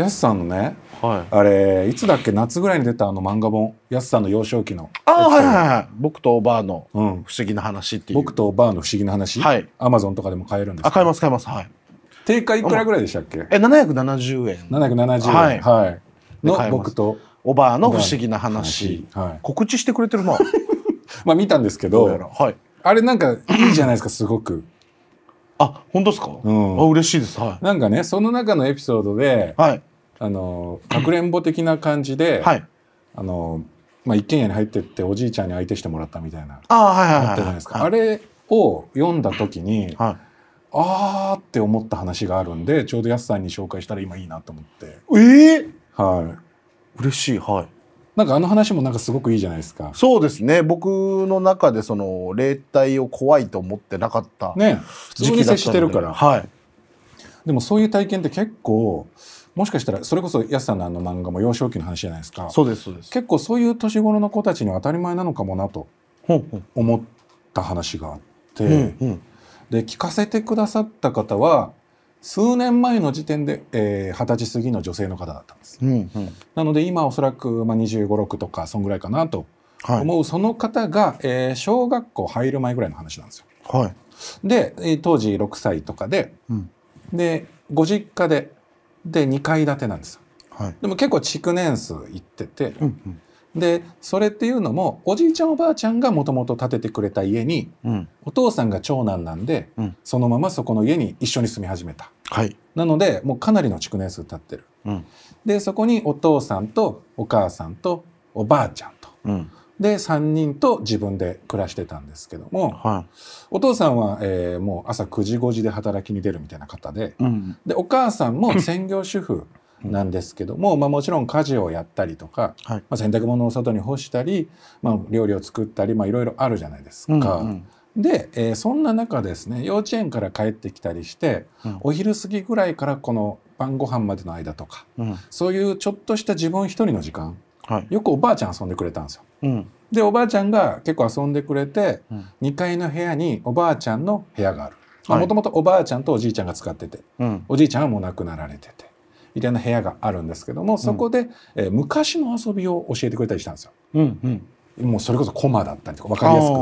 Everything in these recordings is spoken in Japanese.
やすさんのね、はい、あれいつだっけ夏ぐらいに出たあの漫画本やすさんの幼少期のああはいはいはい僕とおばあの不思議な話っていう、うん、僕とおばあの不思議な話はいアマゾンとかでも買えるんですかあ買います買いますはい定価いくらぐらいでしたっけえ770円770円はい、はい、の僕とおばあの不思議な話、はい、告知してくれてるな まあ見たんですけどはい、あれなんかいいじゃないですかすごく。あ、本当ですか。うん、あ、嬉しいです。はい。なんかね、その中のエピソードで、はい、あのかくれんぼ的な感じで、はい、あのまあ、一軒家に入ってっておじいちゃんに相手してもらったみたいなあ,、はいはいはい、あったじゃないですか、あれを読んだ時に、はい、あーって思った話があるんでちょうどやすさんに紹介したら今いいなと思ってええー、はい嬉しいはいなんかあの話もなんかすごくいいじゃないですかそうですね僕の中でその霊体を怖いと思ってなかったね普通に接してるからはいでもそういう体験って結構もしかしたらそれこそ安さんのあの漫画も幼少期の話じゃないですかそうですそうです結構そういう年頃の子たちに当たり前なのかもなと思った話があって、うんうん、で聞かせてくださった方は数年前の時点で二十、えー、歳過ぎの女性の方だったんです、うんうん、なので今おそらく、まあ、2 5 6とかそんぐらいかなと思う、その方が、えー、小学校入る前ぐらいの話なんですよ。はい、で当時6歳とかで、うん、でご実家でで2階建てなんですよ、はい、でも結構築年数いってて、うんうん、でそれっていうのもおじいちゃんおばあちゃんがもともと建ててくれた家に、うん、お父さんが長男なんで、うん、そのままそこの家に一緒に住み始めた、はい、なのでもうかなりの築年数経ってる、うん、でそこにお父さんとお母さんとおばあちゃんと、で3人と自分で暮らしてたんですけども、はい、お父さんは、えー、もう朝9時5時で働きに出るみたいな方でうん、でお母さんも専業主婦なんですけども、うん、まあ、もちろん家事をやったりとか、はい、まあ、洗濯物を外に干したり、まあ、料理を作ったりいろいろあるじゃないですか。うんうんで、えー、そんな中ですね幼稚園から帰ってきたりして、うん、お昼過ぎぐらいからこの晩ご飯までの間とか、うん、そういうちょっとした自分一人の時間、はい、よくおばあちゃん遊んでくれたんですよ。うん、でおばあちゃんが結構遊んでくれて、うん、2階の部屋におばあちゃんの部屋があるもともとおばあちゃんとおじいちゃんが使ってて、うん、おじいちゃんはもう亡くなられててみたいな部屋があるんですけどもそこで、うん、えー、昔の遊びを教えてくれたりしたんですよ。うんうん、もうそれこそコマだったりとか分かりやすく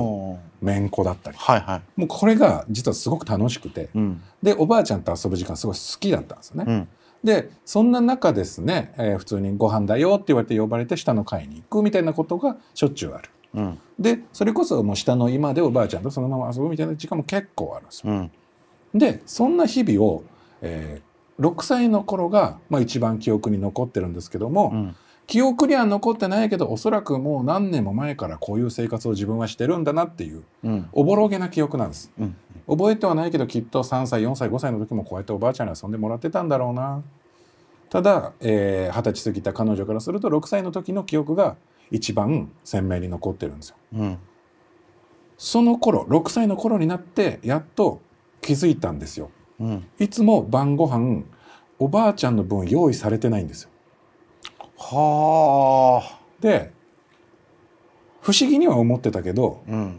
めんこだったり、はいはい、もうこれが実はすごく楽しくて、うん、でおばあちゃんと遊ぶ時間すごい好きだったんですよね。でそんな中ですね、えー、普通に「ご飯だよ」って言われて呼ばれて下の階に行くみたいなことがしょっちゅうある。うん、でそれこそもう下の今でおばあちゃんとそのまま遊ぶみたいな時間も結構あるんですよ。うん、でそんな日々を、えー、6歳の頃が、まあ、一番記憶に残ってるんですけども、うん、記憶には残ってないけどおそらくもう何年も前からこういう生活を自分はしてるんだなっていう、おぼろげな記憶なんです。覚えてはないけどきっと3歳4歳5歳の時もこうやっておばあちゃんに遊んでもらってたんだろうなただ二十、えー、歳過ぎた彼女からすると6歳の時の記憶が一番鮮明に残ってるんですよ、うん、その頃6歳の頃になってやっと気づいたんですよ、うん、いつも晩ご飯おばあちゃんの分用意されてないんですよはあで不思議には思ってたけど、うん、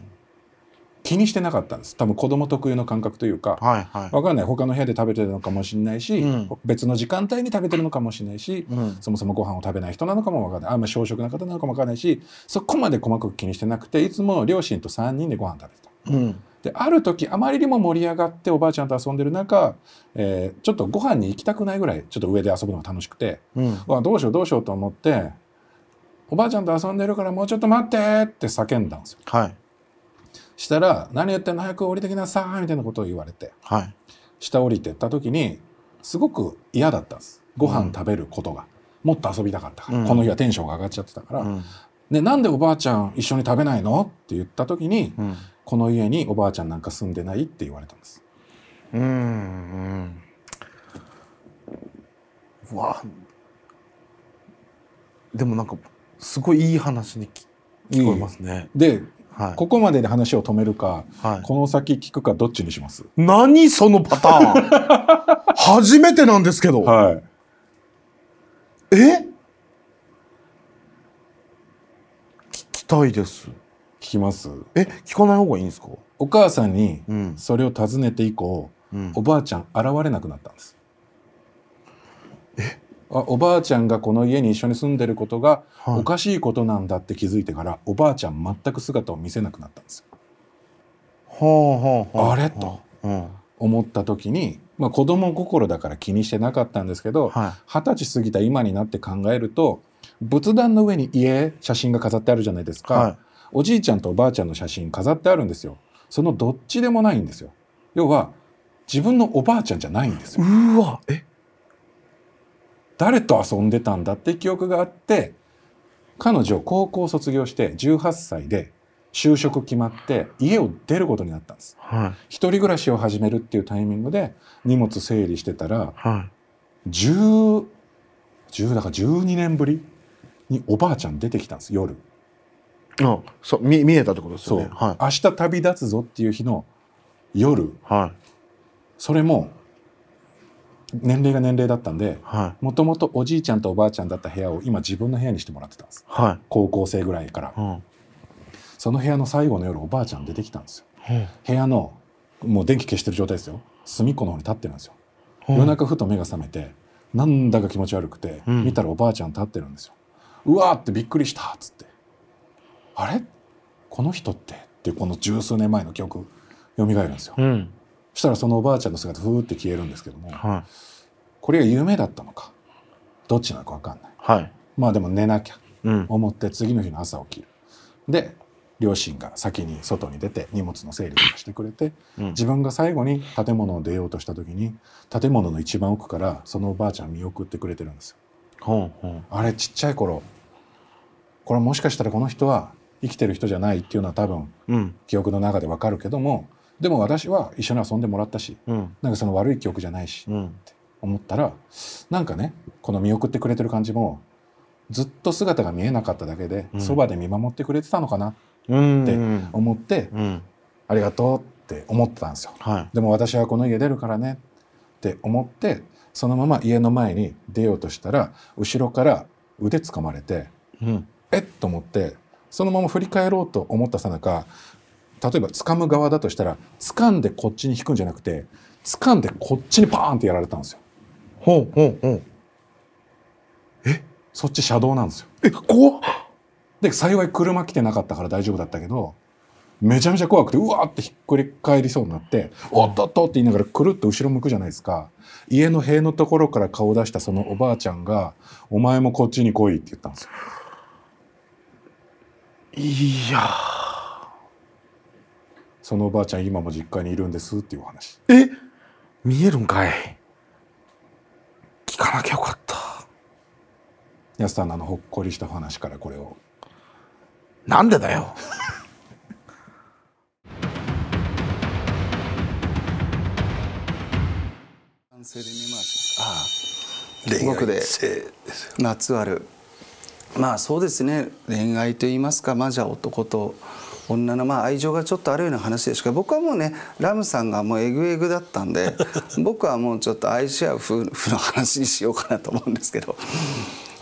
気にしてなかったんです多分子供特有の感覚というか、はいはい、分かんない他の部屋で食べてるのかもしれないし、うん、別の時間帯に食べてるのかもしれないし、うん、そもそもご飯を食べない人なのかも分かんないあんまり小食な方なのかも分かんないしそこまで細かく気にしてなくていつも両親と3人でご飯食べてた。うんである時あまりにも盛り上がっておばあちゃんと遊んでる中、えー、ちょっとご飯に行きたくないぐらいちょっと上で遊ぶのが楽しくて、うん、どうしようどうしようと思っておばあちゃんと遊んでるからもうちょっと待ってって叫んだんですよ。はい、したら「何言ってんの早く降りてきなさい」みたいなことを言われて、はい、下降りてった時にすごく嫌だったんですご飯食べることが、うん、もっと遊びたかったから、うん、この日はテンションが上がっちゃってたから、うん、でなんでおばあちゃん一緒に食べないのって言った時に、うん、この家におばあちゃんなんか住んでないって言われたんですうんうんわでもなんかすごいいい話に聞こえますねでここまでで話を止めるか、はい、この先聞くかどっちにします何そのパターン 初めてなんですけど、はい、え聞きたいです聞きますえ聞かない方がいいんですかお母さんにそれを尋ねて以降、うん、おばあちゃん現れなくなったんですおばあちゃんがこの家に一緒に住んでることがおかしいことなんだって気づいてから、はい、おばあちゃん全く姿を見せなくなったんですよ。はあはあ、あれと思った時に、まあ、子供心だから気にしてなかったんですけど二十、はい、歳過ぎた今になって考えると仏壇の上に家写真が飾ってあるじゃないですか、はい、おじいちゃんとおばあちゃんの写真飾ってあるんですよ。そのどっちでもないんですよ。要は自分のおばあちゃんじゃないんですよ。うわえ誰と遊んでたんだって記憶があって彼女高校卒業して18歳で就職決まって家を出ることになったんです、はい、一人暮らしを始めるっていうタイミングで荷物整理してたら、はい、10, 10だから12年ぶりにおばあちゃん出てきたんです夜うん、そう見見えたってことですよね、はい、明日旅立つぞっていう日の夜、はい、それも年齢が年齢だったんでもともとおじいちゃんとおばあちゃんだった部屋を今自分の部屋にしてもらってたんです、はい、高校生ぐらいから、うん、その部屋の最後の夜おばあちゃん出てきたんですよ、部屋のもう電気消してる状態ですよ隅っこの方に立ってるんですよ、夜中ふと目が覚めてなんだか気持ち悪くて、うん、見たらおばあちゃん立ってるんですようわってびっくりしたっつってあれこの人ってってこの十数年前の記憶蘇るんですよ、うん、したらそのおばあちゃんの姿ふーって消えるんですけども、はい、これが夢だったのかどっちなのか分かんない、はい、まあでも寝なきゃ思って次の日の朝起きる、うん、で両親が先に外に出て荷物の整理とかしてくれて、うん、自分が最後に建物を出ようとした時に建物の一番奥からそのおばあちゃん見送ってくれてるんですよ。ほうほうあれちっちゃい頃これもしかしたらこの人は生きてる人じゃないっていうのは多分、うん、記憶の中でわかるけども、でも私は一緒に遊んでもらったし、うん、なんかその悪い記憶じゃないし、って思ったらなんかねこの見送ってくれてる感じもずっと姿が見えなかっただけで、そばで見守ってくれてたのかなって思って、ありがとうって思ってたんですよ、はい、でも私はこの家出るからねって思ってそのまま家の前に出ようとしたら後ろから腕つかまれて、うん、えっと思ってそのまま振り返ろうと思ったさなか例えば掴む側だとしたら掴んでこっちに引くんじゃなくて掴んでこっちにパーンってやられたんですよ。ほうほうほう。えそっち車道なんですよ。え怖っで幸い車来てなかったから大丈夫だったけどめちゃめちゃ怖くてうわーってひっくり返りそうになって「おっとっと」って言いながらくるっと後ろ向くじゃないですか家の塀のところから顔を出したそのおばあちゃんが「お前もこっちに来い」って言ったんですよ。いやそのおばあちゃん今も実家にいるんですっていう話え見えるんかい聞かなきゃよかった安さんのあのほっこりした話からこれをなんでだよでああすくでまつわるまあそうですね恋愛と言いますかまあじゃあ男と女のまあ愛情がちょっとあるような話ですど僕はもうねラムさんがもうえぐえぐだったんで 僕はもうちょっと愛し合う夫婦の話にしようかなと思うんですけど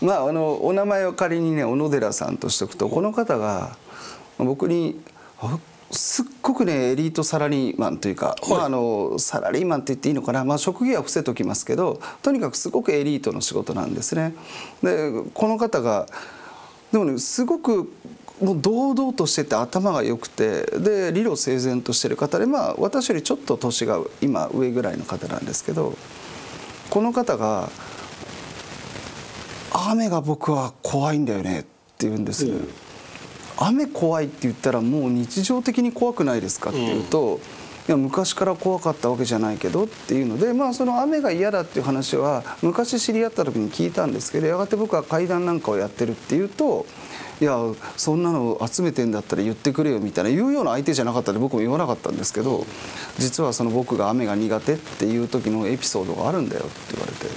まああのお名前を仮にね小野寺さんとしておくとこの方が僕にすっごくねエリートサラリーマンというか、はい、まあ、あのサラリーマンって言っていいのかな、まあ、職業は伏せときますけどとにかくすごくエリートの仕事なんですね。でこの方がでもねすごくもう堂々としてて頭が良くてで理路整然としてる方でまあ私よりちょっと年が今上ぐらいの方なんですけどこの方が「雨が僕は怖いんだよね」って言うんですうん、雨怖いって言ったらもう日常的に怖くないですかっていうと、うん、いや昔から怖かったわけじゃないけどっていうのでまあその雨が嫌だっていう話は昔知り合った時に聞いたんですけどやがて僕は階段なんかをやってるっていうと。いやそんなの集めてんだったら言ってくれよみたいな言うような相手じゃなかったんで僕も言わなかったんですけど実はその僕が雨が苦手っていう時のエピソードがあるんだよって言われて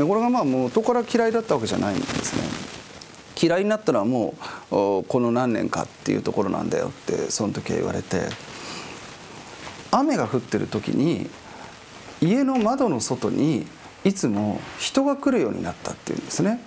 でこれがまあ元から嫌いだったわけじゃないんですね。嫌いになったのはもうこの何年かっていうところなんだよってその時は言われて雨が降ってる時に家の窓の外にいつも人が来るようになったっていうんですね。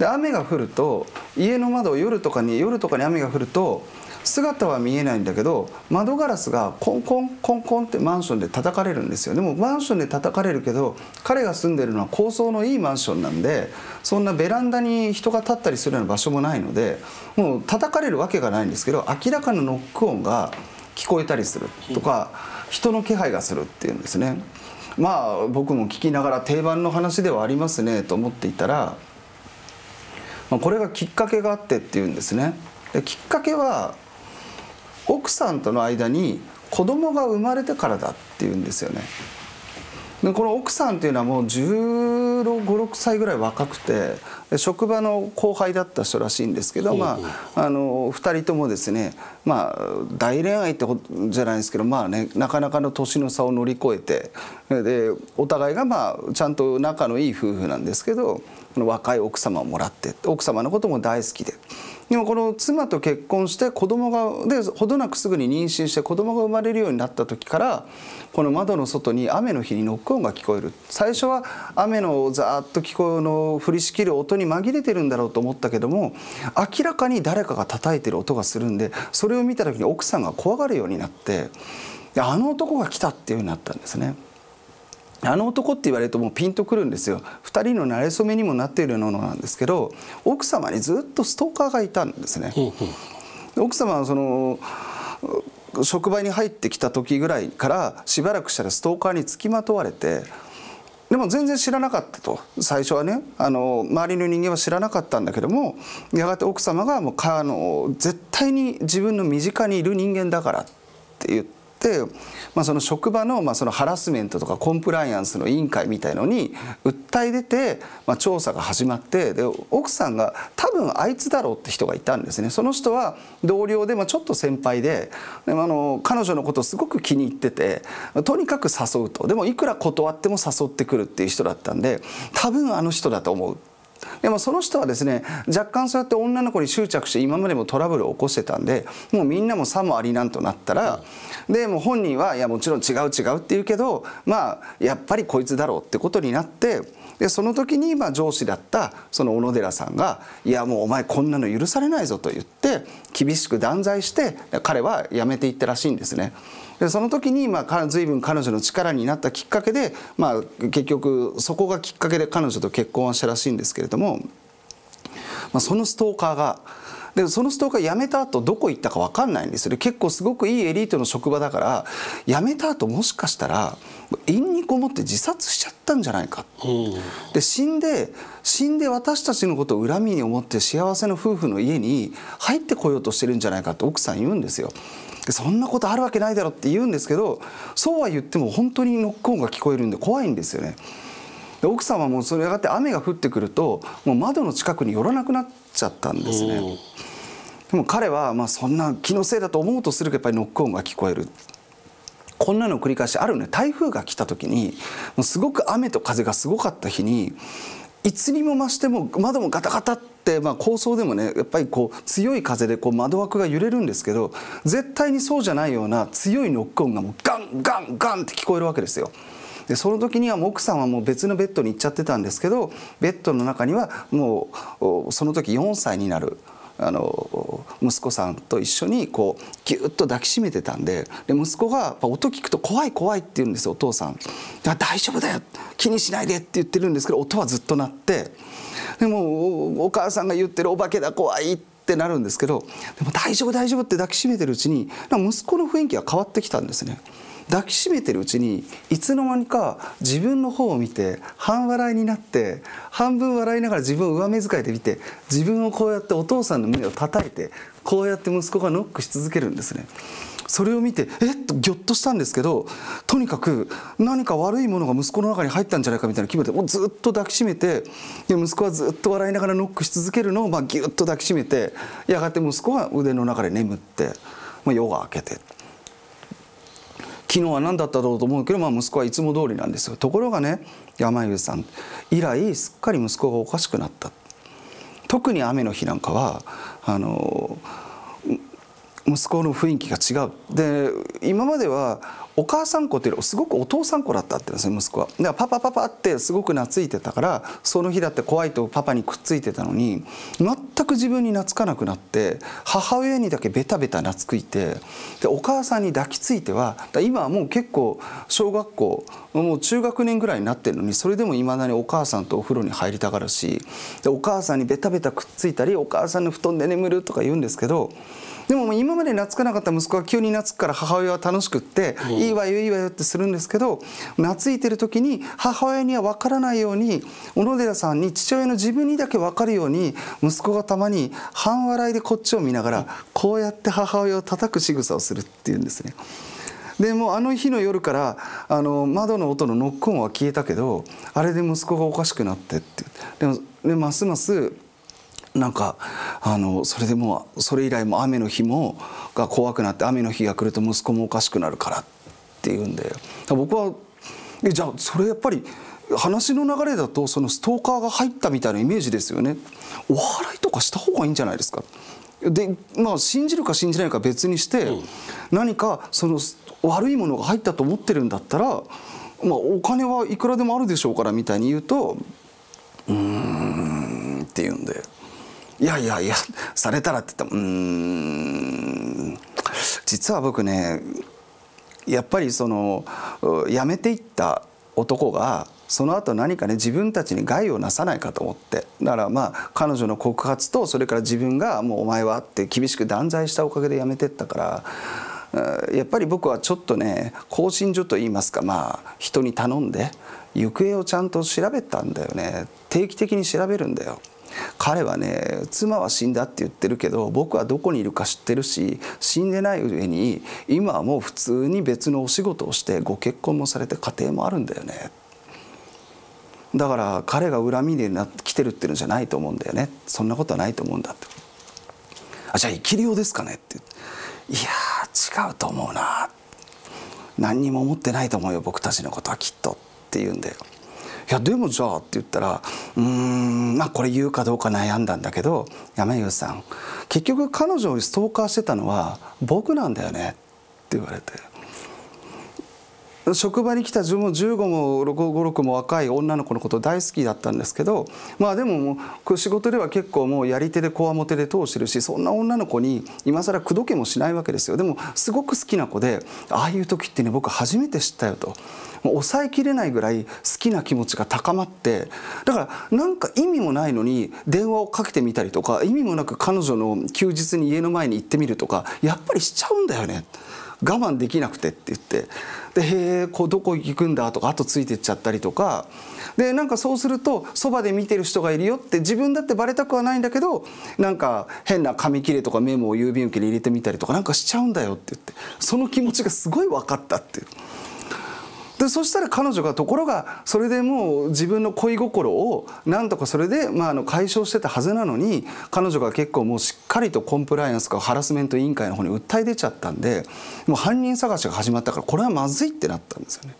で雨が降ると家の窓を夜とかに夜とかに雨が降ると姿は見えないんだけど窓ガラスがコンコンコンコンってマンションで叩かれるんですよでもマンションで叩かれるけど彼が住んでるのは高層のいいマンションなんでそんなベランダに人が立ったりするような場所もないのでもう叩かれるわけがないんですけど明らかなノック音が聞こえたりするとか人の気配がするっていうんですね。まあ僕も聞きながら定番の話ではありますねと思っていたらまあ、これがきっかけがあってっていうんですねできっかけは奥さんとの間に子供が生まれてからだっていうんですよねでこの奥さんっていうのはもう1 5 6歳ぐらい若くて職場の後輩だった人らしいんですけど、まあ、あの2人ともですね、まあ、大恋愛ってことじゃないですけど、まあね、なかなかの年の差を乗り越えてでお互いが、まあ、ちゃんと仲のいい夫婦なんですけど若い奥様をもらって奥様のことも大好きででもこの妻と結婚して子供がでほどなくすぐに妊娠して子供が生まれるようになった時からこの窓の外に雨の日にノック音が聞こえる最初は雨のざーっと聞こえの降りしきる音に紛れてるんだろうと思ったけども明らかに誰かが叩いてる音がするんでそれを見た時に奥さんが怖がるようになってあの男が来たっていうようになったんですね。あの男って言われるともうピンとくるんですよ2人の馴れ初めにもなっているものなんですけど奥様にずっとストーカーがいたんですね。奥様はその職場に入ってきた時ぐらいからしばらくしたらストーカーにつきまとわれてでも全然知らなかったと最初はねあの周りの人間は知らなかったんだけどもやがて奥様がもうかあの絶対に自分の身近にいる人間だからって言って。、まあ、その職場の,、まあそのハラスメントとかコンプライアンスの委員会みたいのに訴え出て、まあ、調査が始まってで奥さんが多分あいつだろうって人がいたんですねその人は同僚で、まあ、ちょっと先輩でで、まあ、あの彼女のことすごく気に入っててとにかく誘うとでもいくら断っても誘ってくるっていう人だったんで多分あの人だと思うでもその人はですね若干そうやって女の子に執着して今までもトラブルを起こしてたんでもうみんなもさもありなんとなったら、でもう本人はいやもちろん違う違うって言うけどまあやっぱりこいつだろうってことになってでその時にま上司だったその小野寺さんが「いやもうお前こんなの許されないぞ」と言って厳しく断罪して彼は辞めていったらしいんですね。でその時に、まあ、随分彼女の力になったきっかけで、まあ、結局そこがきっかけで彼女と結婚はしたらしいんですけれども、まあ、そのストーカーがでそのストーカー辞めた後どこ行ったか分かんないんですよ結構すごくいいエリートの職場だから辞めた後もしかしたら陰にこもって自殺しちゃったんじゃないか、うん、で死んで死んで私たちのことを恨みに思って幸せの夫婦の家に入ってこようとしてるんじゃないかって奥さん言うんですよ。そんなことあるわけないだろって言うんですけどそうは言っても本当にノック音が聞こえるんで怖いんですよね。で奥様もそれやがて雨が降ってくるともう窓の近くに寄らなくなっちゃったんですね。でも彼はまあそんな気のせいだと思うとするけどやっぱりノック音が聞こえる。こんなの繰り返しあるね台風が来た時にすごく雨と風がすごかった日にいつにも増しても窓もガタガタって、まあ、高層でもねやっぱりこう強い風でこう窓枠が揺れるんですけど絶対にそうじゃないような強いノック音がもうガンガンガンって聞こえるわけですよ。でその時にはもう奥さんはもう別のベッドに行っちゃってたんですけどベッドの中にはもうその時4歳になるあの息子さんと一緒にこうぎゅっと抱きしめてたんでで息子が音聞くと怖い怖いって言うんですよお父さん。大丈夫だよ気にしないでって言ってるんですけど音はずっと鳴ってでもお母さんが言ってるお化けだ怖いって。ってなるんですけどでも大丈夫大丈夫って抱きしめてるうちに息子の雰囲気が変わってきたんですね。抱きしめてるうちにいつの間にか自分の方を見て半笑いになって半分笑いながら自分を上目遣いで見て自分をこうやってお父さんの胸を叩いてこうやって息子がノックし続けるんですね。それを見てえっとぎょっとしたんですけどとにかく何か悪いものが息子の中に入ったんじゃないかみたいな気分でもうずっと抱きしめて息子はずっと笑いながらノックし続けるのをまあギュッと抱きしめてやがて息子は腕の中で眠って、まあ、夜が明けて。昨日は何だったろうと思うけど、まあ、息子はいつも通りなんですよところがね山湯さん以来すっかり息子がおかしくなった特に雨の日なんかはあの息子の雰囲気が違うで今まではお母さん子というよりすごくお父さん子だったってですね息子はだからパパパパってすごく懐いてたからその日だって怖いとパパにくっついてたのに全く自分に懐かなくなって母親にだけベタベタ懐くいてでお母さんに抱きついては今はもう結構小学校もう中学年ぐらいになってるのにそれでもいまだにお母さんとお風呂に入りたがるしでお母さんにベタベタくっついたりお母さんの布団で眠るとか言うんですけどでも今まで懐かなかった息子が急に懐くから母親は楽しくって、いいわよいいわよってするんですけど懐いてる時に母親には分からないように小野寺さんに父親の自分にだけ分かるように息子がたまに半笑いでこっちを見ながらこうやって母親を叩く仕草をするっていうんですね。でもうあの日の夜からあの窓の音のノック音は消えたけどあれで息子がおかしくなってってでもでますますなんかあのそれでもうそれ以来も雨の日もが怖くなって雨の日が来ると息子もおかしくなるからって。って言うんで僕はえじゃあそれやっぱり話の流れだとそのストーカーが入ったみたいなイメージですよねお祓いとかした方がいいんじゃないですかでまあ信じるか信じないか別にして、うん、何かその悪いものが入ったと思ってるんだったら、まあ、お金はいくらでもあるでしょうからみたいに言うと「うーん」って言うんで「いやいやいやされたら」って言ったもうん実は僕ねやっぱりそのやめていった男がその後何かね自分たちに害をなさないかと思ってだからまあ彼女の告発とそれから自分が「もうお前は」って厳しく断罪したおかげで辞めてったからやっぱり僕はちょっとね更新所といいますかまあ人に頼んで行方をちゃんと調べたんだよね定期的に調べるんだよ。彼はね妻は死んだって言ってるけど僕はどこにいるか知ってるし死んでない上に今はもう普通に別のお仕事をしてご結婚もされて家庭もあるんだよねだから彼が恨みでなって来てるっていうんじゃないと思うんだよねそんなことはないと思うんだってあじゃあ生きるようですかねっていや違うと思うな何にも思ってないと思うよ僕たちのことはきっとって言うんだよいやでもじゃあ」って言ったらうんまあこれ言うかどうか悩んだんだけど山優さん結局彼女をストーカーしてたのは僕なんだよねって言われて。職場に来た自分も15も6 56も若い女の子のこと大好きだったんですけどまあでも仕事では結構もうやり手でこわもてで通してるしそんな女の子に今更口説けもしないわけですよでもすごく好きな子でああいう時ってね僕初めて知ったよと。もう抑えきれないぐらい好きな気持ちが高まってだからなんか意味もないのに電話をかけてみたりとか意味もなく彼女の休日に家の前に行ってみるとかやっぱりしちゃうんだよね。我慢できなくてって言ってでへえこうどこ行くんだとか後ついてっちゃったりとかでなんかそうするとそばで見てる人がいるよって自分だってバレたくはないんだけどなんか変な紙切れとかメモを郵便受けに入れてみたりとかなんかしちゃうんだよって言ってその気持ちがすごい分かったっていう。でそしたら彼女がところがそれでもう自分の恋心をなんとかそれで、まあ、あの解消してたはずなのに彼女が結構もうしっかりとコンプライアンスかハラスメント委員会の方に訴え出ちゃったんでもう犯人探しが始まったからこれはまずいってなったんですよね。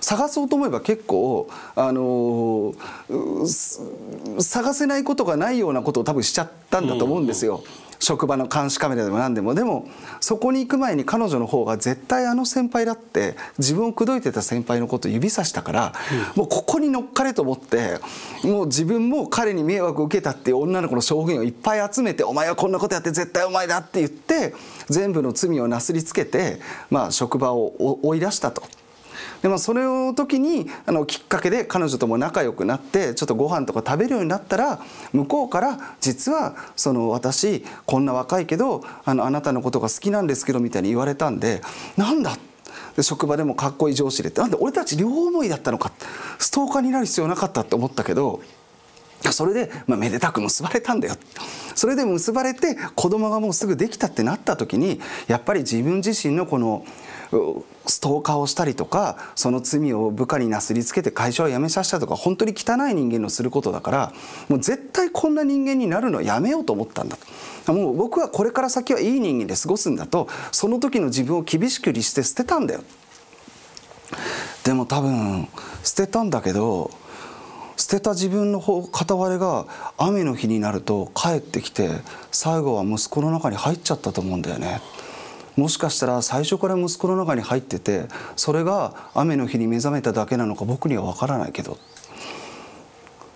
探そうと思えば結構、あのー、探せないことがないようなことを多分しちゃったんだと思うんですよ。うんうん職場の監視カメラでも何でもでもそこに行く前に彼女の方が絶対あの先輩だって自分を口説いてた先輩のこと指さしたから、うん、もうここに乗っかれと思ってもう自分も彼に迷惑を受けたっていう女の子の証言をいっぱい集めて「お前はこんなことやって絶対お前だ」って言って全部の罪をなすりつけて、まあ、職場を追い出したと。でもその時にあのきっかけで彼女とも仲良くなってちょっとご飯とか食べるようになったら向こうから実はその私こんな若いけどあのあなたのことが好きなんですけどみたいに言われたんでなんだって。で職場でもかっこいい上司でってなんで俺たち両思いだったのかストーカーになる必要なかったって思ったけどそれで、まあ、めでたく結ばれたんだよそれで結ばれて子供がもうすぐできたってなった時にやっぱり自分自身のこのストーカーをしたりとかその罪を部下になすりつけて会社を辞めさせたとか本当に汚い人間のすることだからもう絶対こんな人間になるのはやめようと思ったんだともう僕はこれから先はいい人間で過ごすんだとその時の自分を厳しく律して捨てたんだよでも多分捨てたんだけど捨てた自分の片割れが雨の日になると帰ってきて最後は息子の中に入っちゃったと思うんだよね。もしかしたら最初から息子の中に入っててそれが雨の日に目覚めただけなのか僕には分からないけど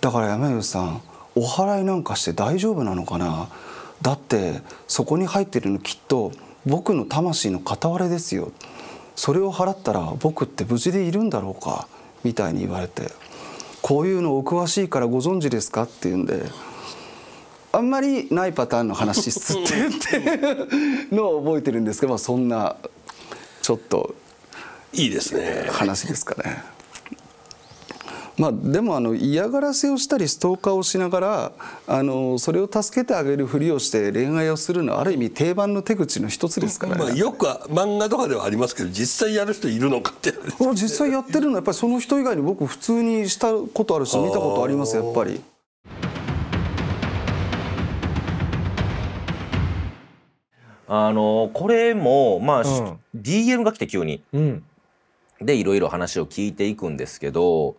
だから山うさんお祓いなんかして大丈夫なのかなだってそこに入ってるのきっと僕の魂の片割れですよそれを払ったら僕って無事でいるんだろうかみたいに言われて。こういうのお詳しいからご存知ですか?」って言うんで。あんまりないパターンの話っすってってのを覚えてるんですけど、まあ、そんなちょっといいですね話ですかね。まあ、でもあの嫌がらせをしたりストーカーをしながらあのそれを助けてあげるふりをして恋愛をするのはある意味定番の手口の一つですから、ね、まあ、よく漫画とかではありますけど実際やる人いるのかって実際やってるのはやっぱりその人以外に僕普通にしたことあるし見たことありますやっぱり。あのこれも、まあ、うん、DM が来て急に、うん、でいろいろ話を聞いていくんですけど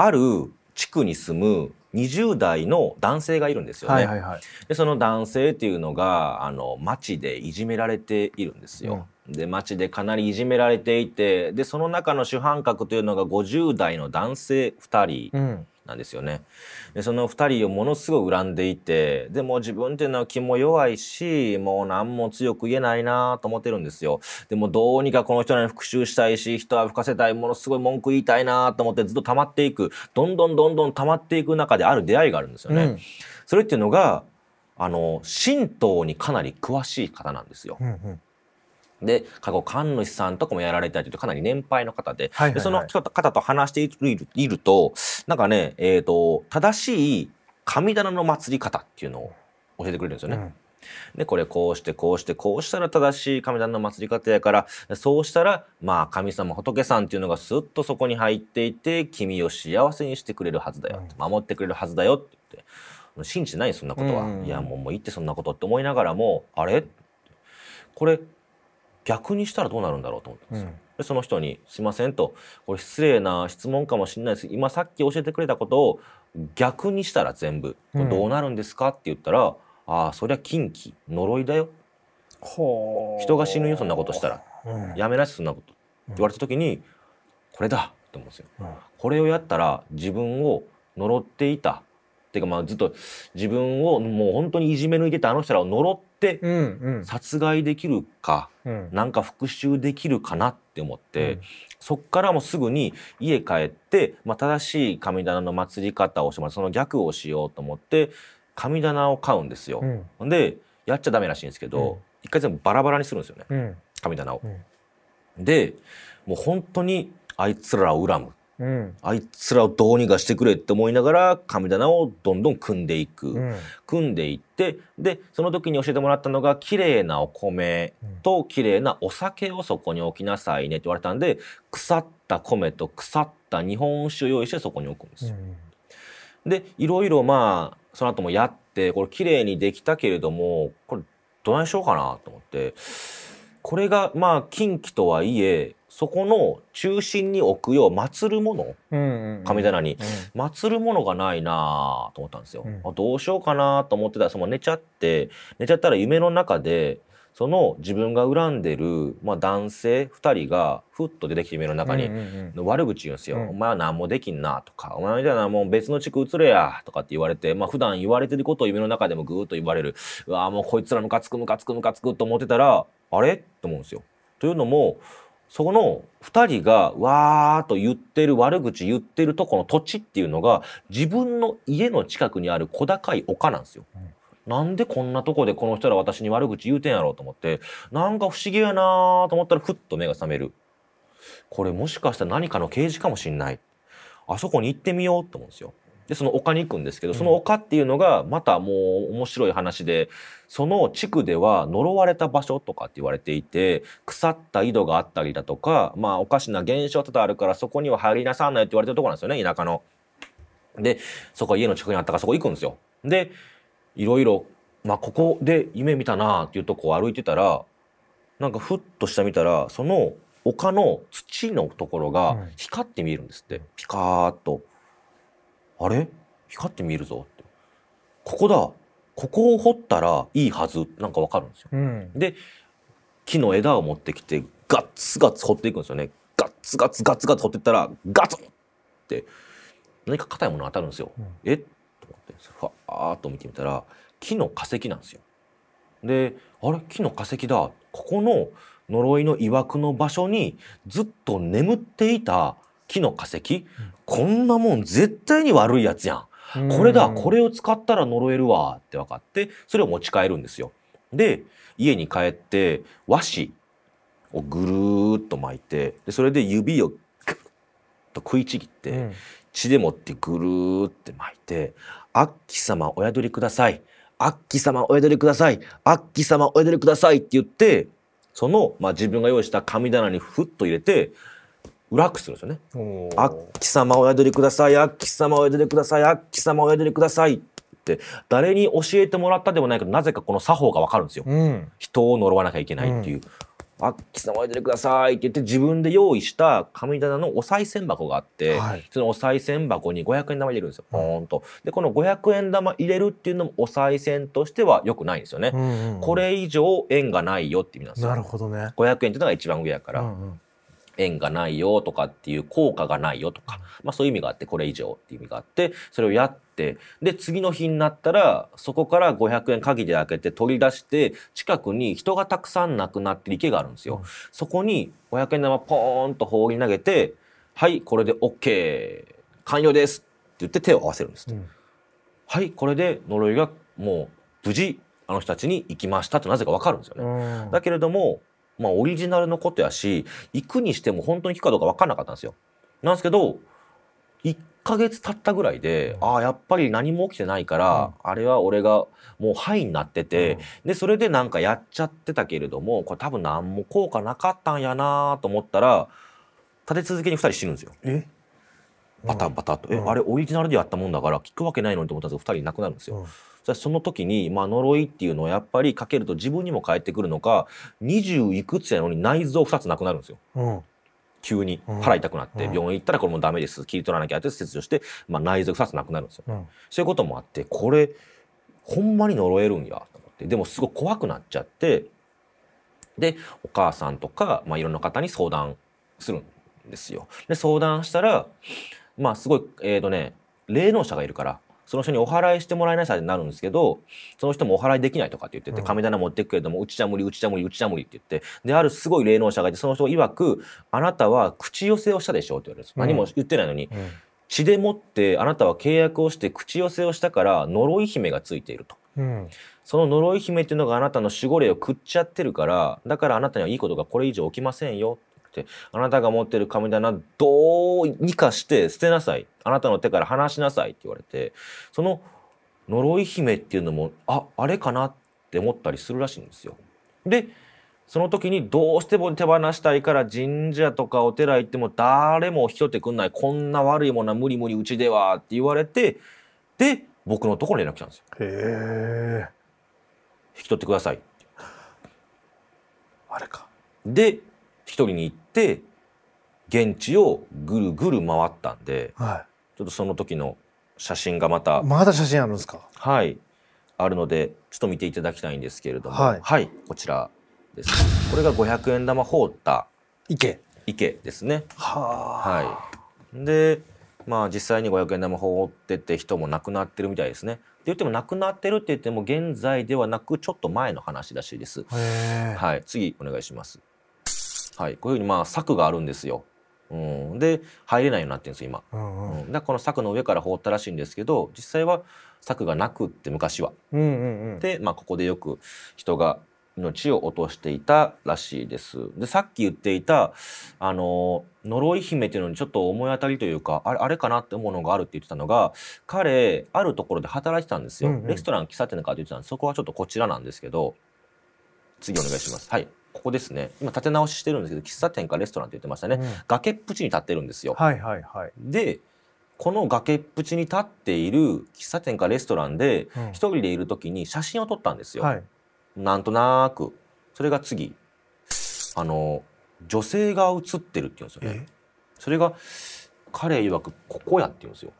ある地区に住む20代の男性がいるんですよね。はいはいはい、でその男性っていうのがあの町でいじめられているんですよ。うん、で町でかなりいじめられていてでその中の主犯格というのが50代の男性2人。うんなんですよね。でその2人をものすごい恨んでいてでも自分っていうのは気も弱いしもう何も強く言えないなと思ってるんですよ。でもどうにかこの人らに復讐したいし人は吹かせたいものすごい文句言いたいなと思ってずっと溜まっていくどんどんどんどん溜まっていく中である出会いがあるんですよね。うん、それっていうのがあの神道にかなり詳しい方なんですよ。うんうんで過去神主さんとかもやられたりとかなり年配の方ではいはいはい、でその方と話しているいるとなんかね、えーと、正しい神棚の祭り方っていうのを教えてくれるんですよね。うんでこれこうしてこうしてこうしたら正しい神棚の祭り方やからそうしたらまあ神様仏さんっていうのがすっとそこに入っていて君を幸せにしてくれるはずだよ、守ってくれるはずだよって言って信じてないそんなことは、うん、いやもうもういいってそんなことって思いながらもあれこれ逆にしたらどうなるんだろうと思ったんですよ。でその人に「すいません」と「これ失礼な質問かもしれないです今さっき教えてくれたことを逆にしたら全部どうなるんですか?」って言ったら「ああそりゃ禁忌呪いだよ」人が死ぬよそんなことしたら、うん、やめなしそんなこと」って言われた時に「これだ」と思うんですよ。うん、これをやったら自分を呪っていたっていうかまあずっと自分をもう本当にいじめ抜いてたあの人らを呪っ、殺害できるか、うん、なんか復讐できるかなって思って、うん、そっからもすぐに家帰って、まあ、正しい神棚の祭り方をしてもらってその逆をしようと思って神棚を買うんですよ。うん、でやっちゃダメらしいんですけど、一回全部バラバラにするんですよね、神棚を。でもう本当にあいつらを恨むうん、あいつらをどうにかしてくれって思いながら神棚をどんどん組んでいく、うん、組んでいってでその時に教えてもらったのが綺麗なお米と綺麗なお酒をそこに置きなさいねって言われたんで腐った米と腐った日本酒を用意してそこに置くんですよ。うん、でいろいろまあその後もやってこれ綺麗にできたけれどもこれどないしようかなと思ってこれがまあ近畿とはいえそこの中心に置くよう祀るもの、うんうん、神棚に、うん、祀るものがないなと思ったんですよ。うん、どうしようかなと思ってたその寝ちゃって寝ちゃったら夢の中でその自分が恨んでる、まあ、男性2人がふっと出てきて夢の中に悪口言うんですよ「うん、お前は何もできんな」とか「お前みたいなもう別の地区移れや」とかって言われて、まあ普段言われてることを夢の中でもぐーっと言われる「うわもうこいつらムカつくムカつくムカつく」と思ってたら「あれ?」と思うんですよ。というのもその2人がわーっと言ってる悪口言ってるとこの土地っていうのが自分の家の近くにある小高い丘なんですよ。うんなんでこんなとこでこの人ら私に悪口言うてんやろうと思って、なんか不思議やなーと思ったらふっと目が覚める。これもしかしたら何かの刑事かもしんない。あそこに行ってみようと思うんですよ。でその丘に行くんですけどその丘っていうのがまたもう面白い話でその地区では呪われた場所とかって言われていて腐った井戸があったりだとかまあおかしな現象多々あるからそこには入りなさんないって言われてるとこなんですよね田舎の。でそこは家の近くにあったからそこ行くんですよ。でいろいろ、まあ、ここで夢見たなっていうとこを歩いてたらなんかふっと下見たらその丘の土のところが光って見えるんですって、ピカーッと。あれ光って見えるぞってここだここを掘ったらいいはずなんかわかるんですよ。うん、で木の枝を持ってきてガッツガツ掘っていくんですよね。ガッツガツガツガツ掘ってったらガツンって何か硬いもの当たるんですよ。うん、えっと思ってふわーっと見てみたら木の化石なんですよ。であれ木の化石だここの呪いの曰くの場所にずっと眠っていた木の化石、こんなもん絶対に悪いやつやん。これだ、これを使ったら呪えるわって分かって、それを持ち帰るんですよ。で、家に帰って和紙をぐるーっと巻いて、でそれで指をクッと食いちぎって、うん、血でもってぐるーって巻いて、あっき様お宿りください。あっき様お宿りください。あっき様お宿りくださいって言って、その、まあ、自分が用意した神棚にふっと入れて、裏クするんですよね。あっき様おや宿りください、あっき様おや宿りください、あっき様おや宿りくださいって誰に教えてもらったでもないけどなぜかこの作法がわかるんですよ、うん、人を呪わなきゃいけないっていう。あっき様んおいでくださいって言って自分で用意した神棚のお賽銭箱があって、はい、そのお賽銭箱に500円玉入れるんですよ、ポーンと。でこの500円玉入れるっていうのもお賽銭としてはよくないんですよね、うんうんうん、これ以上縁がないよって意味なんですよ。なるほどね500円っていうのが一番上やから。うんうん縁がないよとかっていう効果がないよとか、まあ、そういう意味があってこれ以上っていう意味があってそれをやってで次の日になったらそこから500円鍵で開けて取り出して近くに人がたくさん亡くなってる池があるんですよ。そこに500円玉ポーンと放り投げて「はいこれで OK 完了です」って言って手を合わせるんです、うん、はいこれで呪いがもう無事あの人たちに行きましたとなぜか分かるんですよね。だけれどもまあ、オリジナルのことやし行くにしても本当に行くかどうか分かんなかったんですよ。なんですけど1ヶ月経ったぐらいで、ああやっぱり何も起きてないから、うん、あれは俺がもうはいになってて、うん、でそれでなんかやっちゃってたけれどもこれ多分何も効果なかったんやなと思ったら立て続けに2人死ぬんですよ。バタバタと、えあれオリジナルでやったもんだから聞くわけないのにと思ったんですけど2人亡くなるんですよ。その時に、まあ、呪いっていうのをやっぱりかけると自分にも返ってくるのか20いくつやのに内臓2つなくなるんですよ。うん急に腹痛くなって病院行ったらこれもうダメです切り取らなきゃって切除して、まあ、内臓2つなくなるんですよ、うん、そういうこともあってこれほんまに呪えるんやと思ってでもすごく怖くなっちゃってでお母さんとか、まあ、いろんな方に相談するんですよ。で相談したらまあすごいえっ、ー、とね霊能者がいるからその人にお払いしてもらえなさいってなるんですけどその人もお払いできないとかって言ってて神棚持ってくけれども、うちじゃ無理うちじゃ無理うちじゃ無理って言ってであるすごい霊能者がいてその人曰く「あなたは口寄せをしたでしょ」うって言われるんです、何も言ってないのに、血でもってあなたは契約をして口寄せをしたから呪い姫がついていると。うん、その呪い姫っていうのがあなたの守護霊を食っちゃってるからだからあなたにはいいことがこれ以上起きませんよ、あなたが持ってる神棚どうにかして捨てなさい。あなたの手から離しなさいって言われて、その呪い姫っていうのも、あ、あれかなって思ったりするらしいんですよ。で、その時にどうしても手放したいから神社とかお寺行っても誰も引き取ってくんない。こんな悪いものは無理無理うちではって言われて、で、僕のところに連絡したんですよ。へえ。引き取ってください。あれか。で、一人に行って現地をぐるぐる回ったんで、はい、ちょっとその時の写真がまたまだ写真あるんですかはいあるのでちょっと見ていただきたいんですけれども、はい、はい、こちらですこれが500円玉放った池池ですねは、はいでまあ実際に500円玉放ってて人も亡くなってるみたいですねって言っても亡くなってるって言っても現在ではなくちょっと前の話らしいですはい次お願いしますはい、こういうふうにまあ柵があるんですよ。うん、で入れないようになってるんです今、うんうん、だからこの柵の上から放ったらしいんですけど実際は柵がなくって昔は。うんうんうん、で、まあ、ここでよく人が命を落としていたらしいです。でさっき言っていたあの呪い姫っていうのにちょっと思い当たりというかあれあれかなって思うのがあるって言ってたのが彼あるところで働いてたんですよ。うんうん、レストラン喫茶店なんかって言ってたんでそこはちょっとこちらなんですけど次お願いします。はいここですね今建て直ししてるんですけど喫茶店かレストランって言ってましたね、うん、崖っぷちに立ってるんですよ。はいはいはい、でこの崖っぷちに立っている喫茶店かレストランで一人でいる時に写真を撮ったんですよ。はい、なんとなくそれが次あの女性が写ってるって言うんですよね。それが彼曰くここやって言うんですよ。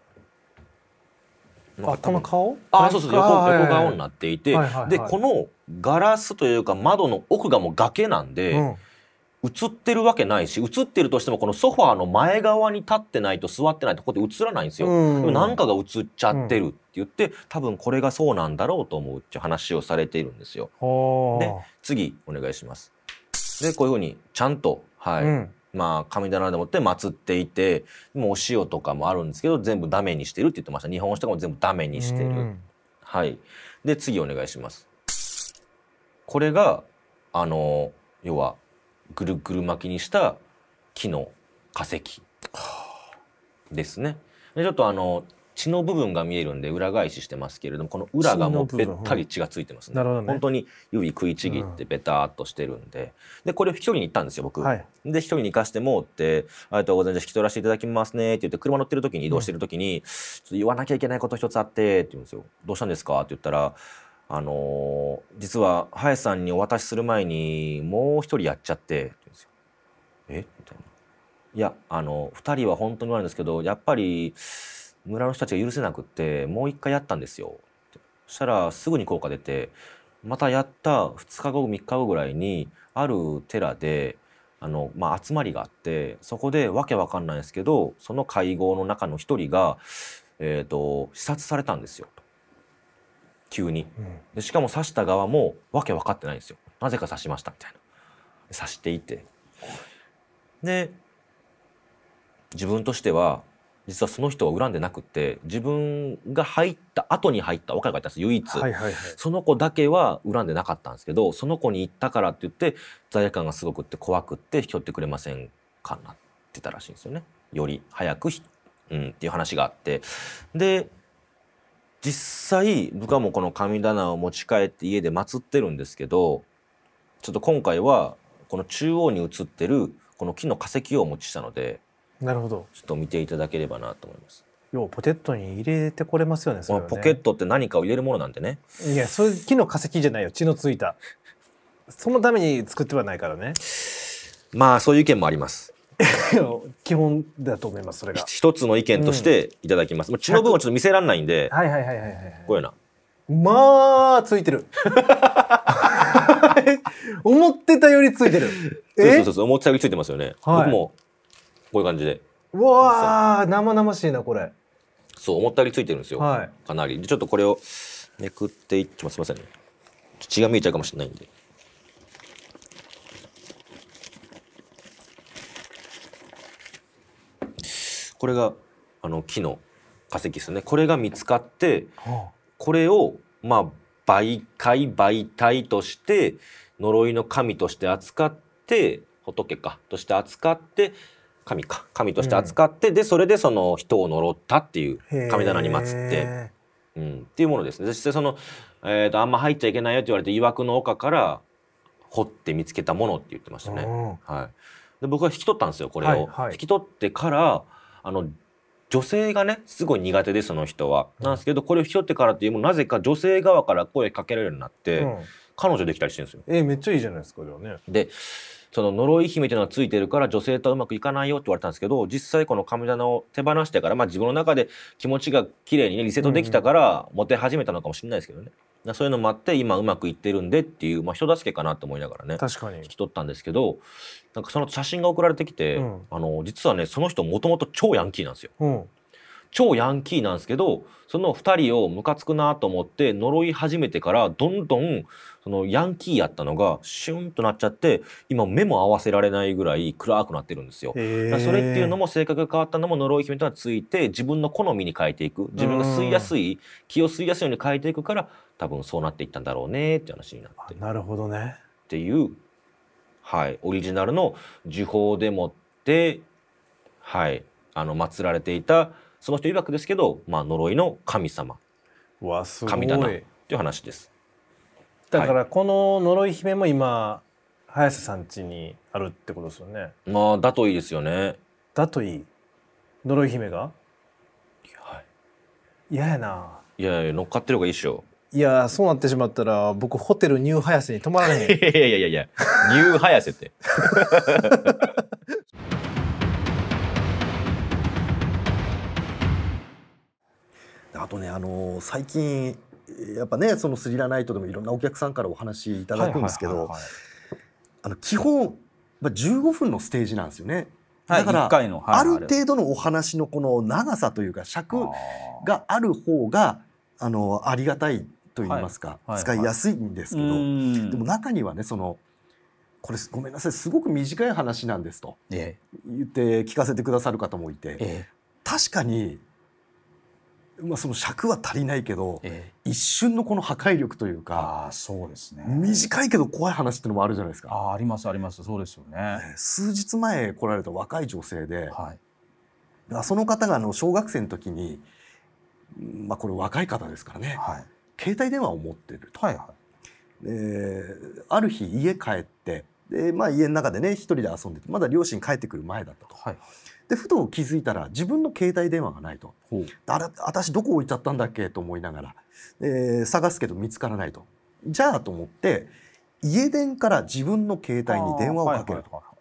あこの顔あそうそう横横顔になっていて、でこのガラスというか窓の奥がもう崖なんで、うん映ってるわけないし映ってるとしてもこのソファーの前側に立ってないと座ってないとここで映らないんですよ。うん、でもなんかが映っちゃってるって言って、うん、多分これがそうなんだろうと思うっていう話をされているんですよ。で次お願いします。でこういうふうにちゃんとはい、うん、まあ神棚でもって祀っていてもうお塩とかもあるんですけど全部ダメにしてるって言ってました日本酒とかも全部ダメにしてる。はい、で次お願いします。これがあの要はぐるぐる巻きにした木の化石ですね。でちょっとあの血の部分が見えるんで裏返ししてますけれどもこの裏がもうべったり血がついてますね。なるほどね本当に指食いちぎってベターっとしてるんで、でこれを一りに行ったんですよ僕。はい、で一りに行かしてもって「ありがとうございます引き取らせていただきますね」って言って車乗ってる時に移動してる時に、ちょっと言わなきゃいけないこと一つあって」って言うんですよ。「どうしたんですか?」って言ったら「あのー、実は林さんにお渡しする前にもう一人やっちゃって」えみたいな。いやあの2人は本当に悪いんですけどやっぱり村の人たちが許せなくってもう一回やったんですよ。そしたらすぐに効果出てまたやった2日後3日後ぐらいにある寺であの、まあ、集まりがあってそこでわけわかんないですけどその会合の中の一人が、えーと視察されたんですよ。急に、でしかも刺した側も訳分かってないんですよなぜか刺しましたみたいな刺していてで自分としては実はその人を恨んでなくて自分が入った後に入った若い子がいたんです唯一、はいはいはい、その子だけは恨んでなかったんですけどその子に行ったからって言って罪悪感がすごくって怖くって引き取ってくれませんかなってたらしいんですよねより早く、うん、っていう話があってで実際部下もこの神棚を持ち帰って家で祀ってるんですけどちょっと今回はこの中央に映ってるこの木の化石をお持ちしたのでなるほどちょっと見ていただければなと思います。要ポケットに入れてこれますよね、ね、ポケットって何かを入れるものなんでねいやそういう木の化石じゃないよ血のついたそのために作ってはないからねまあそういう意見もあります 基本だと思いますそれが一つの意見としていただきます、うん、血の部分はちょっと見せられないんではいはいはいはいはいこういうなまあついてる 思ってたよりついてるそうそうそう思ってたよりついてますよね、はい、僕もこういう感じでうわあ生々しいなこれそう思ったよりついてるんですよ、はい、かなりでちょっとこれをめくっていきますすいません、血が見えちゃうかもしれないんでこれがあの木の化石ですねこれが見つかってこれをまあ媒介媒体として呪いの神として扱って仏かとして扱って神か神として扱って、うん、でそれでその人を呪ったっていう神棚に祀って、うん、っていうものですねそしてその、えーと、とあんま入っちゃいけないよって言われて曰くの丘から掘って見つけたものって言ってましたね。はい、で僕は引き取ったんですよこれを、はいはい、引き取ってからあの女性がねすごい苦手でその人は、なんですけどこれを拾ってからっていうもなぜか女性側から声かけられるようになって、うん、彼女できたりしてるんですよ。えー、めっちゃいいじゃないですかじゃあね。でその呪い姫というのがついてるから女性とはうまくいかないよって言われたんですけど実際この神棚を手放してから、まあ、自分の中で気持ちが綺麗にねリセットできたから、モテ始めたのかもしれないですけどね。そういうのもあって今うまくいってるんでっていう、まあ、人助けかなと思いながらね確かに引き取ったんですけどなんかその写真が送られてきて、うん、あの実はねその人もともと超ヤンキーなんですよ。うん超ヤンキーなんですけどその2人をムカつくなと思って呪い始めてからどんどんそのヤンキーやったのがシュンとなっちゃって今目も合わせられないぐらい暗くなってるんですよ。それっていうのも性格が変わったのも呪い姫とはついて自分の好みに変えていく自分が吸いやすい気を吸いやすいように変えていくから多分そうなっていったんだろうねって話になってなるほどねっていう、はい、オリジナルの呪法でもってはいあの祀られていたその人曰くですけど、まあ、呪いの神様わす神だなていう話です。だからこの呪い姫も今早瀬さん家にあるってことですよね。まあだといいですよね。だといい。呪い姫が。はい。ややな。いやいや乗っかってる方がいいっしょ。いやそうなってしまったら僕ホテルニューハヤセに泊まらない。いやいやいやいやニューハヤセって。とねあの最近やっぱねそのスリラナイトでもいろんなお客さんからお話いただくんですけど基本、まあ、15分のステージなんですよね。だから、ある程度のお話のこの長さというか尺がある方があのありがたいと言いますか、使いやすいんですけど、でも中にはねそのこれごめんなさいすごく短い話なんですと言って聞かせてくださる方もいて、確かにまあ、その尺は足りないけど、ええ、一瞬のこの破壊力というかあそうです、ね、短いけど怖い話ってのもあるじゃないですか。あありますありますそうですよね。数日前来られた若い女性で、はい、その方があの小学生の時に、まあ、これ若い方ですからね、はい、携帯電話を持ってると。はいはい、である日家帰ってで、まあ、家の中でね一人で遊んでてまだ両親帰ってくる前だったと。はいでふと気づいたら自分の携帯電話がないとあれ私どこ置いちゃったんだっけと思いながら、えー、探すけど見つからないとじゃあと思って家電から自分の携帯に電話をかけると、はいは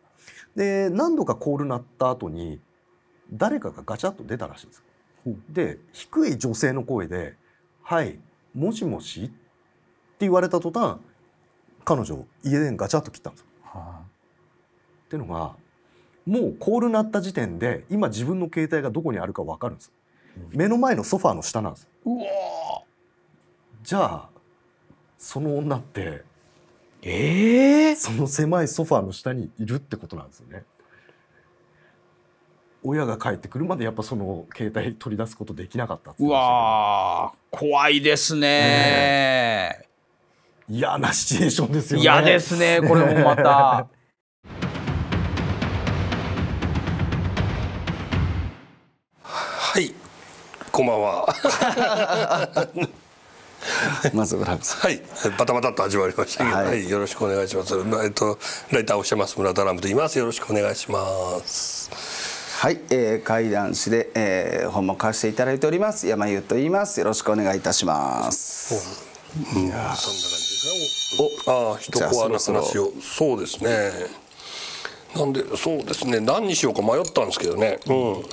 い、で何度かコール鳴った後に誰かがガチャッと出たらしいんですで低い女性の声で「はいもしもし?」って言われた途端彼女家電ガチャッと切ったんですよ。はあ、っていうのがもうコール鳴った時点で今自分の携帯がどこにあるか分かるんです、うん、目の前のソファーの下なんですうわじゃあその女ってええー、その狭いソファーの下にいるってことなんですよね親が帰ってくるまでやっぱその携帯取り出すことできなかったっうわ怖いですね嫌、ね、なシチュエーションですよね嫌ですねこれもまた こんばんは。まず村はい、バタバタと始まりましたはい、はい、よろしくお願いします。えっとライターをしてます村田ラムと言います。よろしくお願いします。はい、えー、会談師で、えー、本も貸していただいております山優と言います。よろしくお願いいたします。うん、いやそんな感じですか。お、ああ、一コアの話をそうですね。なんでそうですね。何にしようか迷ったんですけどね。うん。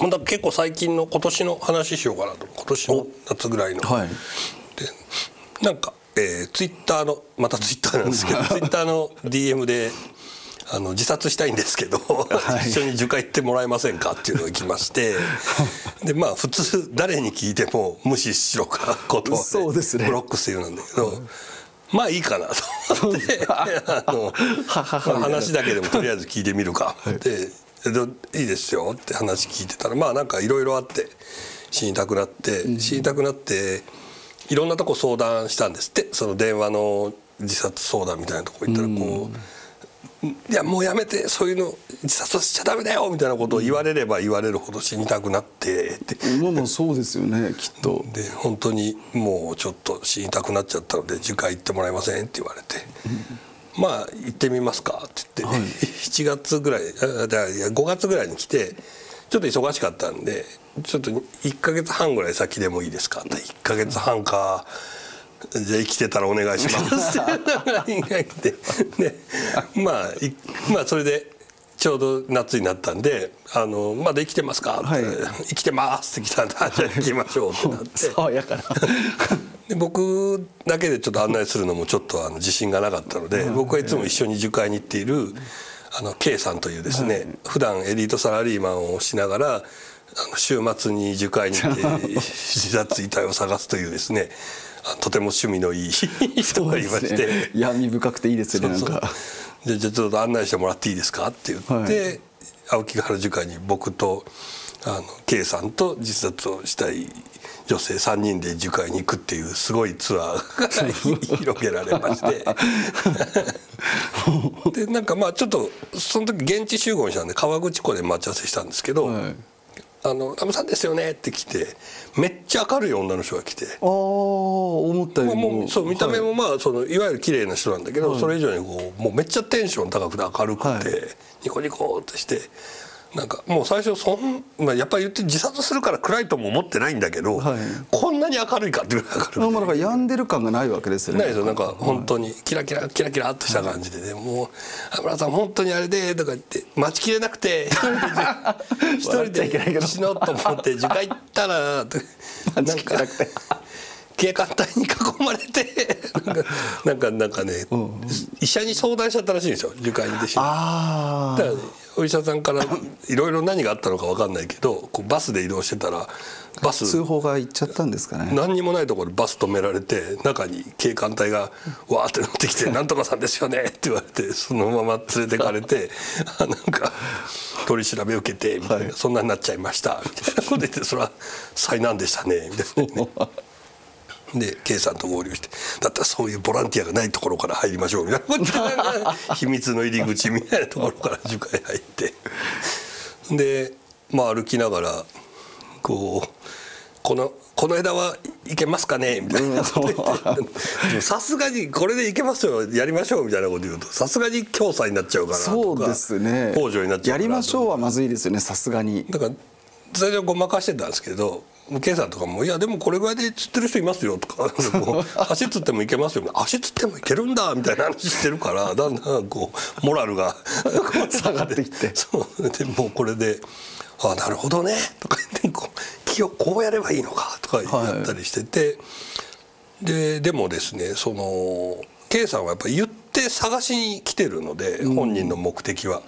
また結構最近の今年の話しようかなと今年の夏ぐらいの。はい、でなんか、えー、ツイッターのまたツイッターなんですけど ツイッターの DM であの自殺したいんですけど、一緒に受会行ってもらえませんかっていうのが来まして でまあ普通誰に聞いても無視しろかことを、そうですね、ブロックするようなんだけど。まあいいかなと思ってあの話だけでもとりあえず聞いてみるかっていいですよって話聞いてたらまあなんかいろいろあって死にたくなって死にたくなっていろんなとこ相談したんですってその電話の自殺相談みたいなとこ行ったらこう。いやもうやめてそういうの自殺しちゃダメだよみたいなことを言われれば言われるほど死にたくなってって今もそうですよねきっとで本当にもうちょっと死にたくなっちゃったので「次回行ってもらえません」って言われて。まあ行ってみますかって言って、はい、7 月ぐらいあいや5月ぐらいに来てちょっと忙しかったんでちょっと1か月半ぐらい先でもいいですかって1か月半か。じゃ生きてたらお願いしますまあ、まあそれでちょうど夏になったんで「あのまだ生きてますか?」って、はい「生きてます」って来たんだ「じゃあ行きましょう」ってなって爽 やかな で僕だけでちょっと案内するのもちょっとあの自信がなかったので、僕はいつも一緒に樹海に行っているあの K さんというですね、はい、普段エリートサラリーマンをしながらあの週末に樹海に行って 自殺遺体を探すというですねとても趣味のいい 人がいまして、ね、闇深くていいですねなんかじゃあちょっと案内してもらっていいですかって言って、はい、青木原樹海に僕とあの K さんと自殺をしたい女性3人で樹海に行くっていうすごいツアーが 広げられまして でなんかまあちょっとその時現地集合したんで川口湖で待ち合わせしたんですけど、はいあの「かむさんですよね」って来てめっちゃ明るい女の人が来てああ思ったよりも,、もうそう見た目もまあ、はい、そのいわゆる綺麗な人なんだけど、はい、それ以上にこうもうめっちゃテンション高くて明るくて、はい、ニコニコってしてなんかもう最初そん、まあ、やっぱり言って自殺するから暗いとも思ってないんだけど、はい、こんなに明るいかっていうぐらい明るい、だから病んでる感がないわけですよねないですよなんか本当にキラキラキラキラっとした感じでね、もう「羽村さん本当にあれで」とか言って「待ちきれなくて一人で 一人で死のうと思って樹海行ったら」とか なんか。警官隊に囲まれて なんかなんかね、うんうん、医者に相談しちゃったらしいんですよ受会に弟子あだからお医者さんからいろいろ何があったのか分かんないけどこうバスで移動してたらバス通報が行っちゃったんですかね何にもないところでバス止められて中に警官隊がわーって乗ってきて「なんとかさんですよね」って言われてそのまま連れてかれて なんか取り調べ受けてみたいな、はい、そんなになっちゃいましたみたいなこと言ってそれは災難でしたねみたいなね。で K さんと合流してだったらそういうボランティアがないところから入りましょうみたいな 秘密の入り口みたいなところから樹海入ってで、まあ、歩きながらこうこのこの枝はいけますかねみたいな さすがにこれでいけますよやりましょうみたいなこと言うとさすがに教さになっちゃうからそうですね北条になっちゃうやりましょうはまずいですよねさすがにだからそれごまかしてたんですけど検査とかも「いやでもこれぐらいで釣ってる人いますよ」とか「足釣ってもいけますよ」足釣ってもいけるんだ」みたいな話してるから だんだんこうモラルが 下がってきてそうでもうこれで「ああなるほどね」とか言ってこう「気をこうやればいいのか」とかやったりしてて、はい、ででもですねその K さんはやっぱ言って探しに来てるので、うん、本人の目的は。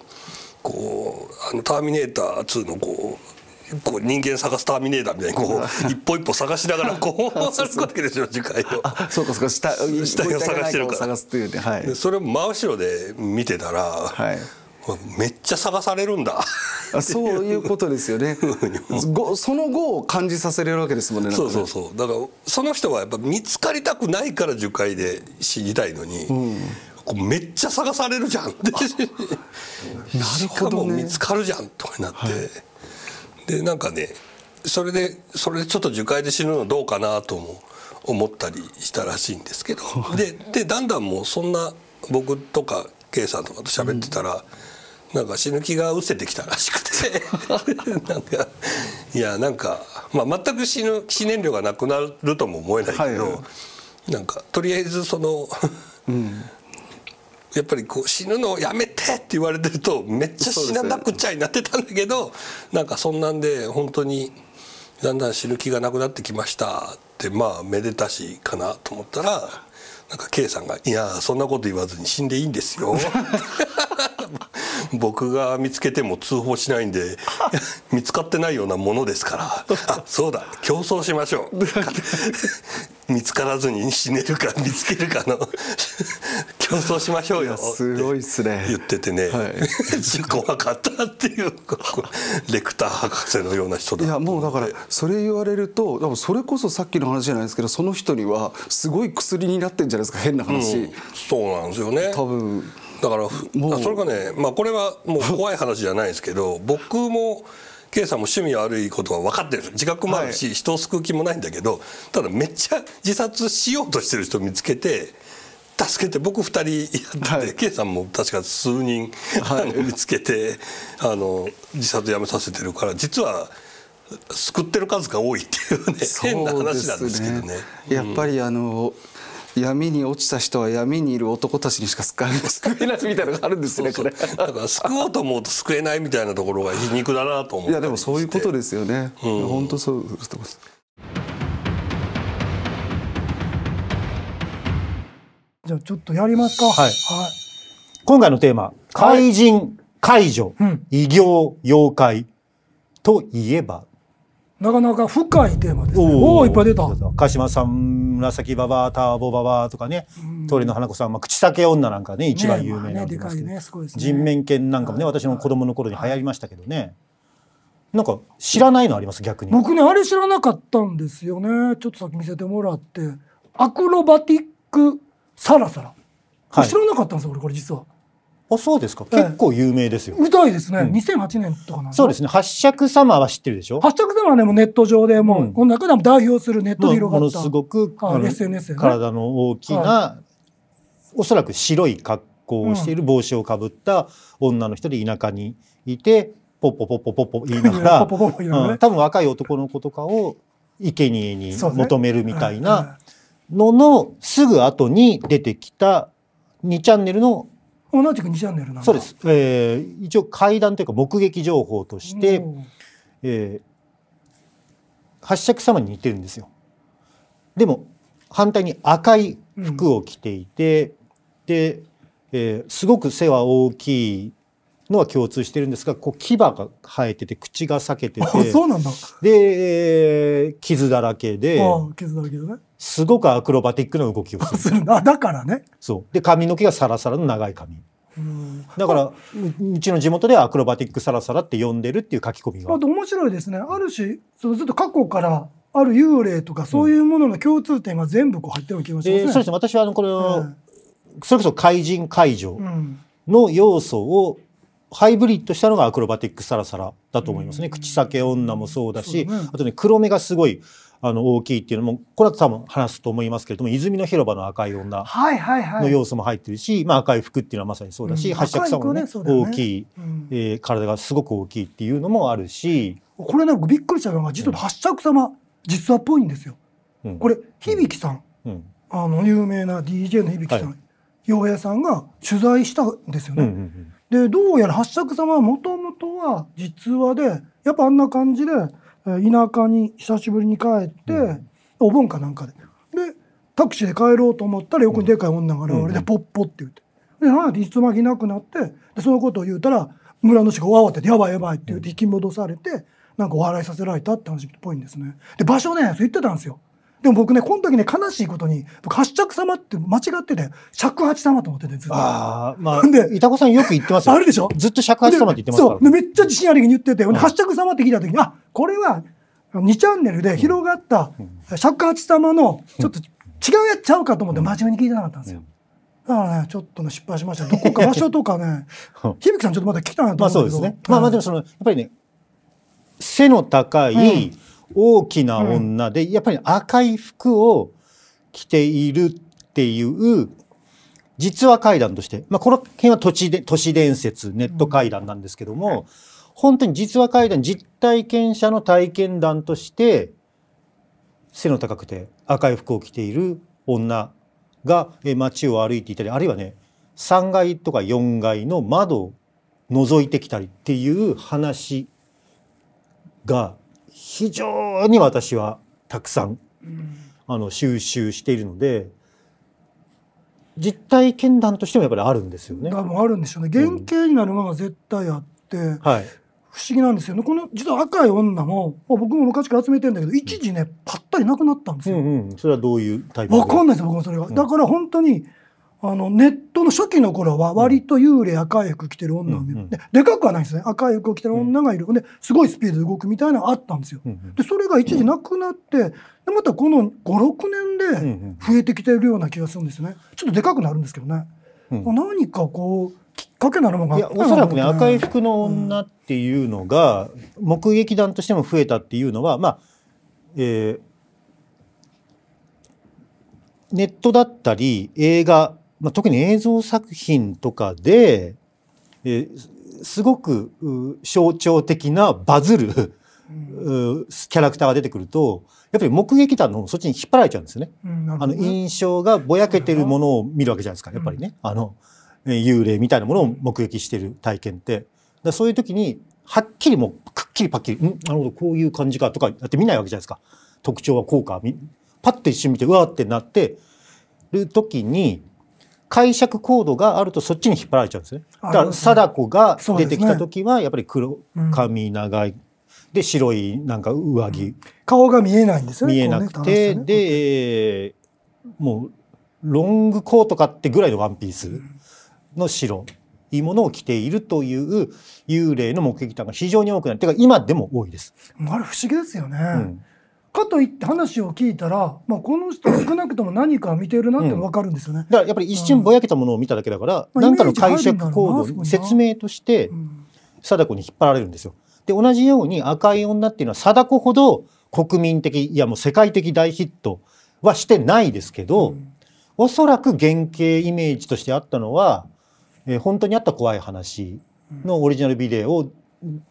こうあのターミネーター2のこうこう人間探すターミネーターみたいにこう一歩一歩探しながらこう歩く わけですよ樹海を。そうかそうか下下を探してるから探すというね、はい、それを真後ろで見てたら、はい、めっちゃ探されるんだそういうことですよねその後を感じさせれるわけですもんね、そうそうそうだからその人はやっぱ見つかりたくないから樹海で死にたいのに、うんめっちゃ探されるじゃんってなるほど、ね、見つかるじゃんとかになってでなんかねそれでそれでちょっと樹海で死ぬのどうかなとも思ったりしたらしいんですけど ででだんだんもうそんな僕とか圭さんとかと喋ってたら、うん、なんか死ぬ気が失せてきたらしくて なんかいやなんか、まあ、全く死ぬ死燃料がなくなるとも思えないけど、はいはい、なんかとりあえずそのうん、やっぱりこう死ぬのをやめって言われてるとめっちゃ死ななくちゃになってたんだけど、ね、なんかそんなんで本当にだんだん死ぬ気がなくなってきましたってまあめでたしかなと思ったらなんか K さんが「いやそんなこと言わずに死んでいいんですよ」僕が見つけても通報しないんで 見つかってないようなものですからそうだ競争しましょう 見つからずに死ねるか見つけるかの競争しましょうよすごいっすね言っててね、はい、怖かったっていうレクター博士のような人だいやもうだからそれ言われると多分それこそさっきの話じゃないですけどその人にはすごい薬になってんじゃないですか変な話、うん、そうなんですよね多分だからそれがね、まあ、これはもう怖い話じゃないですけど僕も K さんも趣味悪いことは分かってる自覚もあるし、はい、人を救う気もないんだけどただめっちゃ自殺しようとしてる人見つけて。助けて僕2人やってて、はい、K さんも確か数人、はい、見つけてあの自殺やめさせてるから実は救ってる数が多いっていうね変な話なんですけどね。やっぱりあの、闇に落ちた人は闇にいる男たちにしか救えないみたいなのがあるんですねこれだから救おうと思うと救えないみたいなところが皮肉だなと思っていやでもそういうことですよね、うん、本当そうだと思いますじゃあちょっとやりますかはい、はい、今回のテーマ「怪人、はい、解除、うん、異形妖怪」といえばなかなか深いテーマですね。おおいっぱい出た。鹿島さん、紫ババターボババとかね、鳥の花子さん、まあ、口裂女なんかね、一番有名なんですけど、人面犬なんかもね、私の子供の頃に流行りましたけどね。なんか知らないのあります逆に。僕ね、あれ知らなかったんですよね。ちょっとさっき見せてもらって、アクロバティックサラサラ。知らなかったんですよ、俺これ実は。あそうですか、結構有名ですよ。みたいですね、うん、2008年とかなんそうですね、八尺様は知ってるでしょ八尺様はね、もうネット上でもう、うん、この中でも代表するネットで広がった、ものすごく、あの s ね、体の大きな、はい、おそらく白い格好をしている、帽子をかぶった女の人で田舎にいて、ポッポポッポポッポ言いながら、ポポん、多分若い男の子とかを生贄に求めるみたいなののすぐ後に出てきた2チャンネルの同じく2チャンネルなんそうです、えー、一応会談というか目撃情報として、えー、八尺様に似てるんですよでも反対に赤い服を着ていて、うん、で、えー、すごく背は大きいのは共通してるんですがこう牙が生えてて口が裂けててそうなんだで、えー、傷だらけで傷だらけだねすごくアクロバティックな動きをする。あだからね。そうで髪の毛がサラサラの長い髪。だからうちの地元ではアクロバティックサラサラって呼んでるっていう書き込みが。あと面白いですね。ある種そのずっと過去からある幽霊とかそういうものの共通点が全部こう入ってる気がしますね。えー、そうですね。私はあのこれそれこそ怪人解除の要素をハイブリッドしたのがアクロバティックサラサラだと思いますね。うん、口裂け女もそうだし、ね、あとね黒目がすごい。あの大きいっていうのもこれは多分話すと思いますけれども泉の広場の赤い女の要素も入ってるし、はいはいはい、まあ、赤い服っていうのはまさにそうだし、うん、八尺様の、ね、ね、大きい、うえー、体がすごく大きいっていうのもあるしこれなんかびっくりしたのが実は八尺様、実はっぽいんですよ。うん、これ響さん、うん、あの有名な DJ の響さん、はい、平さんが取材したんですよね。うんうんうん、でどうやら八尺様はもともとは実話でやっぱあんな感じで。田舎に久しぶりに帰って、うん、お盆かなんかででタクシーで帰ろうと思ったら横にでかい女が現れて、ポッポって言って。でなんでいつまきなくなってでそのことを言うたら村の人が慌てて「やばいやばい」って言って引き戻されて、なんかお笑いさせられたって話っぽいんですね。で場所ねそう言ってたんですよ。でも僕ね、この時ね、悲しいことに、僕、八尺様って間違ってて、尺八様と思ってて、ずっと。ああ、まあ、で、板子さんよく言ってますよ。あるでしょずっと尺八様って言ってますから、ね、そう。めっちゃ自信ありげに言ってて、八尺様って聞いた時に、あ、これは、2チャンネルで広がった尺八様の、ちょっと違うやっちゃうかと思って、真面目に聞いてなかったんですよ。だからね、ちょっとね、失敗しました。どこか場所とかね、響さんちょっとまだ聞きたなと思うんですけど。まあそうですね。まあまあでもその、やっぱりね、背の高い、うん、大きな女で、やっぱり赤い服を着ているっていう実話怪談として、まあ、この辺は都市で都市伝説ネット怪談なんですけども、本当に実話怪談実体験者の体験談として背の高くて赤い服を着ている女が街を歩いていたりあるいはね3階とか4階の窓を覗いてきたりっていう話が非常に私はたくさん、あの収集しているので実体験談としてもやっぱりあるんですよね。あるんでしょうね。原型になるものが絶対あって、うんはい、不思議なんですよね。この実は赤い女も僕も昔から集めてるんだけど、一時ねぱったりなくなったんですよ。うんうん、それはどういうタイプ？わかんないです僕もそれは。だから本当に、あのネットの初期の頃は割と幽霊赤い服着てる女を見る、うん、ででかくはないんですね赤い服を着てる女がいる、うん、ですごいスピードで動くみたいなのあったんですよ。うん、でそれが一時なくなってでまたこの56年で増えてきてるような気がするんですねちょっとでかくなるんですけどね。何かこうきっかけなのがいやおそらくね赤い服の女っていうのが目撃談としても増えたっていうのはまあえー、ネットだったり映画まあ、特に映像作品とかで、えー、すごく象徴的なバズるキャラクターが出てくるとやっぱり目撃団の方そっちに引っ張られちゃうんですよね。うん、ねあの印象がぼやけてるものを見るわけじゃないですかやっぱりね、うん、あの幽霊みたいなものを目撃してる体験って。だそういう時にはっきりもうくっきりパッキリ「んなるほどこういう感じか」とかやって見ないわけじゃないですか特徴はこうかパッと一瞬見てうわってなってる時に解釈コードがあるとそっちに引っ張られちゃうんですね。だから貞子が出てきた時はやっぱり黒髪長い、で白いなんか上着、顔が見えないんですよね。見えなくて、で、もうロングコートかってぐらいのワンピースの白いものを着ているという幽霊の目撃談が非常に多くなる。てか今でも多いです。あれ不思議ですよね。かといって話を聞いたら、まあ、この人 少なくとも何か見てるなって分かるんですよね、うん、だからやっぱり一瞬ぼやけたものを見ただけだから、うん、何かの解釈行動説明として貞子に引っ張られるんですよ。で同じように「赤い女」っていうのは貞子ほど国民的いやもう世界的大ヒットはしてないですけど、うん、おそらく原型イメージとしてあったのは、えー、本当にあった怖い話のオリジナルビデオ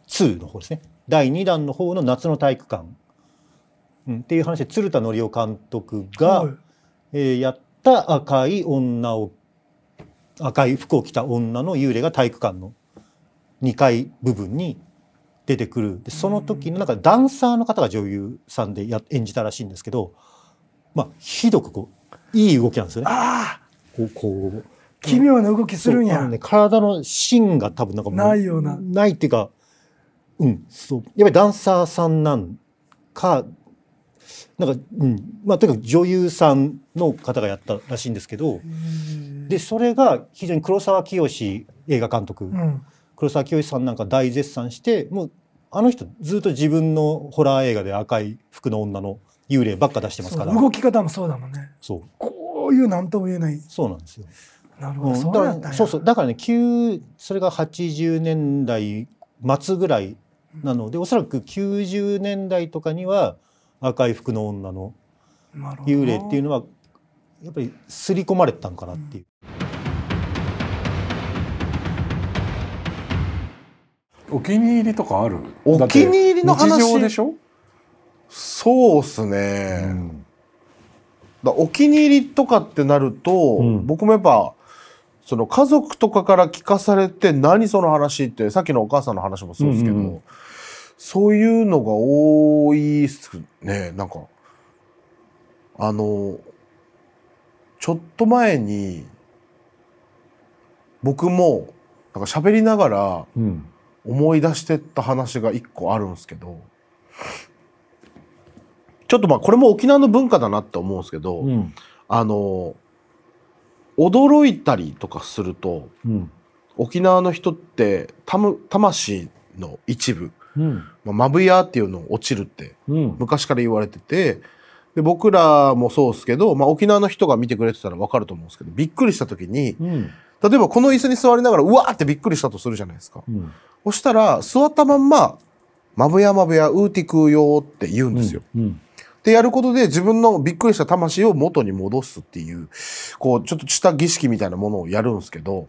2の方ですね第2弾の方の夏の体育館っていう話で鶴田紀夫監督が、はい、えー、やった赤い女を赤い服を着た女の幽霊が体育館の2階部分に出てくるでその時のなんかダンサーの方が女優さんでや演じたらしいんですけど、まあ、ひどくこういい動きなんですよね。あこうこう奇妙な動きするんや。ね、体の芯が多分なんかないような。ないっていうか、うん、そう。やっぱりダンサーさんなんか、なんか、うんまあ、とにかく女優さんの方がやったらしいんですけどでそれが非常に黒沢清映画監督、うん、黒沢清さんなんか大絶賛してもうあの人ずっと自分のホラー映画で赤い服の女の幽霊ばっか出してますから動き方もそうだもんねそうこういう何とも言えないそうなんですよなるほど、うん、そうだからそうそうだからね9それが80年代末ぐらいなので、うん、おそらく90年代とかには赤い服の女の幽霊っていうのはやっぱり刷り込まれたんかなっていう。うん、お気に入りとかあるお気に入りの話でしょそうっすね、うん、だお気に入りとかってなると、うん、僕もやっぱその家族とかから聞かされて何その話ってさっきのお母さんの話もそうですけど、うんうん、そういうのが多いっすね。なんか、あの、ちょっと前に、僕も、なんか喋りながら、思い出してった話が一個あるんですけど、ちょっとまあ、これも沖縄の文化だなって思うんですけど、うん、あの、驚いたりとかすると、うん、沖縄の人って、たむ、魂の一部、うん、まあ、マブヤっていうの落ちるって昔から言われてて、で僕らもそうですけど、まあ、沖縄の人が見てくれてたら分かると思うんですけどびっくりした時に、うん、例えばこの椅子に座りながらうわーってびっくりしたとするじゃないですか、うん、そしたら座ったまんま「まぶやまぶやウーティクーよ」って言うんですよ。うん、でやることで自分のびっくりした魂を元に戻すっていうこうちょっとした儀式みたいなものをやるんですけど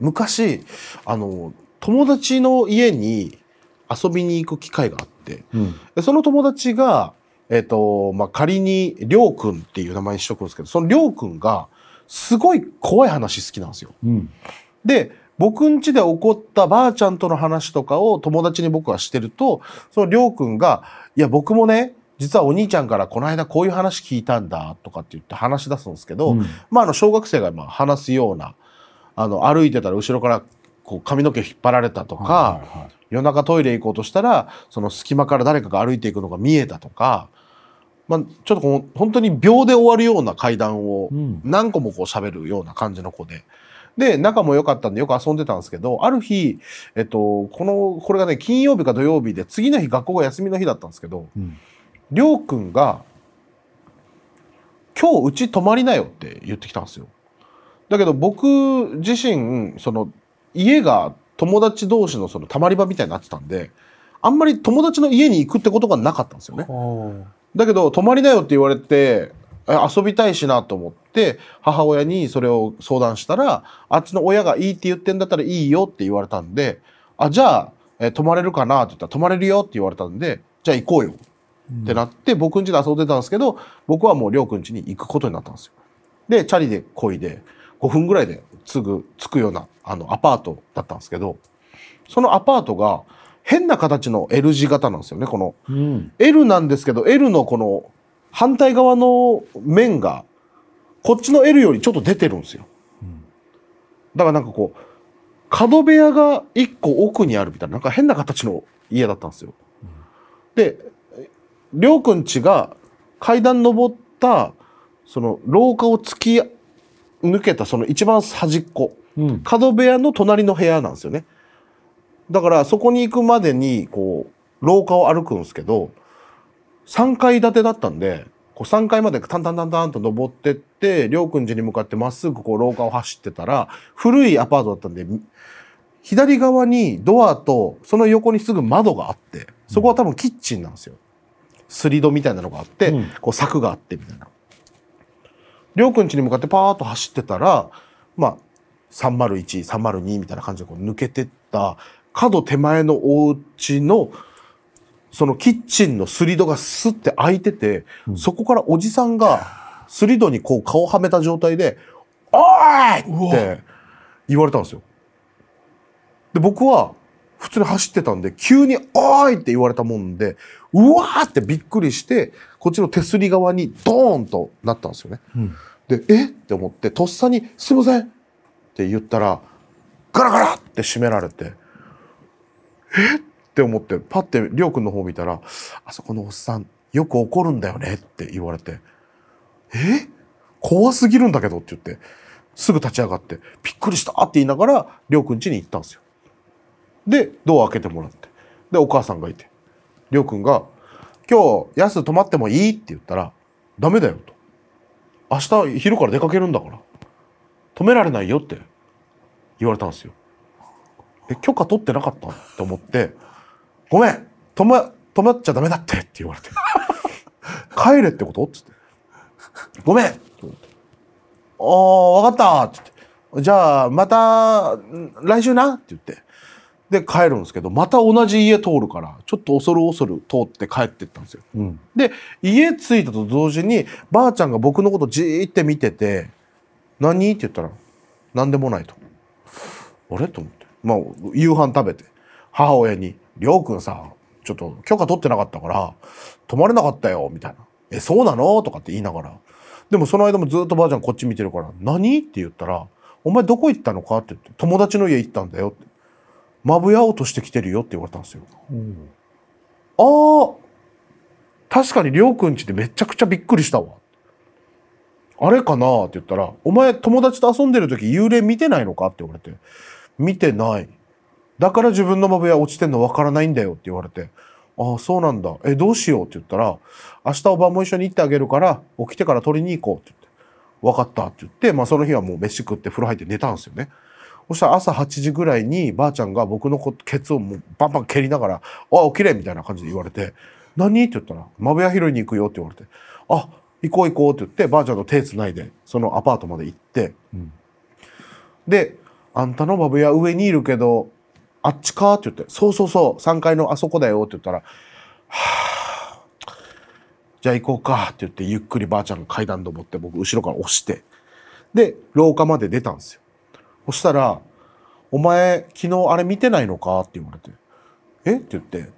昔あの友達の家に遊びに行く機会があって、うん、その友達が、えっ、ー、と、まあ、仮に、りょうくんっていう名前にしとくんですけど、そのりょうくんが、すごい怖い話好きなんですよ。うん、で、僕ん家で起こったばあちゃんとの話とかを友達に僕はしてると、そのりょうくんが、いや、僕もね、実はお兄ちゃんからこの間こういう話聞いたんだとかって言って話し出すんですけど、うん、まあ、あの、小学生がまあ話すような、あの、歩いてたら後ろからこう髪の毛引っ張られたとか、夜中トイレ行こうとしたらその隙間から誰かが歩いていくのが見えたとか、まあ、ちょっとこう本当に秒で終わるような階段を何個もこう喋るような感じの子で。で、仲も良かったんでよく遊んでたんですけど、ある日、えっと、この、これがね、金曜日か土曜日で、次の日学校が休みの日だったんですけど、りょうくんが、今日うち泊まりなよって言ってきたんですよ。だけど僕自身、その、家が友達同士のそのたまり場みたいになってたんであんまり友達の家に行くってことがなかったんですよね。だけど泊まりなよって言われて遊びたいしなと思って母親にそれを相談したらあっちの親がいいって言ってんだったらいいよって言われたんであじゃあ、え泊まれるかなって言ったら泊まれるよって言われたんでじゃあ行こうよってなって、うん、僕ん家で遊んでたんですけど僕はもうりょうくん家に行くことになったんですよ。でチャリでこいで5分ぐらいですぐ着くようなあのアパートだったんですけどそのアパートが変な形の L 字型なんですよねこの、うん、L なんですけど L のこの反対側の面がこっちの L よりちょっと出てるんですよ、うん、だからなんかこう角部屋が1個奥にあるみたいななんか変な形の家だったんですよ、うん、でりょうくんちが階段登ったその廊下を突き抜けたその一番端っこ、うん、角部屋の隣の部屋なんですよね。だからそこに行くまでにこう廊下を歩くんですけど3階建てだったんでこう3階までタンタンタンタンと登ってって亮君家に向かってまっすぐこう廊下を走ってたら古いアパートだったんで左側にドアとその横にすぐ窓があってそこは多分キッチンなんですよ。すり戸みたいなのがあって、こう柵があってみたいな。りょうくん家に向かってパーッと走ってたら、まあ、301、302みたいな感じでこう抜けてった角手前のお家のそのキッチンのすり戸がスッて開いてて、うん、そこからおじさんがすり戸にこう顔はめた状態で「おーい!」って言われたんですよ。で僕は普通に走ってたんで、急に、おーいって言われたもんで、うわーってびっくりして、こっちの手すり側にドーンとなったんですよね。うん、で、えって思って、とっさに、すいませんって言ったら、ガラガラって閉められて、えって思って、パってりょうくんの方見たら、あそこのおっさん、よく怒るんだよねって言われて、え怖すぎるんだけどって言って、すぐ立ち上がって、びっくりしたって言いながら、りょうくん家に行ったんですよ。でドア開けてもらってでお母さんがいてりょうくんが「今日安泊まってもいい?」って言ったら「ダメだよ」と「明日昼から出かけるんだから止められないよ」って言われたんですよ。え許可取ってなかったって思って「ごめん止ま止まっちゃダメだって」って言われて「帰れってこと?」っつって「ごめん」ってって「ああ分かった」っつって「じゃあまた来週な」って言ってで帰るんですけどまた同じ家通るからちょっと恐る恐る通って帰ってったんですよ。うん、で家着いたと同時にばあちゃんが僕のことじーって見てて「何?」って言ったら「何でもない」と。あれと思って、まあ、夕飯食べて母親に「りょうくんさちょっと許可取ってなかったから泊まれなかったよ」みたいな「えそうなの?」とかって言いながらでもその間もずっとばあちゃんこっち見てるから「何?」って言ったら「お前どこ行ったのか?」って言って「友達の家行ったんだよ」って。まぶやおうとしてきてるよって言われたんですよ。うん、ああ確かにりょうくんちでめちゃくちゃびっくりしたわ。あれかなって言ったら、お前友達と遊んでる時幽霊見てないのかって言われて、見てない。だから自分のまぶや落ちてんのわからないんだよって言われて、ああ、そうなんだ。え、どうしようって言ったら、明日お晩も一緒に行ってあげるから、起きてから取りに行こうって言って、分かったって言って、まあその日はもう飯食って風呂入って寝たんですよね。そしたら朝8時ぐらいにばあちゃんが僕のケツをもうバンバン蹴りながら「あ起きれ」みたいな感じで言われて「何?」って言ったら「部屋拾いに行くよ」って言われて「あ行こう行こう」って言ってばあちゃんと手つないでそのアパートまで行って、うん、で「あんたの部屋上にいるけどあっちか?」って言って「そうそうそう3階のあそこだよ」って言ったら「はあじゃあ行こうか」って言ってゆっくりばあちゃんが階段登って僕後ろから押してで廊下まで出たんですよ。そしたら、お前、昨日あれ見てないのかって言われて、えって言って、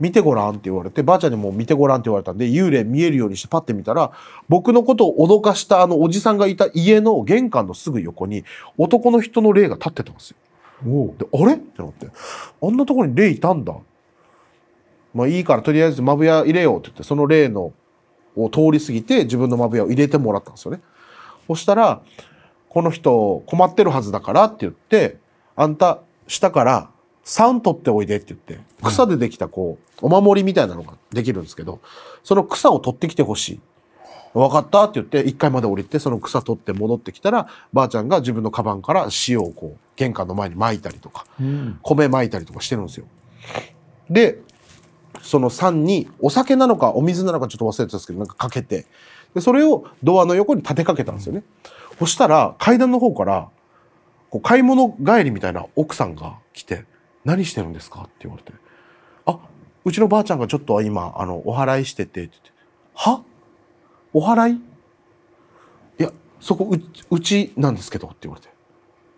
見てごらんって言われて、ばあちゃんにも見てごらんって言われたんで、幽霊見えるようにしてパッて見たら、僕のことを脅かしたあのおじさんがいた家の玄関のすぐ横に、男の人の霊が立ってたんですよ。で、あれってなって、あんなところに霊いたんだ。まあいいからとりあえずまぶや入れようって言って、その霊のを通り過ぎて自分のまぶやを入れてもらったんですよね。そしたら、この人困ってるはずだからって言って、あんた下から酸取っておいでって言って、草でできたこう、お守りみたいなのができるんですけど、その草を取ってきてほしい。分かったって言って、一階まで降りて、その草取って戻ってきたら、ばあちゃんが自分のカバンから塩をこう、玄関の前に撒いたりとか、うん、米撒いたりとかしてるんですよ。で、その酸に、お酒なのかお水なのかちょっと忘れてたんですけど、なんかかけて、でそれをドアの横に立てかけたんですよね。うんそしたら階段の方からこう買い物帰りみたいな奥さんが来て「何してるんですか?」って言われて「あうちのばあちゃんがちょっと今あのお祓いしてて」って言って「はお祓いいやそこうちなんですけど」って言われて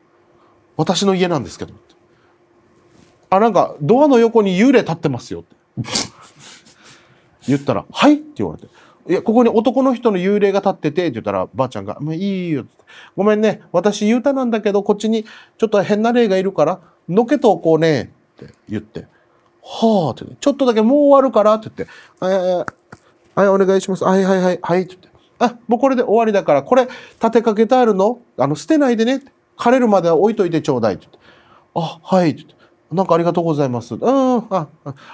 「私の家なんですけど」って「あなんかドアの横に幽霊立ってますよ」って 言ったら「はい?」って言われて「いや、ここに男の人の幽霊が立ってて、って言ったら、ばあちゃんが、もういいよ。ごめんね。私、ゆうたなんだけど、こっちにちょっと変な霊がいるから、のけとこうね。って言って、はあって、ちょっとだけもう終わるからって言って、はい、お願いします。はいはいはい、はい、って言って。あ、もうこれで終わりだから、これ立てかけてあるのあの、捨てないでね。枯れるまでは置いといてちょうだい。って言って。あ、はい。って言って。なんかありがとうございます。うん、あ、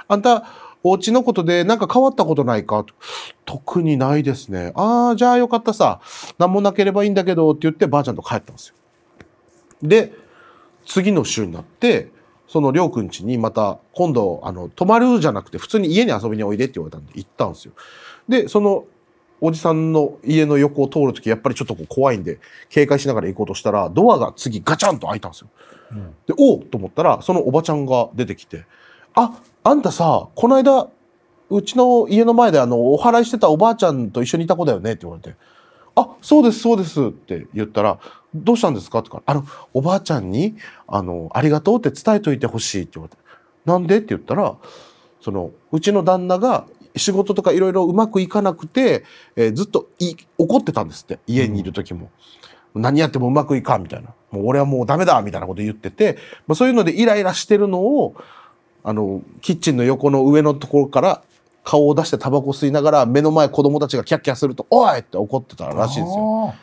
あんた、お家のことでなんか変わったことないか特にないですね。ああ、じゃあよかったさ。何もなければいいんだけどって言ってばあちゃんと帰ったんですよ。で、次の週になって、そのりょうくん家にまた今度、あの、泊まるじゃなくて普通に家に遊びにおいでって言われたんで行ったんですよ。で、そのおじさんの家の横を通るとき、やっぱりちょっと怖いんで、警戒しながら行こうとしたら、ドアが次ガチャンと開いたんですよ。うん、で、おおと思ったら、そのおばちゃんが出てきて、あ、あんたさ、この間、うちの家の前であの、お祓いしてたおばあちゃんと一緒にいた子だよねって言われて、あ、そうです、そうですって言ったら、どうしたんですかってから、あの、おばあちゃんに、あの、ありがとうって伝えといてほしいって言われて、なんでって言ったら、その、うちの旦那が仕事とかいろいろうまくいかなくて、えー、ずっと怒ってたんですって、家にいる時も。うん、何やってもうまくいかんみたいな。もう俺はもうダメだみたいなこと言ってて、まあ、そういうのでイライラしてるのを、あのキッチンの横の上のところから顔を出してタバコ吸いながら目の前子供たちがキャッキャすると「おい!」って怒ってたらしいんですよ。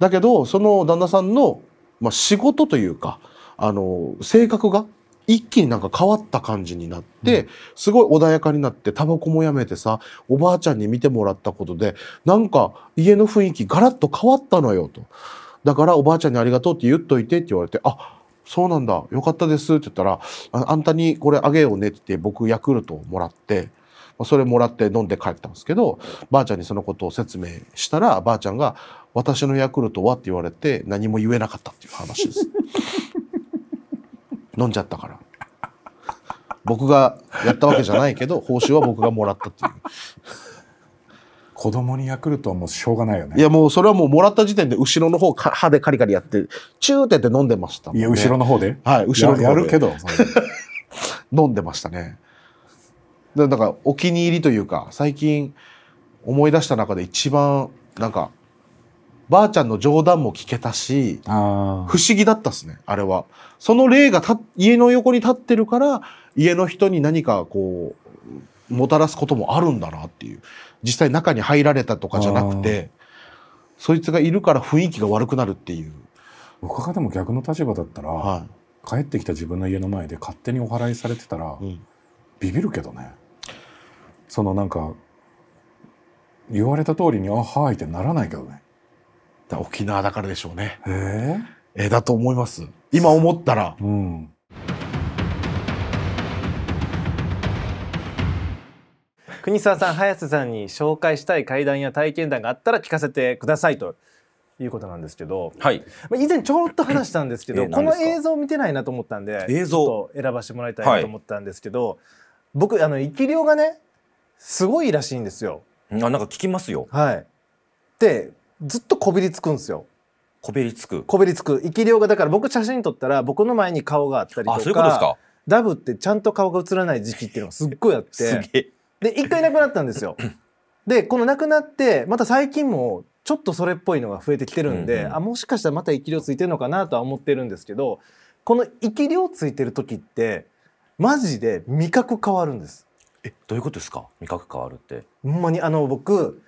だけどその旦那さんの、まあ、仕事というかあの性格が一気になんか変わった感じになって、うん、すごい穏やかになってタバコもやめてさおばあちゃんに見てもらったことでなんか家の雰囲気ガラッと変わったのよと。だからおばあちゃんにありがとうって言っといてって言われてあそうなんだよかったです」って言ったら「あんたにこれあげようね」って言って僕ヤクルトをもらって。それもらって飲んで帰ったんですけどばあちゃんにそのことを説明したらばあちゃんが「私のヤクルトは?」って言われて何も言えなかったっていう話です 飲んじゃったから僕がやったわけじゃないけど報酬は僕がもらったっていう子供にヤクルトはもうしょうがないよねいやもうそれはもうもらった時点で後ろの方か歯でカリカリやってチューってって飲んでました、ね、いや後ろの方ではい後ろの方でやるけど 飲んでましたねだからお気に入りというか最近思い出した中で一番なんかばあちゃんの冗談も聞けたし不思議だったっすねあれはその霊が家の横に立ってるから家の人に何かこうもたらすこともあるんだなっていう実際中に入られたとかじゃなくてそいつがいるから雰囲気が悪くなるっていう僕がでも逆の立場だったら、はい、帰ってきた自分の家の前で勝手にお祓いされてたら、うん、ビビるけどねそのなんか言われた通りに「あはい」ってならないけどね沖縄だからでしょうねえー、えだと思います今思ったら、うん国沢さん早瀬さんに紹介したい会談や体験談があったら聞かせてくださいということなんですけど、はい、まあ以前ちょろっと話したんですけど、えー、この映像見てないなと思ったんで映像と選ばしてもらいたいなと思ったんですけど、はい、僕あの生き量がねすごいらしいんですよ。あなんか聞きますよ。はい。でずっとこびりつくんですよ。こびりつくこびりつく生き量がだから僕写真撮ったら僕の前に顔があったりとかダブってちゃんと顔が映らない時期っていうのがすっごいあってで一回なくなったんですよ。でこのなくなってまた最近もちょっとそれっぽいのが増えてきてるんで、うんうん、あもしかしたらまた生き量ついてるのかなとは思ってるんですけどこの生き量ついてる時ってマジで味覚変わるんです。えどういうことですか味覚変わるって。ほんまにあの僕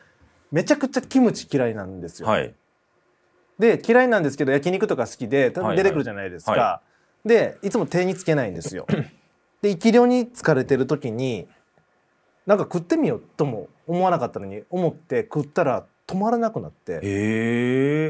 めちゃくちゃキムチ嫌いなんですよ。はい、で嫌いなんですけど焼肉とか好きで出てくるじゃないですか。はいはい、でいつも手につけないんですよ。で生き量に疲れてる時になんか食ってみようとも思わなかったのに思って食ったら止まらなくなって、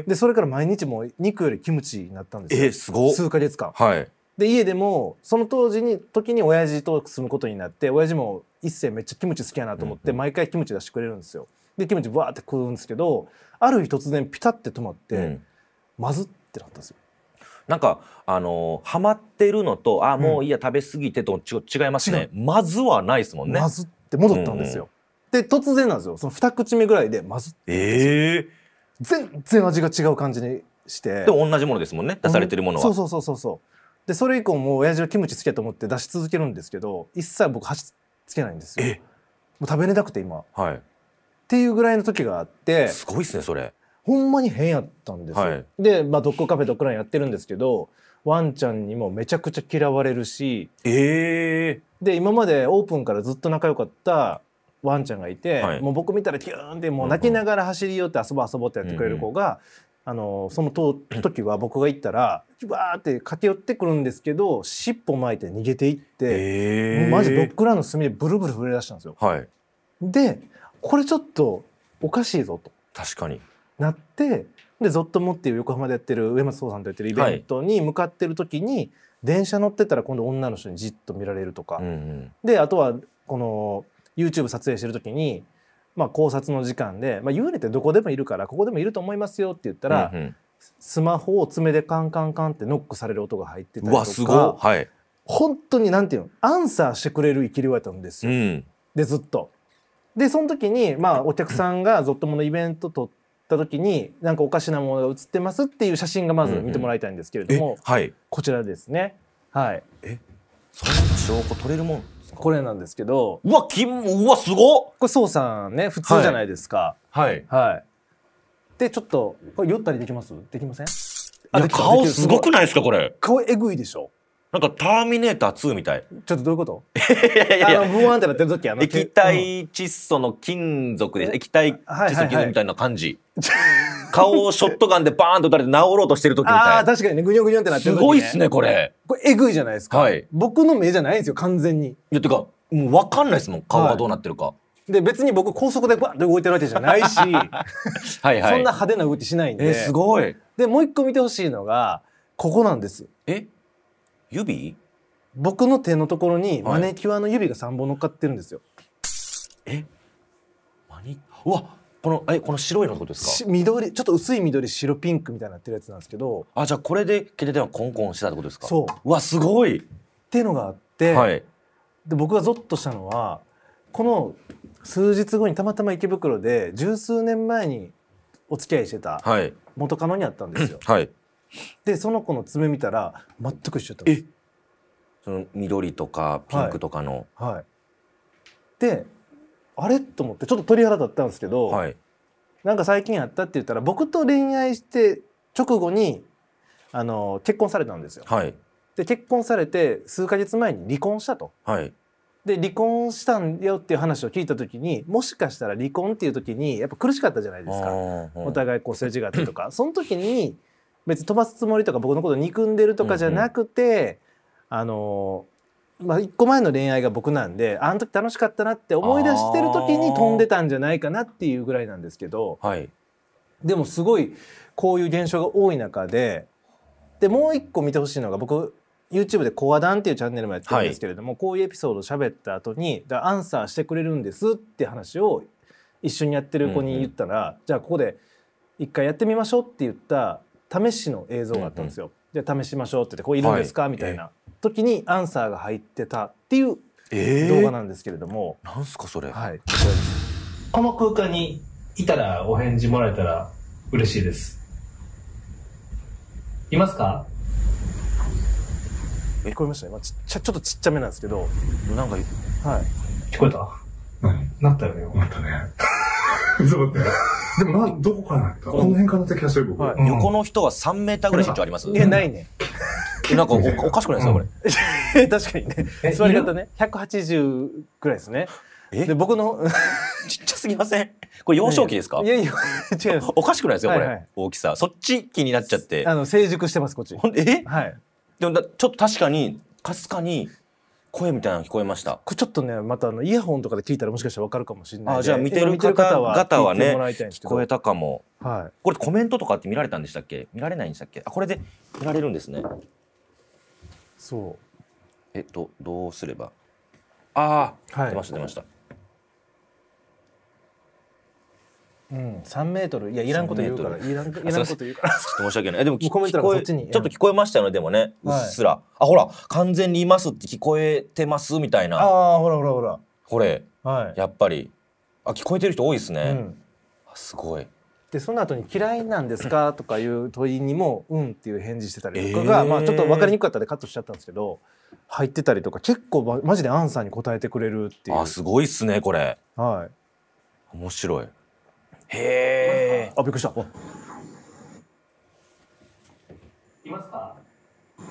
でそれから毎日も肉よりキムチになったんですよ、えすご数か月間。はいで家でもその当時に時に親父と住むことになって親父も一世めっちゃキムチ好きやなと思って、毎回キムチ出してくれるんですよ。でキムチわって食うんですけどある日突然ピタって止まって、うん、まずってなったんですよ。なんかあのー、ハマってるのとあもういいや、食べ過ぎてとち違いますねまずはないですもんねまずっって戻ったんですよ。うんで突然なんですよその2口目ぐらいでまずええー、全然味が違う感じにしてでも同じものですもんね出されてるものは、うん、そうそうそうそうでそれ以降も親父はキムチつけと思って出し続けるんですけど一切僕箸つけないんですよもう食べれなくて今、はい、っていうぐらいの時があってすごいっすねそれほんまに変やったんですよ、はい、で、まあ、どっこカフェドッグランやってるんですけどワンちゃんにもめちゃくちゃ嫌われるし、えー、で今までオープンからずっと仲良かったワンちゃんがいて、はい、もう僕見たらキューンってもう泣きながら走り寄って遊ぼう遊ぼうってやってくれる子が、うん、あのその時は僕が行ったらわーって駆け寄ってくるんですけど尻尾巻いて逃げていって、えー、マジドッの隅でブルブル震え出したんですよ。はい、でこれちょっとおかしいぞと。確かになってで「ゾッとも」っていう横浜でやってる上松壮さんとやってるイベントに向かってる時に、はい、電車乗ってたら今度女の人にじっと見られるとか、うんうん、であとはこの YouTube 撮影してる時に、まあ、考察の時間で、まあ、幽霊ってどこでもいるからここでもいると思いますよって言ったら、うんうん、スマホを爪でカンカンカンってノックされる音が入ってたりとかはい、本当になんていうのアンサーしてくれる生きりをやったんですよ。うん、でずっと。でその時に、まあ、お客さんがぞっとものイベント撮ってった時になんかおかしなものが写ってますっていう写真がまず見てもらいたいんですけれども、うんうんはい、こちらですね。はい。え、そんな証拠取れるもんこれなんですけど。うわ、きうわ、すごこれ、そうさんね、普通じゃないですか。はい。はい。で、ちょっと、これ、酔ったりできますできませんあ、顔すごくないですか、これ。顔えぐいでしょなんかターミネーター2みたい。ちょっとどういうこといやいやいやあの、ブワンってなってる時やの。液体窒素の金属で、うん、液体窒素金属みたいな感じ。顔をショットガンでバーンと撃たれて治ろうとしてる時みたいな。あ確かにね、ぐにょぐにょってなってる、ね、すごいっすね、これ。これ、えぐいじゃないですか。はい、僕の目じゃないんですよ、完全に。いや、てか、もうわかんないですもん、顔がどうなってるか。はいで別に僕高速でバンと動いてるわけじゃないし はい、そんな派手な動きしないんで、えー、すごいでもう一個見てほしいのがここなんですえ指僕の手のところにマネキュアの指が3本乗っかってるんですよ。はい、えマニうわこのえこの白いのことですか緑ちょっと薄い緑白ピンクみたいになってるやつなんですけどあじゃあこれで携帯電はコンコンしてたってことですかそううわすごいっていうのがあって、はい、で僕がゾッとしたのはこの数日後にたまたま池袋で十数年前にお付き合いしてた元カノにあったんですよ。はい、はいでその子の爪見たら全く一緒だったんですその緑とかピンクとかの、はいはい、であれと思ってちょっと鳥肌だったんですけど、はい、なんか最近やったって言ったら僕と恋愛して直後にあの結婚されたんですよ、はい、で結婚されて数か月前に離婚したと、はい、で離婚したんよっていう話を聞いた時にもしかしたら離婚っていう時にやっぱ苦しかったじゃないですかお互いこうすれ違っとかその時に別に飛ばすつもりとか僕のこと憎んでるとかじゃなくて、うんうん、あのまあ、一個前の恋愛が僕なんであの時楽しかったなって思い出してる時に飛んでたんじゃないかなっていうぐらいなんですけど、はい、でもすごいこういう現象が多い中ででもう一個見てほしいのが僕 YouTube で「コアダン」っていうチャンネルもやってるんですけれども、はい、こういうエピソードを喋った後にだアンサーしてくれるんですって話を一緒にやってる子に言ったら、うんうん、じゃあここで一回やってみましょうって言った試しの映像があったんですよ。うんうん、じゃ試しましょうって言ってこういるんですか、はい、みたいな時にアンサーが入ってたっていう動画なんですけれども。えー、なんすかそれ。はい。この空間にいたらお返事もらえたら嬉しいです。いますか？聞こえましたねまあ、ちっちゃちょっとちっちゃめなんですけどなんかはい聞こえた何なったよねなったねそうね。でもな、どこからこの辺かなって気がする、僕。横の人は3メーターぐらい身長ありますいや、ないね。なんかおかしくないですか、これ。確かにね。座り方ね。180ぐらいですね。で僕の ちっちゃすぎませんこれ幼少期ですかいやいや違うおかしくないですかこれ、大きさそっち気になっちゃってあの成熟してますこっちえ、はい、でもちょっと確かにかすかに声みたいなの聞こえましたちょっとねまたあのイヤホンとかで聞いたらもしかしたらわかるかもしれないあじゃあ見てる方はね聞こえたかも、はい、これコメントとかって見られたんでしたっけ見られないんでしたっけあこれで見られるんですねそうえっとどうすればああ、はい、出ました出ましたうん、3メートルいやいらんこと言うからいらんこと言うからちょっと申し訳ないでも聞こえちょっと聞こえましたよねでもね、うっすらあほら完全にいますって聞こえてますみたいなあほらほらほらこれ、はい、やっぱりあ聞こえてる人多いですね、うん、すごいでその後に「嫌いなんですか?」とかいう問いにも「うん」っていう返事してたりとかが、えー、まあ、ちょっと分かりにくかったんでカットしちゃったんですけど入ってたりとか結構マジでアンさんに答えてくれるっていうあすごいっすねこれはい面白いへえ。あ、びっくりした。いますか。あ、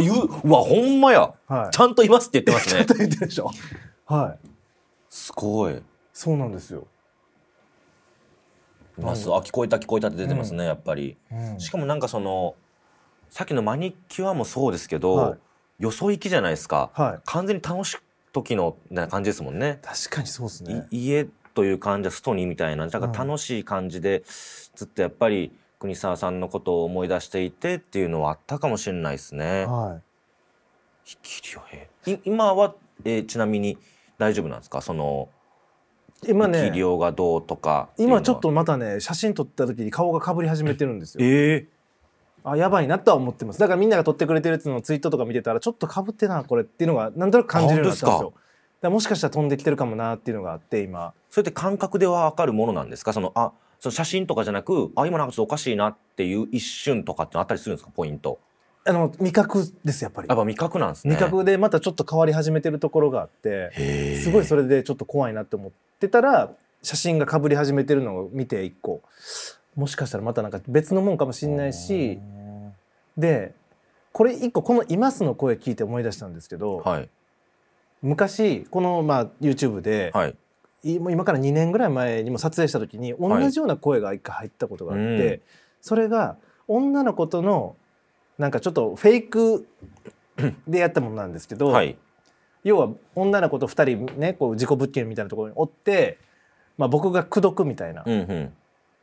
いう、うわ、ほんまや、はい。ちゃんといますって言ってますね。ちゃんと言ってるでしょ。はい。すごい。そうなんですよ。います。あ、聞こえた、聞こえたって出てますね、うん、やっぱり、うん。しかも、なんか、その。さっきのマニキュアもそうですけど。はい、よそ行きじゃないですか。はい、完全に楽し時のな感じですもんね。確かにそうですね。家という感じはストにみたいなだから楽しい感じでずっとやっぱり国沢さんのことを思い出していてっていうのはあったかもしれないですね。はい、今は、えー、ちなみに大丈夫なんですかその今ね料がどうとか今ちょっとまたね写真撮った時に顔がかぶり始めてるんですよ。えー、あやばいなとは思ってますだからみんなが撮ってくれてるやつのツイートとか見てたらちょっとかぶってなこれっていうのがなんとなく感じるようになったんですよ。だもしかしたら飛んできてるかもなっていうのがあって今それって感覚ではわかるものなんですかそのあその写真とかじゃなくあ今なんかちょっとおかしいなっていう一瞬とかってあったりするんですかポイントあの味覚ですやっぱりやっぱ味覚なんですね味覚でまたちょっと変わり始めてるところがあってすごいそれでちょっと怖いなって思ってたら写真がかぶり始めてるのを見て一個もしかしたらまたなんか別のもんかもしんないしでこれ一個この「います」の声聞いて思い出したんですけど、はい、昔このまあ YouTube で、はい、今から2年ぐらい前にも撮影した時に同じような声が一回入ったことがあって、はい、それが女の子とのなんかちょっとフェイク でやったものなんですけど、はい、要は女の子と2人ねこう自己物件みたいなところにおって、まあ、僕が口説くみたいな、うんうん、っ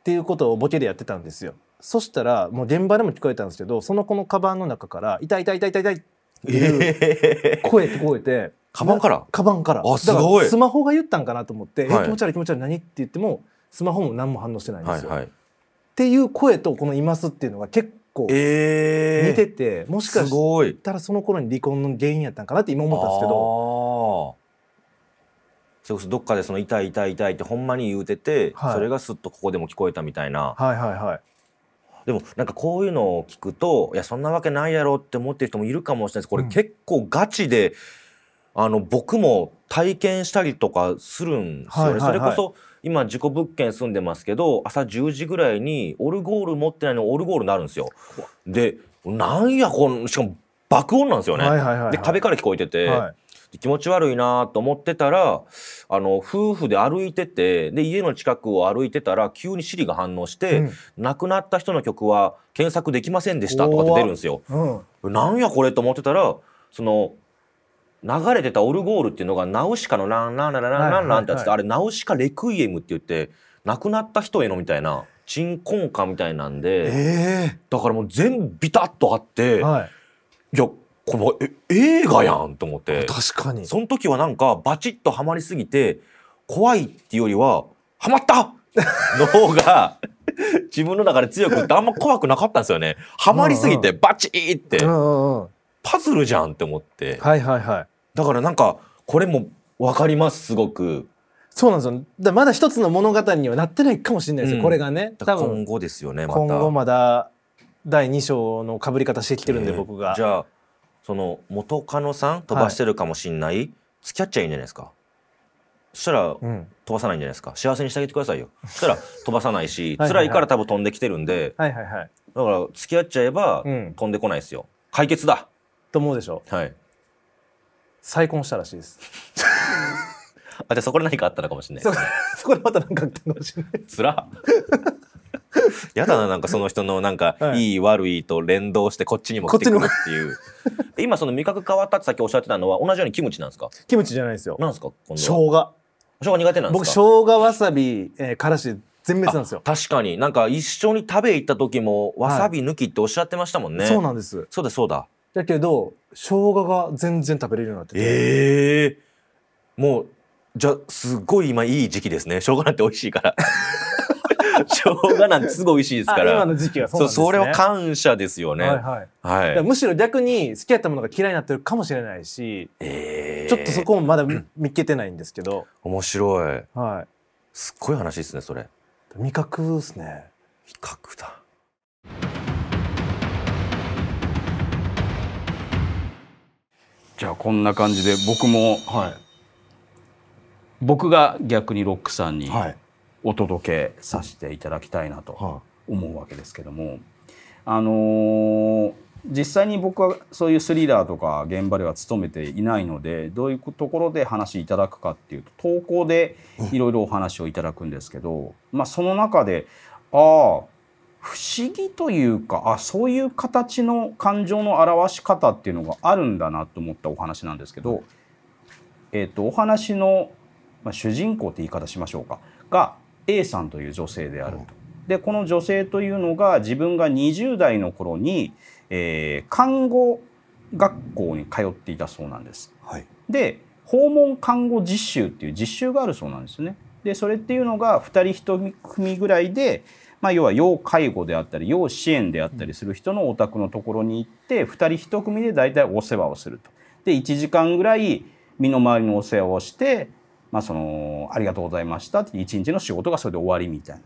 ていうことをボケでやってたんですよ。そしたらもう現場でも聞こえたんですけどその子のカバンの中から「痛い痛い痛い痛い痛い」っていう声聞こえて。カバンからカバンからあすごいスマホが言ったんかなと思って「はい、え気持ち悪い気持ち悪い何?」って言ってもスマホも何も反応してないんですよ。はいはい、っていう声とこの「います」っていうのが結構似てて、えー、もしかしたらその頃に離婚の原因やったんかなって今思ったんですけど。それこそどっかでその痛い痛い痛いってほんまに言うてて、はい、それがすっとここでも聞こえたみたいな、はいはいはい、でもなんかこういうのを聞くといやそんなわけないやろって思ってる人もいるかもしれないですこれ結構ガチであの僕も体験したりとかするんですよね。はいはいはい、それこそ今事故物件住んでますけど朝10時ぐらいにオルゴール持ってないのオルゴールになるんですよ。でなんやこのしかも爆音なんですよね。はいはいはいはい、で壁から聞こえてて、はい、気持ち悪いなと思ってたらあの夫婦で歩いててで家の近くを歩いてたら急に Siri が反応して「うん、亡くなった人の曲は検索できませんでした」とかって出るんですよ。うん、なんやこれと思ってたらその流れてたオルゴールっていうのがナウシカのランランランランランランってやつあれナウシカレクイエムって言って亡くなった人へのみたいな鎮魂歌みたいなんで、えー、だからもう全部ビタッとあって、はい、いやこれ映画やんと思って確かにその時はなんかバチッとはまりすぎて怖いっていうよりははまったの方が自分の中で強くってあんま怖くなかったんですよね。はまりすぎてバチッって、パズルじゃんって思って。はいはいはい。だからなんかこれも分かりますすごく。そうなんですよだまだ一つの物語にはなってないかもしれないですよ、うん、これがね多分今後ですよねまた今後まだ第2章のかぶり方してきてるんで、えー、僕がじゃあその元カノさん飛ばしてるかもしんない、はい、付き合っちゃいいんじゃないですかそしたら、うん、飛ばさないんじゃないですか幸せにしてあげてくださいよそしたら 飛ばさないし辛いから多分飛んできてるんで、はいはいはい、だから付き合っちゃえば、うん、飛んでこないですよ解決だと思うでしょはい再婚したらしいです あじゃそこで何かあったのかもしれないそそこでまた何かあったのかもしれないつら やだななんかその人のなんか、はい、いい悪いと連動してこっちにも来てくるっていう今その味覚変わったってさっきおっしゃってたのは同じようにキムチなんですかキムチじゃないですよなんですかこの。生姜生姜苦手なんですか僕生姜わさび、えー、からし全滅なんですよ確かになんか一緒に食べ行った時もわさび抜きっておっしゃってましたもんね、はい、そうなんですそうだそうだだけど生姜が全然食べれるようになっててええー、もうじゃすごい今いい時期ですね生姜なんて美味しいから 生姜なんてすごい美味しいですから今の時期はそう、ね、それは感謝ですよねはい、はい、はい、むしろ逆に好きやったものが嫌いになってるかもしれないし、えー、ちょっとそこもまだ見っけてないんですけど面白い、はい、すっごい話ですねそれ味覚ですね味覚だじゃあこんな感じで僕も、はい、僕が逆にロックさんにお届けさせていただきたいなと思うわけですけども、あのー、実際に僕はそういうスリラーとか現場では勤めていないのでどういうところで話いただくかっていうと投稿でいろいろお話をいただくんですけど、まあ、その中でああ不思議というかあそういう形の感情の表し方っていうのがあるんだなと思ったお話なんですけど、えーと、お話の、まあ、主人公って言い方しましょうかが A さんという女性であると。でこの女性というのが自分が20代の頃に、えー、看護学校に通っていたそうなんです。はい、で訪問看護実習っていう実習があるそうなんですね。でそれっていうのが2人1組ぐらいで、まあ、要は要介護であったり要支援であったりする人のお宅のところに行って2人1組で大体お世話をすると。で1時間ぐらい身の回りのお世話をして、まあ、そのありがとうございましたって1日の仕事がそれで終わりみたいな。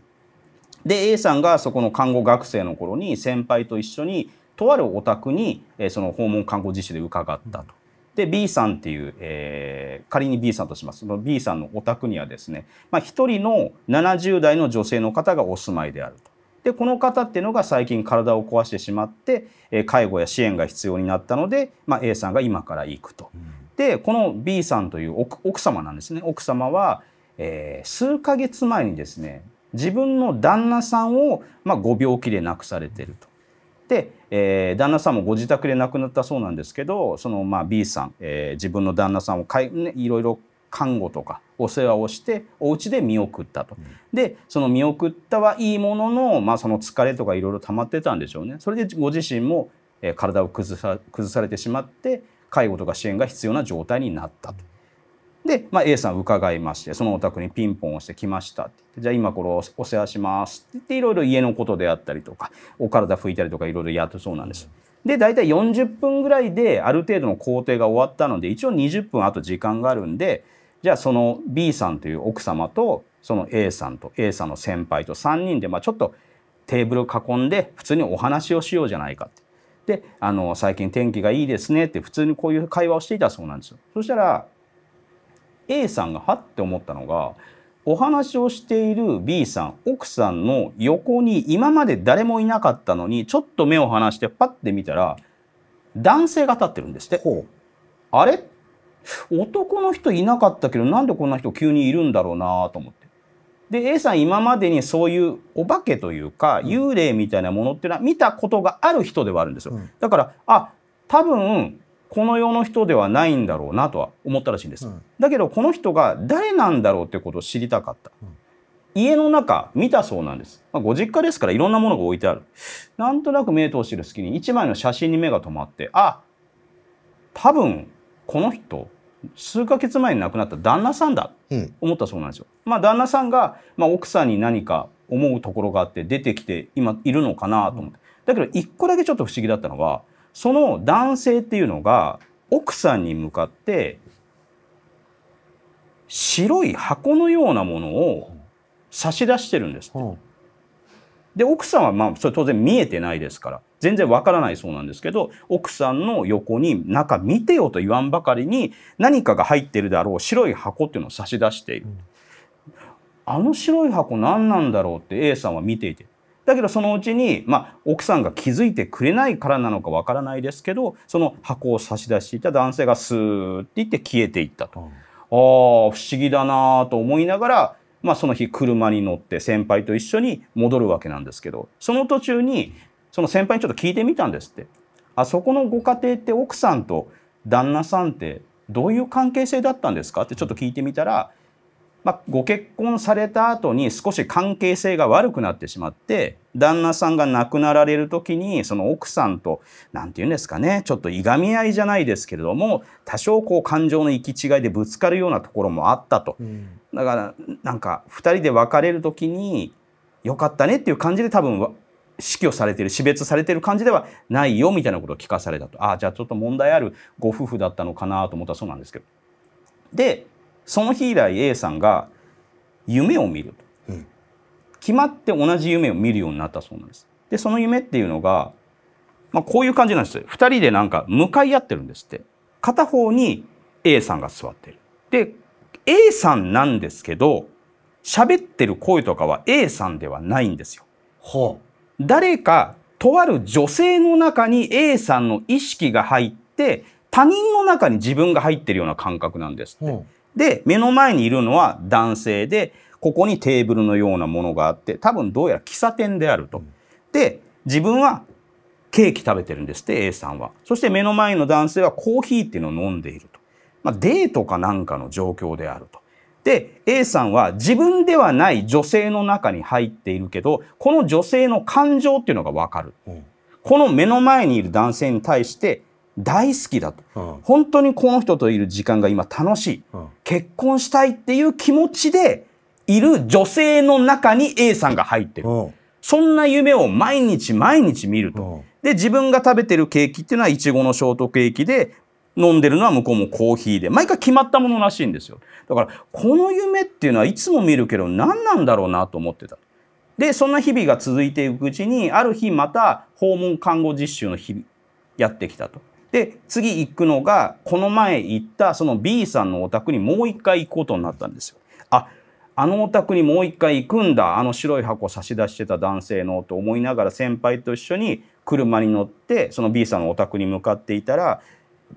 で A さんがそこの看護学生の頃に先輩と一緒にとあるお宅にその訪問看護実習で伺ったと。で B さんっていう、えー、仮に B さんとしますその B さんのお宅にはですね、まあ、1人の70代の女性の方がお住まいであると。でこの方っていうのが最近体を壊してしまって、えー、介護や支援が必要になったので、まあ、A さんが今から行くと。うん、でこの B さんという奥様なんですね奥様は、えー、数ヶ月前にですね自分の旦那さんを、まあ、ご病気で亡くされてると。で、えー、旦那さんもご自宅で亡くなったそうなんですけどそのまあ B さん、えー、自分の旦那さんをかい,、ね、いろいろ看護とかお世話をしてお家で見送ったと、うん、でその見送ったはいいものの,、まあその疲れとかいろいろ溜まってたんでしょうねそれでご自身も体を崩さ崩されてしまって介護とか支援が必要な状態になったと。で、まあ、A さん伺いましてそのお宅にピンポンをしてきましたってってじゃあ今これお世話しますって言っていろいろ家のことであったりとかお体拭いたりとかいろいろやってそうなんです。で大体40分ぐらいである程度の工程が終わったので一応20分あと時間があるんでじゃあその B さんという奥様とその A さんと A さんの先輩と3人で、まあ、ちょっとテーブル囲んで普通にお話をしようじゃないかって。であの最近天気がいいですねって普通にこういう会話をしていたそうなんですよ。そしたら A さんがはって思ったのがお話をしている B さん奥さんの横に今まで誰もいなかったのにちょっと目を離してパッて見たら男性が立ってるんですって。あれ男の人いなかったけどなんでこんな人急にいるんだろうなと思って。で A さん今までにそういうお化けというか、幽霊みたいなものっていうのは見たことがある人ではあるんですよ。うん、だからあ多分この世の人ではないんだろうなとは思ったらしいんです、うん、だけどこの人が誰なんだろうってことを知りたかった、うん、家の中見たそうなんです、まあ、ご実家ですからいろんなものが置いてあるなんとなく目通してる隙に一枚の写真に目が留まってあ多分この人数ヶ月前に亡くなった旦那さんだ、と思ったそうなんですよ、まあ旦那さんが、まあ、奥さんに何か思うところがあって出てきて今いるのかなと思って、だけど一個だけちょっと不思議だったのはその男性っていうのが奥さんに向かって白い箱のようなものを差し出してるんですって。うんで奥さんはまあそれ当然見えてないですから全然わからないそうなんですけど奥さんの横に中見てよと言わんばかりに何かが入ってるだろう白い箱っていうのを差し出している、うん、あの白い箱何なんだろうって A さんは見ていてだけどそのうちに、まあ、奥さんが気づいてくれないからなのかわからないですけどその箱を差し出していた男性がスーっていって消えていったと。うん、あ不思議だなと思いながら、まあ、その日車に乗って先輩と一緒に戻るわけなんですけどその途中にその先輩にちょっと聞いてみたんですって。あそこのご家庭って奥さんと旦那さんってどういう関係性だったんですかってちょっと聞いてみたら、まあ、ご結婚された後に少し関係性が悪くなってしまって旦那さんが亡くなられる時にその奥さんと何て言うんですかねちょっといがみ合いじゃないですけれども多少こう感情の行き違いでぶつかるようなところもあったと、うん、だからなんか2人で別れる時によかったねっていう感じで多分死去されてる死別されてる感じではないよみたいなことを聞かされたとああじゃあちょっと問題あるご夫婦だったのかなと思ったらそうなんですけど。でその日以来 A さんが夢を見ると、うん、決まって同じ夢を見るようになったそうなんですでその夢っていうのが、まあ、こういう感じなんですよ2人でなんか向かい合ってるんですって片方に A さんが座ってるで A さんなんですけど喋ってる声とかは A さんではないんですよ。はあ、誰かとある女性の中に A さんの意識が入って他人の中に自分が入ってるような感覚なんですって。はあで、目の前にいるのは男性で、ここにテーブルのようなものがあって、多分どうやら喫茶店であると。で、自分はケーキ食べてるんですって、A さんは。そして目の前の男性はコーヒーっていうのを飲んでいると。まあ、デートかなんかの状況であると。で、A さんは自分ではない女性の中に入っているけど、この女性の感情っていうのがわかる。この目の前にいる男性に対して、大好きだと、うん、本当にこの人といる時間が今楽しい、うん、結婚したいっていう気持ちでいる女性の中に A さんが入ってる、うん、そんな夢を毎日毎日見ると、で自分が食べてるケーキっていうのはいちごのショートケーキで飲んでるのは向こうもコーヒーで毎回決まったものらしいんですよだからこの夢っていうのはいつも見るけど何なんだろうなと思ってたでそんな日々が続いていくうちにある日また訪問看護実習の日々やってきたとで、次行くのが、この前行ったその B さんのお宅にもう一回行くことになったんですよ。あ、あのお宅にもう一回行くんだ。あの白い箱差し出してた男性のと思いながら先輩と一緒に車に乗って、その B さんのお宅に向かっていたら、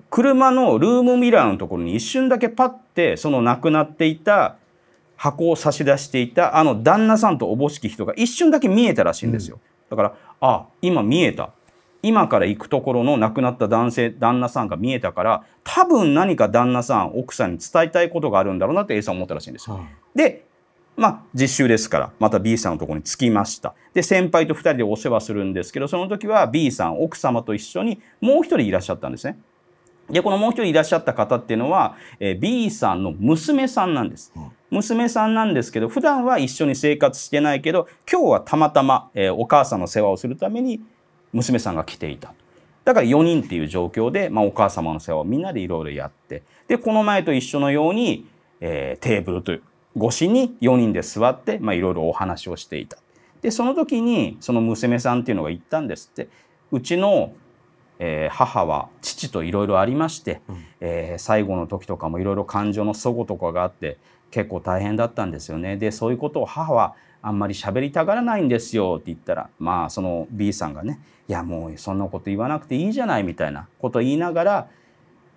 車のルームミラーのところに一瞬だけパッて、その亡くなっていた箱を差し出していたあの旦那さんとおぼしき人が一瞬だけ見えたらしいんですよ。うん、だから、あ、今見えた。今から行くところの亡くなった男性、旦那さんが見えたから、多分何か旦那さん、奥さんに伝えたいことがあるんだろうなって A さん思ったらしいんですよ。で、まあ、実習ですから、また B さんのところに着きました。で、先輩と2人でお世話するんですけど、その時は B さん、奥様と一緒にもう1人いらっしゃったんですね。で、このもう1人いらっしゃった方っていうのは、えー、B さんの娘さんなんです。娘さんなんですけど、普段は一緒に生活してないけど、今日はたまたま、えー、お母さんの世話をするために娘さんが来ていた。だから4人っていう状況で、まあ、お母様の世話をみんなでいろいろやって、で、この前と一緒のように、えー、テーブルという越しに4人で座って、まあ、いろいろお話をしていた。で、その時に、その娘さんっていうのが言ったんですって、うちの、えー、母は父といろいろありまして、うん、えー、最後の時とかもいろいろ感情の齟齬とかがあって、結構大変だったんですよね。で、そういうことを母はあんまり喋りたがらないんですよって言ったら、まあ、その B さんがね、いやもうそんなこと言わなくていいじゃないみたいなこと言いながら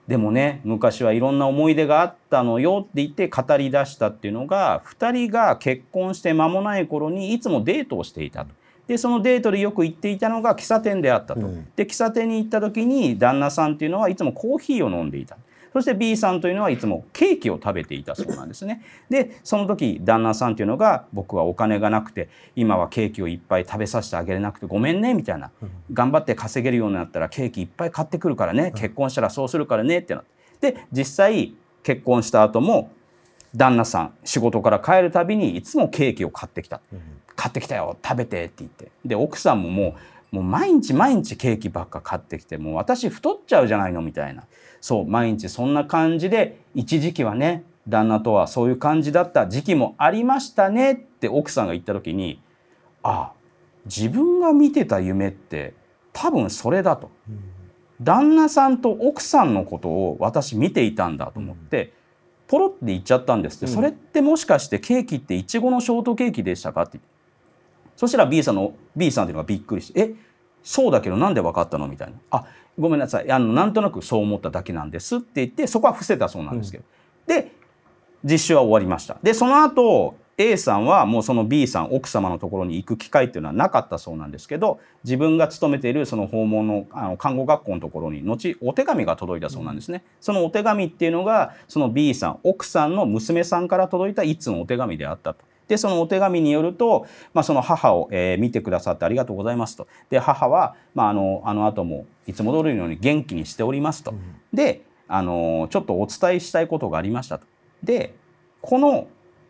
でもね昔はいろんな思い出があったのよって言って語り出したっていうのが2人が結婚して間もない頃にいつもデートをしていたと。でそのデートでよく行っていたのが喫茶店であったと。で喫茶店に行った時に旦那さんっていうのはいつもコーヒーを飲んでいた。そして B さんというのはいつもケーキを食べていたそうなんですね。でその時旦那さんというのが僕はお金がなくて今はケーキをいっぱい食べさせてあげれなくてごめんねみたいな頑張って稼げるようになったらケーキいっぱい買ってくるからね結婚したらそうするからねってなって。で実際結婚した後も旦那さん仕事から帰るたびにいつもケーキを買ってきた、買ってきたよ食べてって言ってで奥さんももうもう毎日毎日ケーキばっか買ってきてもう私太っちゃうじゃないのみたいなそう毎日そんな感じで一時期はね旦那とはそういう感じだった時期もありましたねって奥さんが言った時にああ自分が見てた夢って多分それだと、旦那さんと奥さんのことを私見ていたんだと思って、ポロって言っちゃったんですって、うん、それってもしかしてケーキっていちごのショートケーキでしたかってそしたら B さんの B さんっていうのがびっくりして「えそうだけどなんで分かったの?」みたいな「あごめんなさいあのなんとなくそう思っただけなんですって言ってそこは伏せたそうなんですけど、うん、で実習は終わりましたでその後 A さんはもうその B さん奥様のところに行く機会っていうのはなかったそうなんですけど自分が勤めているその訪問のあの看護学校のところに後お手紙が届いたそうなんですね、うん、そのお手紙っていうのがその B さん奥さんの娘さんから届いた一通のお手紙であったと。で、そのお手紙によると、まあ、その母を、えー、見てくださってありがとうございますと。で、母は、まあ、あの、あの後もいつも通りのように元気にしておりますと。で、あの、ちょっとお伝えしたいことがありましたと。で、この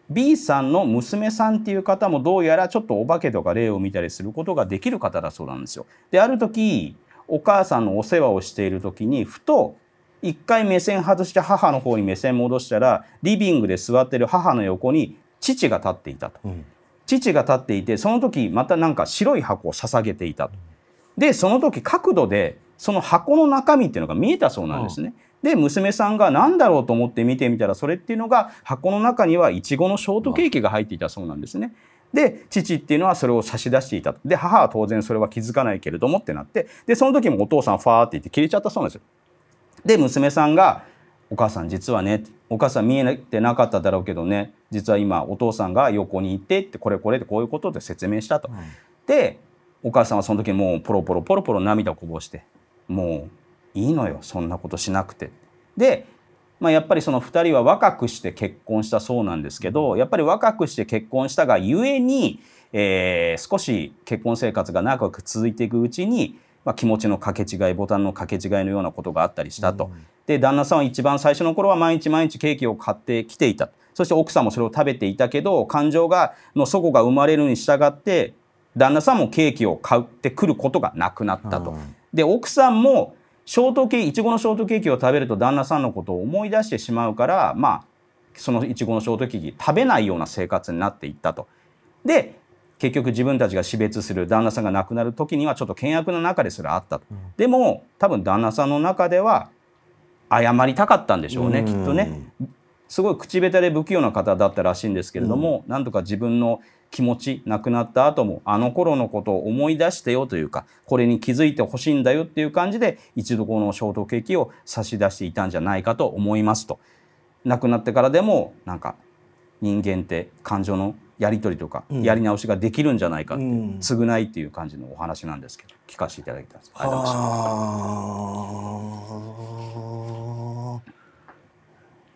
B さんの娘さんっていう方もどうやらちょっとお化けとか霊を見たりすることができる方だそうなんですよ。で、ある時、お母さんのお世話をしている時に、ふと一回目線外して母の方に目線戻したらリビングで座ってる母の横に父が立っていたと、うん、父が立っていてその時またなんか白い箱を捧げていたとでその時角度でその箱の中身っていうのが見えたそうなんですね。で娘さんが何だろうと思って見てみたらそれっていうのが箱の中にはいちごのショートケーキが入っていたそうなんですね。で父っていうのはそれを差し出していたで母は当然それは気づかないけれどもってなってでその時もお父さんファーって言って切れちゃったそうなんですよ。で娘さんが「お母さん実はね」お母さん見えてなかっただろうけどね実は今お父さんが横にいてってこれこれでこういうことで説明したと。うん、でお母さんはその時もうポロポロポロポロ涙こぼしてもういいのよそんなことしなくて。で、まあ、やっぱりその2人は若くして結婚したそうなんですけどやっぱり若くして結婚したがゆえに、えー、少し結婚生活が長く続いていくうちにまあ、気持ちの掛け違いボタンの掛け違いのようなことがあったりしたと、うん、で旦那さんは一番最初の頃は毎日毎日ケーキを買ってきていたそして奥さんもそれを食べていたけど感情がの祖母が生まれるに従って旦那さんもケーキを買ってくることがなくなったと。うん、で奥さんもショートケーキいちごのショートケーキを食べると旦那さんのことを思い出してしまうからまあそのいちごのショートケーキ食べないような生活になっていったと。で結局自分たちが死別する旦那さんが亡くなる時にはちょっと険悪な中ですらあったと、うん、でも多分旦那さんの中では謝りたかったんでしょうね、うん、きっとねすごい口下手で不器用な方だったらしいんですけれども、うん、なんとか自分の気持ち亡くなった後もあの頃のことを思い出してよというかこれに気づいてほしいんだよっていう感じで一度このショートケーキを差し出していたんじゃないかと思いますと亡くなってからでもなんか人間って感情のやり取りとかやり直しができるんじゃないかって、うん、償いっていう感じのお話なんですけど聞かせていただきたいです。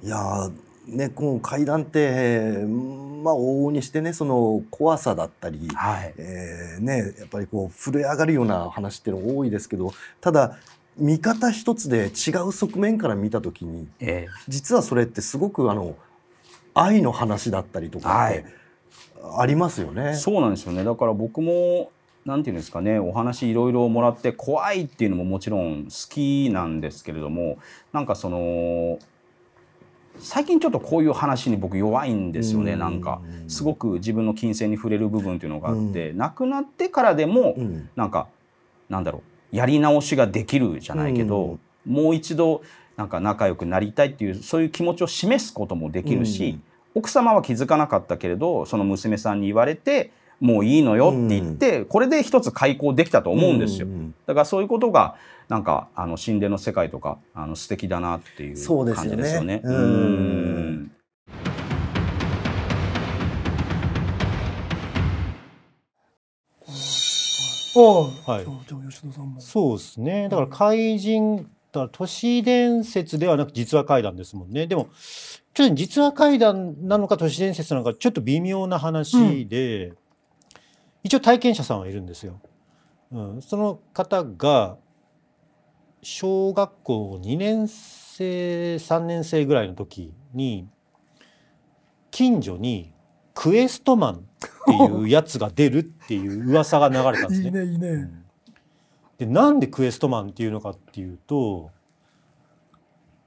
いやね、この階段って、まあ、往々にしてねその怖さだったり、はい、えー、ね、やっぱりこう震え上がるような話っていうの多いですけどただ見方一つで違う側面から見た時に、えー、実はそれってすごくあの愛の話だったりとかって、はいありますよね。そうなんですよね。だから僕もなんていうんですかね、お話いろいろもらって怖いっていうのももちろん好きなんですけれども、なんかその最近ちょっとこういう話に僕弱いんですよね。なんかすごく自分の金銭に触れる部分っていうのがあって、亡くなってからでもなんかなんだろうやり直しができるじゃないけど、もう一度なんか仲良くなりたいっていうそういう気持ちを示すこともできるし。奥様は気づかなかったけれどその娘さんに言われてもういいのよって言って、うん、これで一つ開口できたと思うんですよ、うんうん、だからそういうことがなんかあの神殿の世界とかあの素敵だなっていう感じですよね。うんはい、そうですねだから怪人だから都市伝説ではなく実話怪談ですもんね。でもちょっと実話怪談なのか都市伝説なのかちょっと微妙な話で、うん、一応体験者さんはいるんですよ。うん、その方が小学校2年生3年生ぐらいの時に近所にクエストマンっていうやつが出るっていう噂が流れたんですね。いいねいいねでなんでクエストマンっていうのかっていうと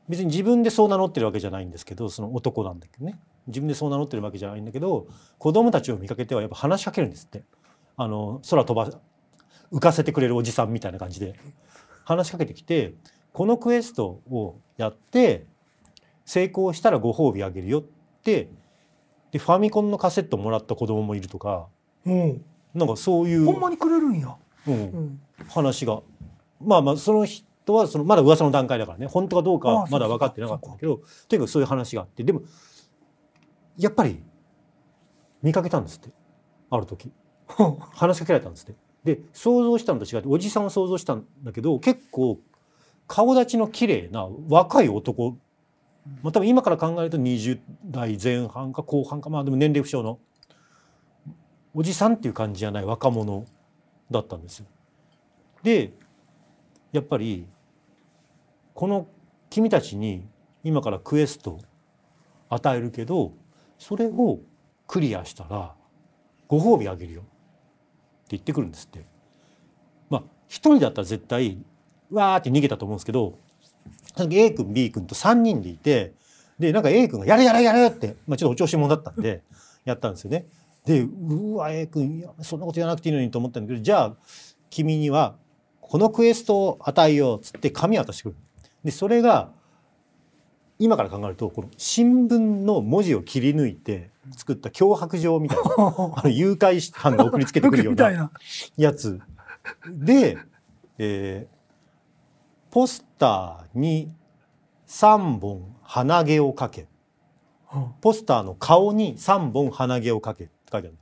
別に自分でそう名乗ってるわけじゃないんですけどその男なんだけどね自分でそう名乗ってるわけじゃないんだけど子供たちを見かけてはやっぱ話しかけるんですってあの空飛ば浮かせてくれるおじさんみたいな感じで話しかけてきてこのクエストをやって成功したらご褒美あげるよってでファミコンのカセットもらった子供もいるとか、うん、なんかそういうほんまにくれるんや話がまあまあその人はそのまだ噂の段階だからね本当かどうかまだ分かってなかったんだけどとにかくそういう話があってでもやっぱり見かけたんですってある時 話しかけられたんですってで想像したのと違っておじさんを想像したんだけど結構顔立ちの綺麗な若い男まあ、多分今から考えると20代前半か後半かまあでも年齢不詳のおじさんっていう感じじゃない若者だったんですよ。でやっぱりこの君たちに今からクエスト与えるけどそれをクリアしたらご褒美あげるよって言ってくるんですって。まあ一人だったら絶対わーって逃げたと思うんですけど A 君 B 君と3人でいてでなんか A 君が「やれやれやれ!」って、まあ、ちょっとお調子者だったんでやったんですよね。でうわ A 君そんなこと言わなくていいのにと思ったんだけどじゃあ君にはこのクエストを与えようっつって紙渡してくる。でそれが今から考えるとこの新聞の文字を切り抜いて作った脅迫状みたいな あの誘拐犯が送りつけてくるようなやつで、えー、ポスターに3本鼻毛をかけポスターの顔に3本鼻毛をかけ書いてある。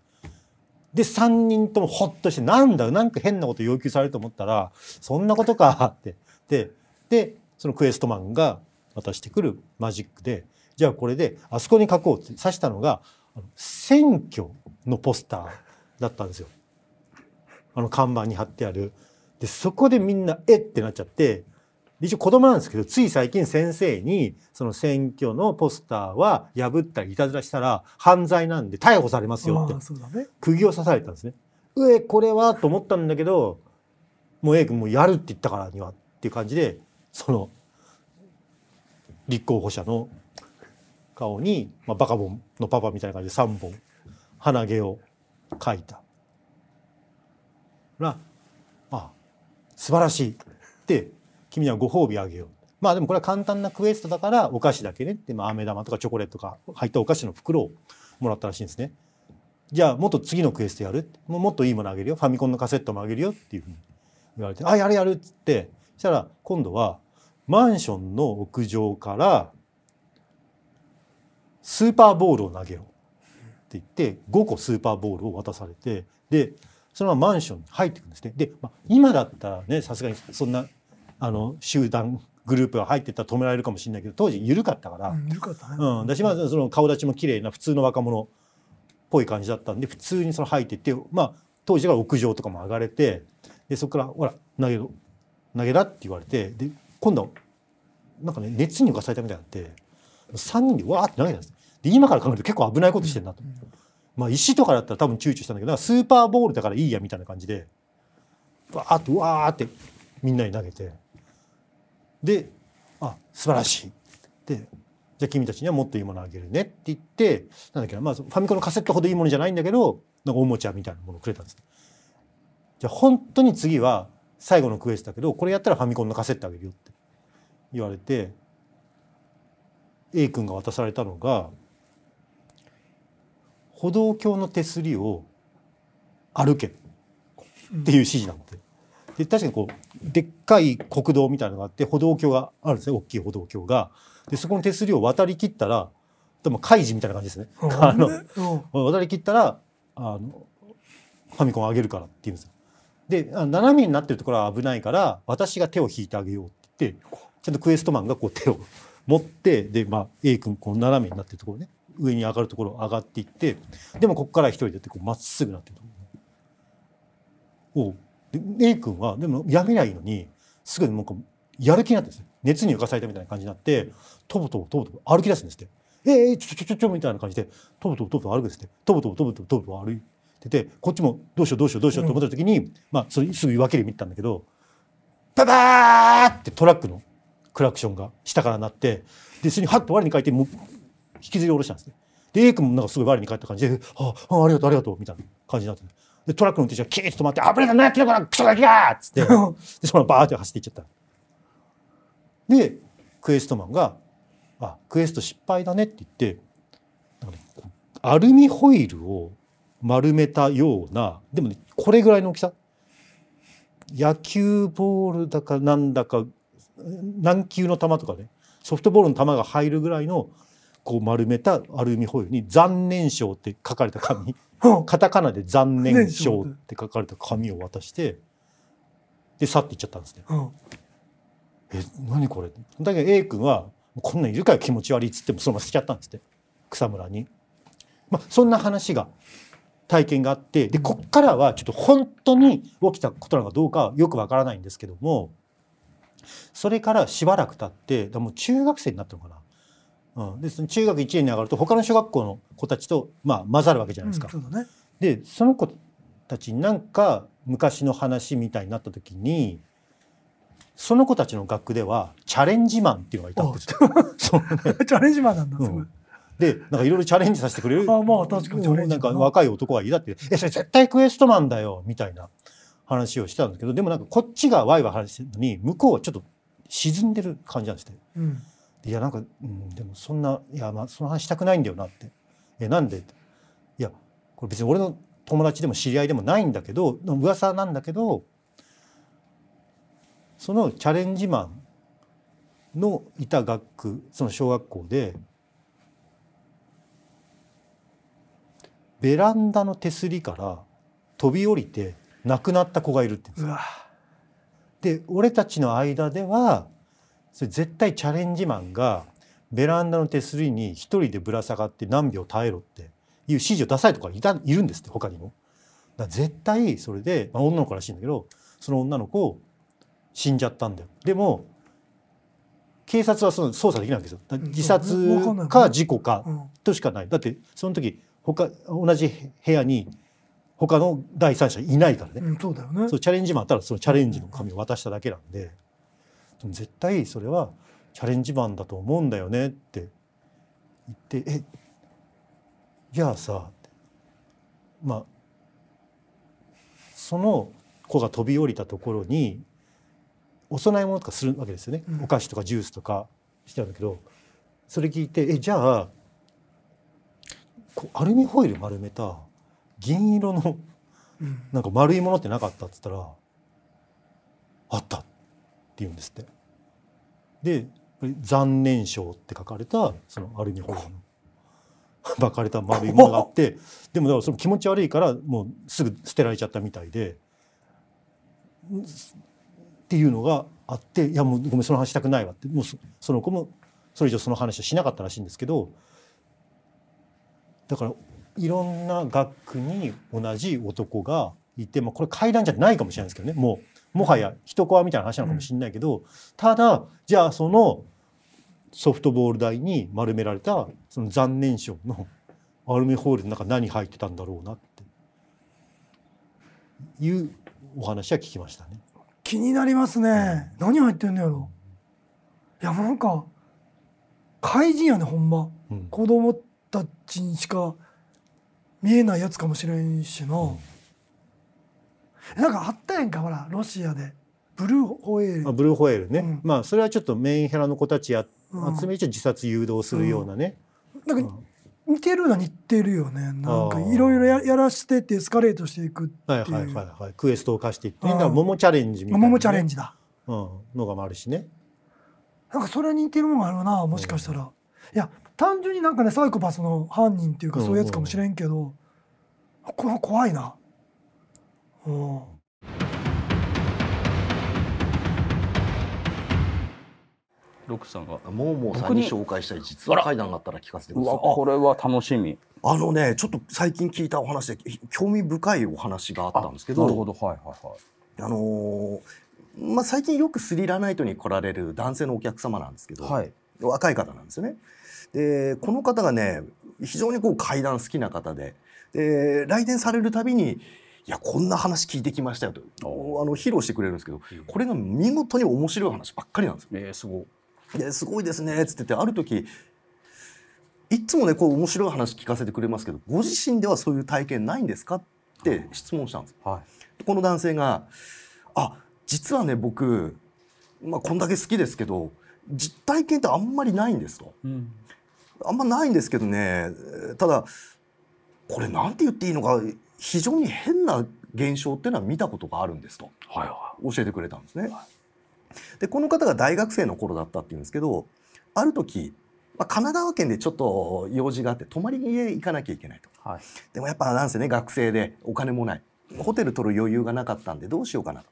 で、3人ともほっとして、なんだ、なんか変なこと要求されると思ったら、そんなことかって。で、で、そのクエストマンが渡してくるマジックで、じゃあこれで、あそこに書こうって指したのが、選挙のポスターだったんですよ。あの看板に貼ってある。で、そこでみんな、えってなっちゃって、一応子供なんですけど、つい最近先生に、その選挙のポスターは破ったりいたずらしたら犯罪なんで逮捕されますよって、ね、釘を刺されたんですね。うえ、これはと思ったんだけど、もう A 君もうやるって言ったからにはっていう感じで、その、立候補者の顔に、まあ、バカボンのパパみたいな感じで3本鼻毛を描いたあ、素晴らしいって君にはご褒美あげよう。まあでもこれは簡単なクエストだからお菓子だけねってまあ飴玉とかチョコレートとか入ったお菓子の袋をもらったらしいんですね。じゃあもっと次のクエストやるもっといいものあげるよファミコンのカセットもあげるよっていうふうに言われて「あやるやる」っつってそしたら今度はマンションの屋上からスーパーボールを投げろって言って5個スーパーボールを渡されてでそのままマンションに入っていくんですね。で、まあ、今だったらねさすがにそんなあの集団グループが入ってたら止められるかもしれないけど当時緩かったから、うん、緩かったね、うん、だしまあその顔立ちも綺麗な普通の若者っぽい感じだったんで普通にその入ってってまあ当時から屋上とかも上がれてでそこから「ほら投げろ投げだ」って言われてで今度なんかね熱に浮かされたみたいになって3人でわーって投げたんですで今から考えると結構危ないことしてんなと、うん、まあ石とかだったら多分躊躇したんだけどスーパーボールだからいいやみたいな感じでわーってわーってみんなに投げてであ素晴らしいでじゃあ君たちにはもっといいものあげるねって言ってなんだっけな、まあ、ファミコンのカセットほどいいものじゃないんだけどなんかおもちゃみたいなものをくれたんですじゃあ本当に次は最後のクエストだけどこれやったらファミコンのカセットあげるよって言われて A 君が渡されたのが歩道橋の手すりを歩けっていう指示なので。で確かにこうでっかい国道みたいなのがあって歩道橋があるんですね大きい歩道橋がでそこの手すりを渡りきったらでも開示みたいな感じですね あの渡りきったらあのファミコンあげるからって言うんですよで斜めになってるところは危ないから私が手を引いてあげようって言ってちゃんとクエストマンがこう手を持ってで、まあ、A 君こう斜めになってるところね上に上がるところ上がっていってでもここから一人でってこうまっすぐなってるところで A 君はでもやめないのにすぐもなんかやる気になってですね熱に浮かされたみたいな感じになってとぼとぼとぼとぼ歩き出すんですって「えー、ちょちょちょちょ」みたいな感じでとぼとぼとぼと歩くんですってとぼとぼとぼとぼと歩いててこっちもどうしようどうしようどうしようと思った時に、うん、まあそれすぐ分けで見てたんだけどババーってトラックのクラクションが下から鳴ってでそれにハッと我に返ってもう引きずり下ろしたんですね。で A 君もなんかすごい我に返った感じで「ああありがとうありがとう」みたいな感じになって、でトラックの運転手がキーッと止まって「危ない何やってんのかのクソガキが!」っつってでそのバーって走っていっちゃった。でクエストマンが「あクエスト失敗だね」って言って、ね、アルミホイルを丸めたようなでもねこれぐらいの大きさ野球ボールだかなんだか何球の球とかねソフトボールの球が入るぐらいのこう丸めたアルミホイルに「残念賞」って書かれた紙カタカナで「残念賞」って書かれた紙を渡してで去っていっちゃったんですね。え何これだけど A 君は「こんなんいるから気持ち悪い」っつってもそのまま捨てちゃったんですって草むらに。まあ、そんな話が体験があってでこっからはちょっと本当に起きたことなのかどうかよくわからないんですけどもそれからしばらく経ってもう中学生になったのかなうん、でその中学1年に上がると他の小学校の子たちと、まあ、混ざるわけじゃないですか。うんそね、でその子たちになんか昔の話みたいになった時にその子たちの学区ではチャレンジマンっていうのがいたんですよ。ね、チャレンジマンなんだ、うん、でなんかいろいろチャレンジさせてくれるあ、まあ、確かになんか若い男がいいだって「えそれ絶対クエストマンだよ」みたいな話をしてたんですけどでもなんかこっちがワイワイ話してるのに向こうはちょっと沈んでる感じなんですね。うんいやなんか、うん、でもそんないやまあその話したくないんだよなってえなんでいやこれ別に俺の友達でも知り合いでもないんだけど噂なんだけどそのチャレンジマンのいた学区その小学校でベランダの手すりから飛び降りて亡くなった子がいるってで俺たちの間ではそれ絶対チャレンジマンがベランダの手すりに一人でぶら下がって何秒耐えろっていう指示を出されたとかいたいるんですって他にも。だ絶対それで、まあ、女の子らしいんだけどその女の子死んじゃったんだよ。でも警察はその捜査できないわけですよ。自殺か事故かとしかない。だってその時他同じ部屋に他の第三者いないからね。うん、そうだよね。そうチャレンジマンあったらそのチャレンジの紙を渡しただけなんで、でも絶対それはチャレンジマンだと思うんだよねって言ってえじゃあさまあその子が飛び降りたところにお供え物とかするわけですよね、お菓子とかジュースとかしてたんだけどそれ聞いてえじゃあこうアルミホイル丸めた銀色のなんか丸いものってなかったっつったら「あった」言うんですってで残念賞って書かれたそのアルミホイル 巻かれた丸いものがあってでもだからその気持ち悪いからもうすぐ捨てられちゃったみたいでっていうのがあっていやもうごめんその話したくないわってもうその子もそれ以上その話はしなかったらしいんですけどだからいろんな学区に同じ男がいて、まあ、これ階段じゃないかもしれないですけどねもうもはや一コアみたいな話なのかもしれないけど、うん、ただじゃあそのソフトボール台に丸められたその残念賞のアルミホールの中何入ってたんだろうなっていうお話は聞きましたね。気になりますね。何入ってんのやろ。いやもうなんか怪人やねほんま、うん、子供たちにしか見えないやつかもしれんしな。うんなんかあったやんかほらロシアでブルーホエールあブルーホエールね、うん、まあそれはちょっとメインヘラの子たちや、うん、集めて自殺誘導するようなね、うん、なんか、似てるのは似てるよねなんかいろいろやらしてってエスカレートしていくっていうはいはいはいはいクエストを課していってみんな桃チャレンジみたいな、ね、桃チャレンジだ、うん、のがもあるしねなんかそれ似てるもんがあるなもしかしたら、いや単純になんかねサイコパスの犯人っていうかそういうやつかもしれんけど、この怖いなうんロックさんがモーモーさんに紹介したい実は怪談があったら聞かせてくださいこれは楽しみあのねちょっと最近聞いたお話で興味深いお話があったんですけどなるほどはいはいはいあのー、まあ、最近よくスリラナイトに来られる男性のお客様なんですけど、はい、若い方なんですよね。でこの方がね非常にこう怪談好きな方でで来店されるたびにいやこんな話聞いてきましたよとあの披露してくれるんですけどこれが見事に面白い話ばっかりなんですよ。えー、すごですごいですねっつっててある時いつもねこう面白い話聞かせてくれますけどご自身ではそういう体験ないんですかって質問したんです。はい、この男性があ実はね僕、まあ、こんだけ好きですけど実体験ってあんまりないんですと、うん、あんまないんですけどねただこれなんて言っていいのか非常に変な現象っていうのは見たことがあるんですと、教えてくれたんですね。はい、でこの方が大学生の頃だったっていうんですけどある時、まあ、神奈川県でちょっと用事があって泊まりに行かなきゃいけないと、はい、でもやっぱなんせね学生でお金もないホテル取る余裕がなかったんでどうしようかなと。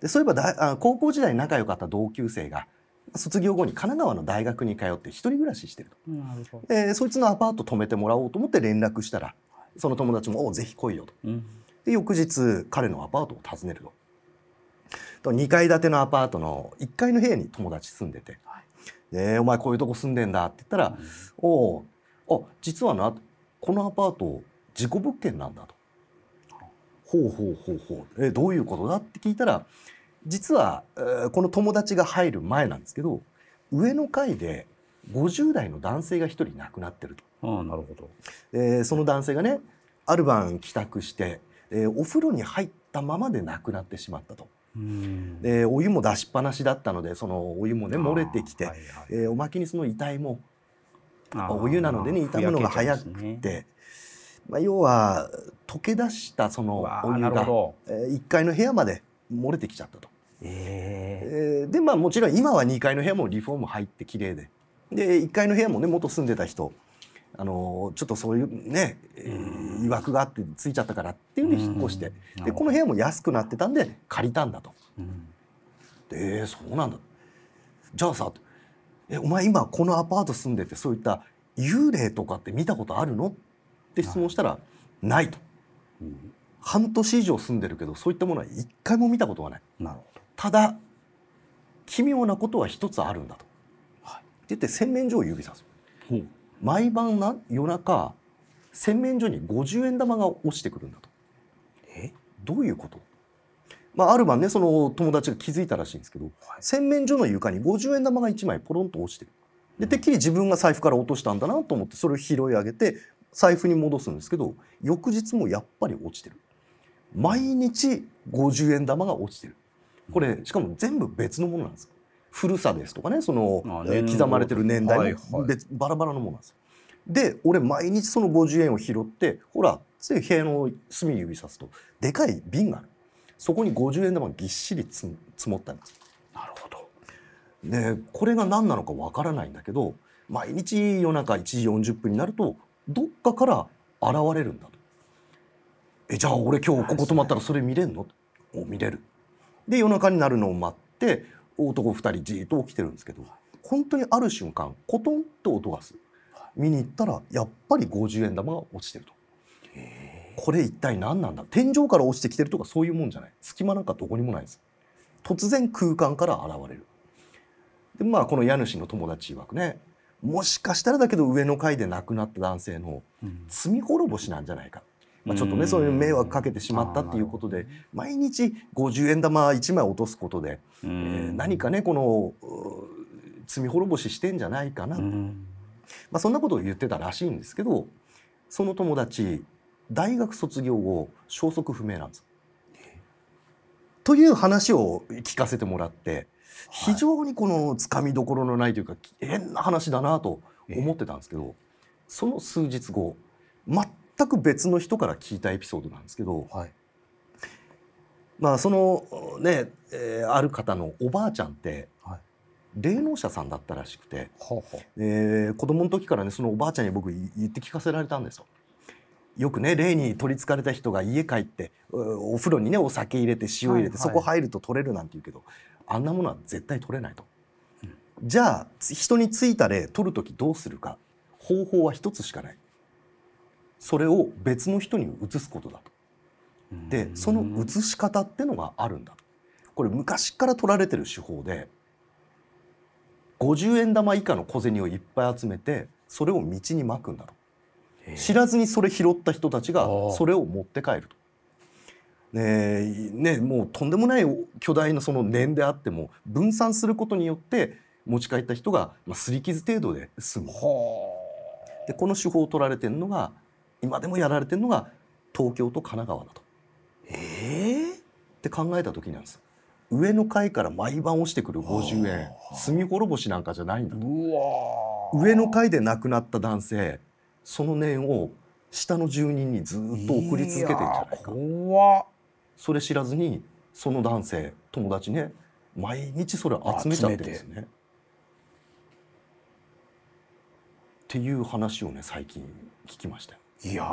でそういえばだ高校時代仲良かった同級生が卒業後に神奈川の大学に通って一人暮らししてると、えそいつのアパート泊めてもらおうと思って連絡したらその友達も「おぜひ来いよと」うん、で翌日彼のアパートを訪ねると。と2階建てのアパートの1階の部屋に友達住んでて「はい、お前こういうとこ住んでんだ」って言ったら「うん、おお実はなこのアパート事故物件なんだ」と。ほうほうほうほうえどういうことだって聞いたら実は、えー、この友達が入る前なんですけど上の階で50代の男性が1人亡くなってると。あなるほど、えー、その男性がねある晩帰宅して、えー、お風呂に入ったままで亡くなってしまったと。でお湯も出しっぱなしだったのでそのお湯もね漏れてきて、はいはい、えー、おまけにその遺体もお湯なのでね傷むのが早くて、まあ、要は溶け出したそのお湯が、えー、1階の部屋まで漏れてきちゃったと。ええー、でまあもちろん今は2階の部屋もリフォーム入って綺麗でで1階の部屋もね元住んでた人あのちょっとそういうね、いわくがあってついちゃったからっていうんで引っ越して、でこの部屋も安くなってたんで借りたんだと。でそうなんだじゃあさえお前今このアパート住んでてそういった幽霊とかって見たことあるのって質問したら「ない」と。半年以上住んでるけどそういったものは一回も見たことはない。なるほどただ奇妙なことは一つあるんだと、はい、って言って洗面所を指さす。毎晩な夜中洗面所に50円玉が落ちてくるんだとえどういうことまあ、ある晩ねその友達が気づいたらしいんですけど、はい、洗面所の床に50円玉が1枚ポロンと落ちてるでてっきり自分が財布から落としたんだなと思ってそれを拾い上げて財布に戻すんですけど翌日もやっぱり落ちてる毎日50円玉が落ちてるこれしかも全部別のものなんです古さですとかねその、刻まれてる年代も、はバラバラのものなんですよ。で俺毎日その50円を拾ってほらつい部屋の隅に指さすとでかい瓶があるそこに50円玉がぎっしり積もったんですなるほどでこれが何なのかわからないんだけど毎日夜中1時40分になるとどっかから現れるんだとえじゃあ俺今日ここ泊まったらそれ見れんのお見れるで夜中になるのを待って男2人じっと起きてるんですけど本当にある瞬間コトンと音がする見に行ったらやっぱり50円玉が落ちてると。これ一体何なんだ天井から落ちてきてるとかそういうもんじゃない隙間なんかどこにもないです突然空間から現れるでまあこの家主の友達曰くねもしかしたらだけど上の階で亡くなった男性の罪滅ぼしなんじゃないかまあ、ちょっとねそういう迷惑かけてしまったっていうことで毎日50円玉1枚落とすことで、えー、何かねこの罪滅ぼししてんじゃないかな、まあ、そんなことを言ってたらしいんですけどその友達大学卒業後消息不明なんです。という話を聞かせてもらって非常にこのつかみどころのないというか変な話だなと思ってたんですけど、その数日後全全く別の人から聞いたエピソードなんですけど、はい、まあそのね、えー、ある方のおばあちゃんって、はい、霊能者さんだったらしくて、はあはえー、子供の時からねそのおばあちゃんに僕言って聞かせられたんですよ。よくね霊に取りつかれた人が家帰ってお風呂にねお酒入れて塩入れて、はいはい、そこ入ると取れるなんて言うけどあんなものは絶対取れないと、じゃあ人についた霊取る時どうするか方法は一つしかないそれを別の人に移すことだと。でその移し方ってのがあるんだと。これ昔から取られてる手法で50円玉以下の小銭をいっぱい集めてそれを道にまくんだと。知らずにそれ拾った人たちがそれを持って帰ると。ねね、もうとんでもない巨大なその念であっても分散することによって持ち帰った人が、まあ、擦り傷程度で済む。でこの手法を取られてるのが今でもやられてるのが東京と神奈川だと。えー、って考えた時なんです上の階から毎晩落ちてくる50円罪滅ぼしなんかじゃないんだと上の階で亡くなった男性その念を下の住人にずっと送り続けてんじゃないかそれ知らずにその男性友達ね毎日それ集めちゃってるんですね。っていう話をね最近聞きましたよ。いや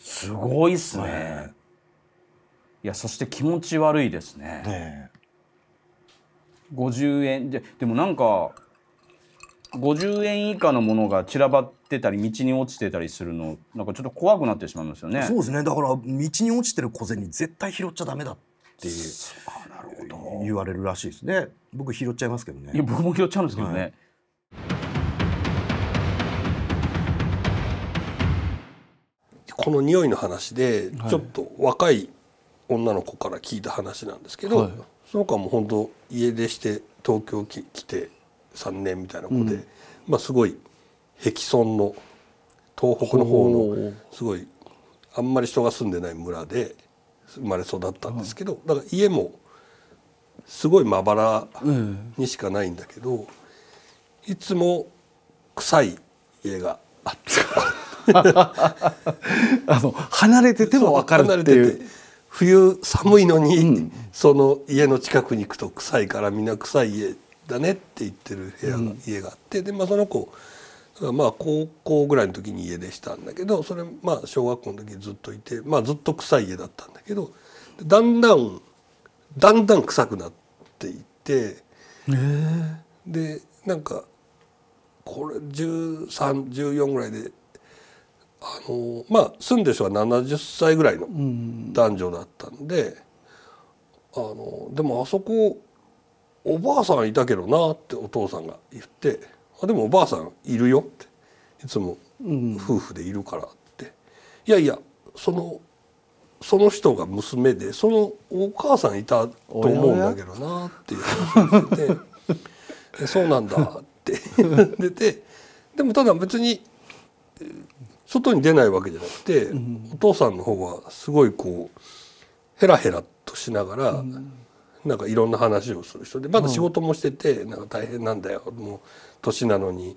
すごいっすね、ね、いやそして気持ち悪いですねね50円ででもなんか50円以下のものが散らばってたり道に落ちてたりするのなんかちょっと怖くなってしまいますよねそうですねだから道に落ちてる小銭絶対拾っちゃダメだってほど言われるらしいですね僕拾っちゃいますけどねいや僕も拾っちゃうんですけどね、はいこの匂いの話でちょっと若い女の子から聞いた話なんですけど、はい、その子はもう本当家出して東京き来て3年みたいな子で、うん、まあすごい壁村の東北の方のすごいあんまり人が住んでない村で生まれ育ったんですけど、はい、だから家もすごいまばらにしかないんだけど、うん、いつも臭い家があって。あの離れてても分かるっていう冬寒いのに、うん、その家の近くに行くと臭いからみんな臭い家だねって言ってる部屋が、うん、家があってで、まあ、その子まあ高校ぐらいの時に家でしたんだけどそれまあ小学校の時ずっといて、まあ、ずっと臭い家だったんだけどだんだんだんだん臭くなっていってでなんかこれ1314ぐらいであのまあ住んでる人が70歳ぐらいの男女だったんで、あのでもあそこおばあさんいたけどなってお父さんが言って「あでもおばあさんいるよ」っていつも夫婦でいるからって、いやいやそのその人が娘でそのお母さんいたと思うんだけどなっていう話をしてて そうなんだってててでもただ別に外に出ないわけじゃなくて、うん、お父さんの方はすごいこうヘラヘラとしながら、うん、なんかいろんな話をする人でまだ仕事もしてて、なんか大変なんだよもう年なのに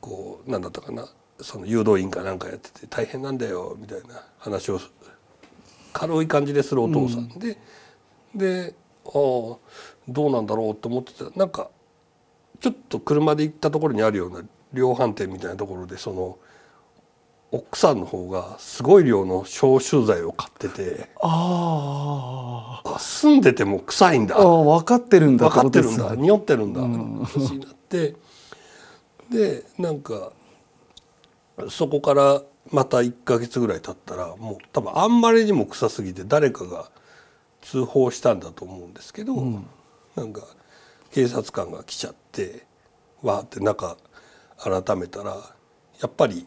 こうなんだったかなその誘導員かなんかやってて大変なんだよみたいな話を軽い感じでするお父さんで、うん、でああどうなんだろうと思ってたなんかちょっと車で行ったところにあるような量販店みたいなところでその。奥さんの方がすごい量の消臭剤を買っててああ住んでても臭いんだあ分かってるんだ分かってるんだ匂ってるんだ、うん、なってでなんかそこからまた1か月ぐらい経ったらもう多分あんまりにも臭すぎて誰かが通報したんだと思うんですけど、うん、なんか警察官が来ちゃってわーって中改めたらやっぱり。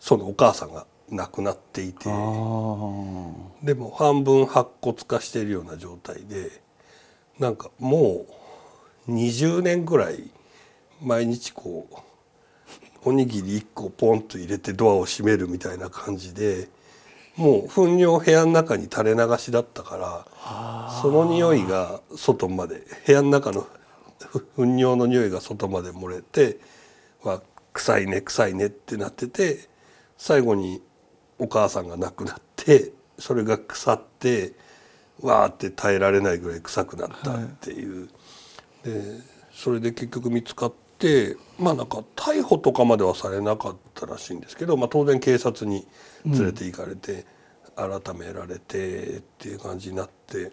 そのお母さんが亡くなっていてでも半分白骨化しているような状態でなんかもう20年ぐらい毎日こうおにぎり1個ポンと入れてドアを閉めるみたいな感じでもう糞尿部屋の中に垂れ流しだったからその匂いが外まで部屋の中の糞尿の匂いが外まで漏れては臭いね臭いねってなってて最後にお母さんが亡くなってそれが腐ってわーって耐えられないぐらい臭くなったっていう、はい、でそれで結局見つかってまあなんか逮捕とかまではされなかったらしいんですけど、まあ、当然警察に連れて行かれて、うん、改められてっていう感じになって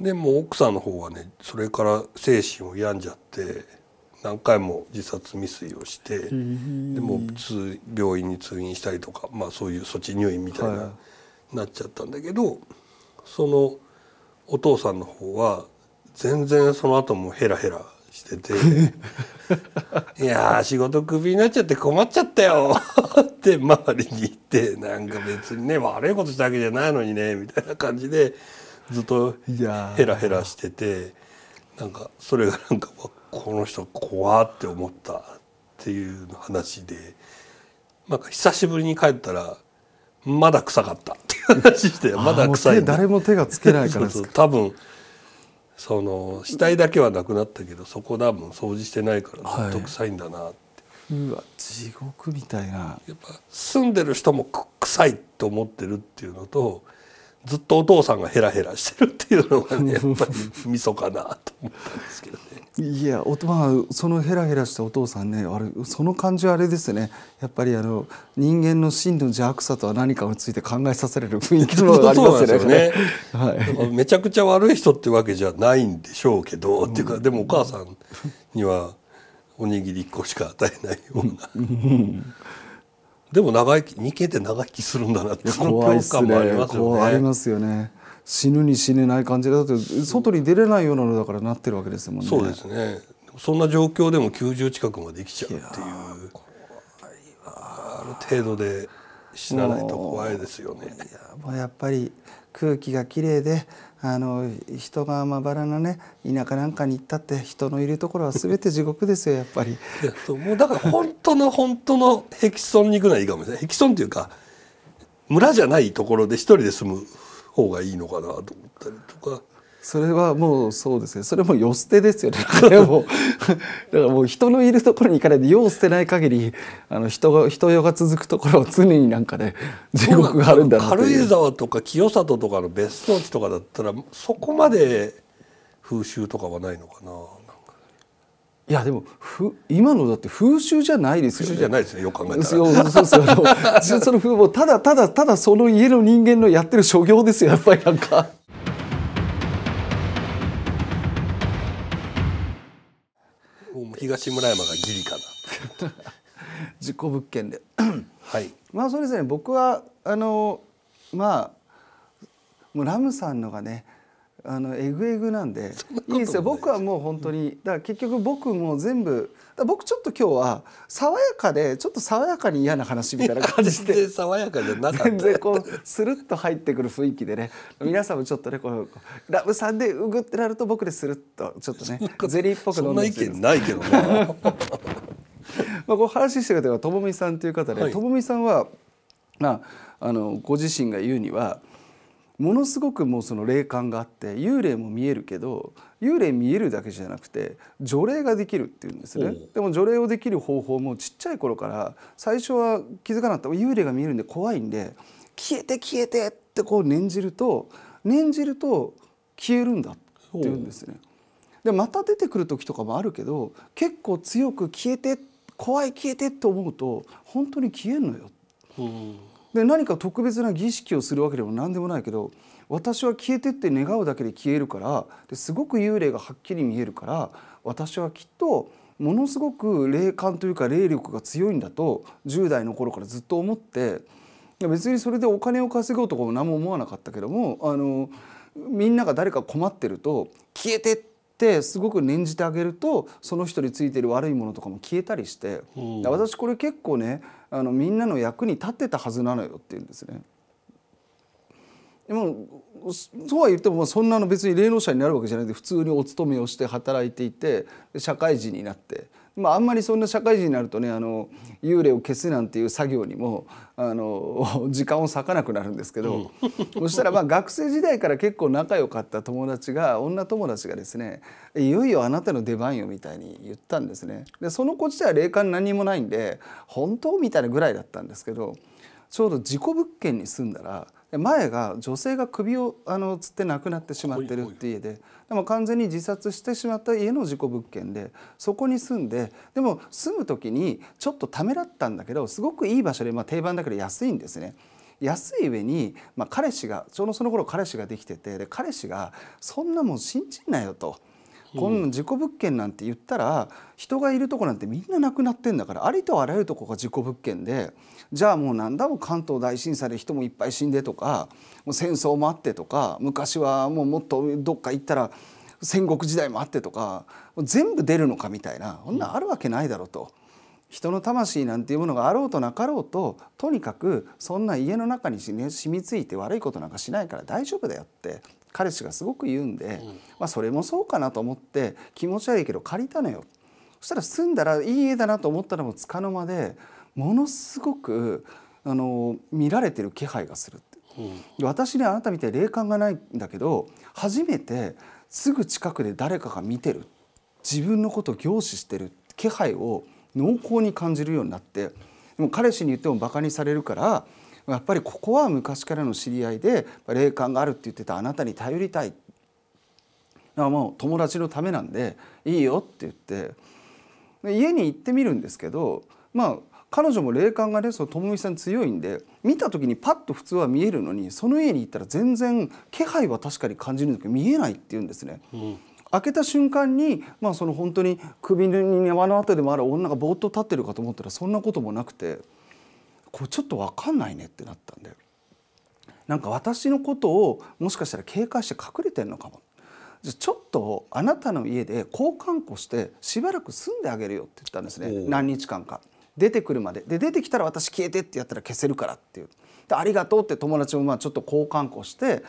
でも奥さんの方はねそれから精神を病んじゃって。何回も自殺未遂をして、でも通病院に通院したりとか、まあ、そういう措置入院みたいな、なっちゃったんだけどそのお父さんの方は全然その後もヘラヘラしてて「いや仕事クビになっちゃって困っちゃったよ」って周りに言ってなんか別にね悪いことしたわけじゃないのにねみたいな感じでずっとヘラヘラしててなんかそれがなんか分かこの人怖って思ったっていう話でまあ、か久しぶりに帰ったらまだ臭かったって話してまだ臭い誰も手がつけないからですか多分その死体だけはなくなったけどそこ多分掃除してないからずっと臭いんだなって、はい、うわ地獄みたいなやっぱ住んでる人も臭いと思ってるっていうのとずっとお父さんがヘラヘラしてるっていうのがねやっぱりみ そかなと思ったんですけどねいやお、まあ、そのヘラヘラしたお父さんねあれその感じはあれですねやっぱりあの人間の真の邪悪さとは何かについて考えさせられる雰囲気のありますよね。はい、めちゃくちゃ悪い人ってわけじゃないんでしょうけど、うん、っていうかでもお母さんにはおにぎり1個しか与えないような。でも長生き、日系って長生きするんだなって、その恐怖もありますよね。ねありますよね。死ぬに死ねない感じだって外に出れないようなのだからなってるわけですもんね。そうですねそんな状況でも90近くまで生きちゃうっていうある程度で死なないと怖いですよね。やっぱり空気がきれいであの人がまばらなね田舎なんかに行ったって人のいるところは全て地獄ですよやっぱりもうだから本当の本当のヘキソンに行くのはいいかもしれないヘキソンっていうか村じゃないところで一人で住む方がいいのかなと思ったりとか。それはもうそうですねそれも寄捨てですよね も だからもう人のいるところに行かないで世を捨てない限りあの人が人用が続くところは常になんかね 地獄があるんだな軽井沢とか清里とかの別荘地とかだったらそこまで風習とかはないのかな。いやでもふ今のだって風習じゃないですよね。風習じゃないですねよく考えたら。そうそうそう その風もただただただその家の人間のやってる所業ですよやっぱりなんか。東村山がギリかな。事故物件で。はい。まあそうですね僕はあのまあもうラムさんのがねあのえぐえぐなんでいいですよ僕はもう本当にだから結局僕も全部僕ちょっと今日は爽やかでちょっと爽やかに嫌な話みたいな感じで爽やかじゃなか全然こうスルッと入ってくる雰囲気でね 皆さんもちょっとねこうラブさんでうぐってなると僕でスルッとちょっとねゼリーっぽく飲んでそんな意見ないけどな まあこう話してる方たはともみさんという方で、ともみさんはまああのご自身が言うには「ものすごくもうその霊感があって幽霊も見えるけど幽霊見えるだけじゃなくて除霊ができるっていうんですねでも除霊をできる方法もちっちゃい頃から最初は気づかなかった幽霊が見えるんで怖いんで消えて消えてってこう念じると念じると消えるんだっていうんですね。でまた出てくる時とかもあるけど結構強く消えて怖い消えてって思うと本当に消えんのよ。うんで何か特別な儀式をするわけでも何でもないけど私は消えてって願うだけで消えるからですごく幽霊がはっきり見えるから私はきっとものすごく霊感というか霊力が強いんだと10代の頃からずっと思って別にそれでお金を稼ごうとかも何も思わなかったけどもあのみんなが誰か困ってると消えてってすごく念じてあげるとその人についてる悪いものとかも消えたりして、私これ結構ねあのみんなの役に立ってたはずなのよって言うんですね。でもそうは言ってもそんなの別に霊能者になるわけじゃないで普通にお勤めをして働いていて社会人になってまあ、あんまりそんな社会人になるとねあの幽霊を消すなんていう作業にもあの 時間を割かなくなるんですけど、うん、そしたらまあ学生時代から結構仲良かった友達が女友達がですね「いよいよあなたの出番よ」みたいに言ったんですね。でその子自体は霊感何もないんで「本当?」みたいなぐらいだったんですけどちょうど事故物件に住んだら。前が女性が首をあのつって亡くなってしまってるって家ででも完全に自殺してしまった家の事故物件でそこに住んででも住む時にちょっとためらったんだけどすごくいい場所で、まあ、定番だけど安いんですね。安い上に、まあ、彼氏がちょうどその頃彼氏ができててで彼氏が「そんなもん信じんなよ」と。こんな事故物件なんて言ったら人がいるとこなんてみんななくなってんだからありとあらゆるとこが事故物件でじゃあもう何だも関東大震災で人もいっぱい死んでとかもう戦争もあってとか昔はもうもっとどっか行ったら戦国時代もあってとか全部出るのかみたいなそんなあるわけないだろうと。人の魂なんていうものがあろうとなかろうととにかくそんな家の中に、染みついて悪いことなんかしないから大丈夫だよって彼氏がすごく言うんで、まあ、それもそうかなと思って気持ち悪いけど借りたのよそしたら住んだらいい家だなと思ったらもうつかの間でものすごくあの見られてる気配がするって、私にあなたみたい霊感がないんだけど初めてすぐ近くで誰かが見てる自分のことを凝視してる気配を濃厚に感じるようになってでも彼氏に言ってもバカにされるからやっぱりここは昔からの知り合いで霊感があるって言ってたあなたに頼りたいもう友達のためなんでいいよって言って家に行ってみるんですけどまあ彼女も霊感がねそのともみさん強いんで見た時にパッと普通は見えるのにその家に行ったら全然気配は確かに感じるんすけど見えないっていうんですね。うん、開けた瞬間に、まあ、その本当に首に山の後でもある女がぼーっと立ってるかと思ったらそんなこともなくてこれちょっと分かんないねってなったんでなんか私のことをもしかしたら警戒して隠れてんのかもじゃちょっとあなたの家で交換庫してしばらく住んであげるよって言ったんですね何日間か。出てくるまでで出てきたら私消えてってやったら消せるからっていうでありがとうって友達もまあちょっと交換こして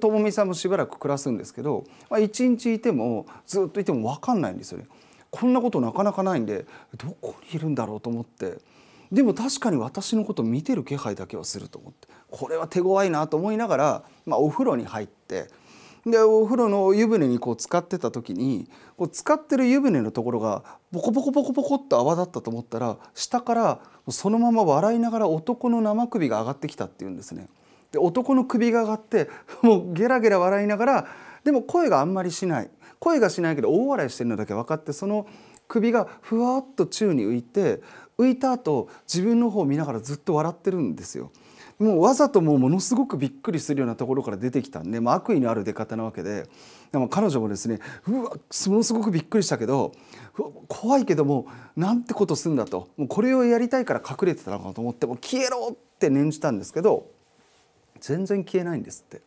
ともみさんもしばらく暮らすんですけど、まあ、1日いてもずっといても分かんないんですよね。こんなことなかなかないんでどこにいるんだろうと思ってでも確かに私のこと見てる気配だけはすると思ってこれは手強いなと思いながら、まあ、お風呂に入って。でお風呂の湯船にこう使ってた時にこう使ってる湯船のところがボコボコボコボコっと泡立ったと思ったら下からそのまま笑いながら男の生首が上がってきたっていうんですね。で男の首が上がってもうゲラゲラ笑いながらでも声があんまりしない声がしないけど大笑いしてるのだけ分かってその首がふわっと宙に浮いて浮いた後自分の方を見ながらずっと笑ってるんですよ。もうわざともうものすごくびっくりするようなところから出てきたんで、まあ、悪意のある出方なわけででも彼女もですねうわものすごくびっくりしたけど怖いけどもなんてことすんだともうこれをやりたいから隠れてたのかと思ってもう消えろって念じたんですけど全然消えないんですって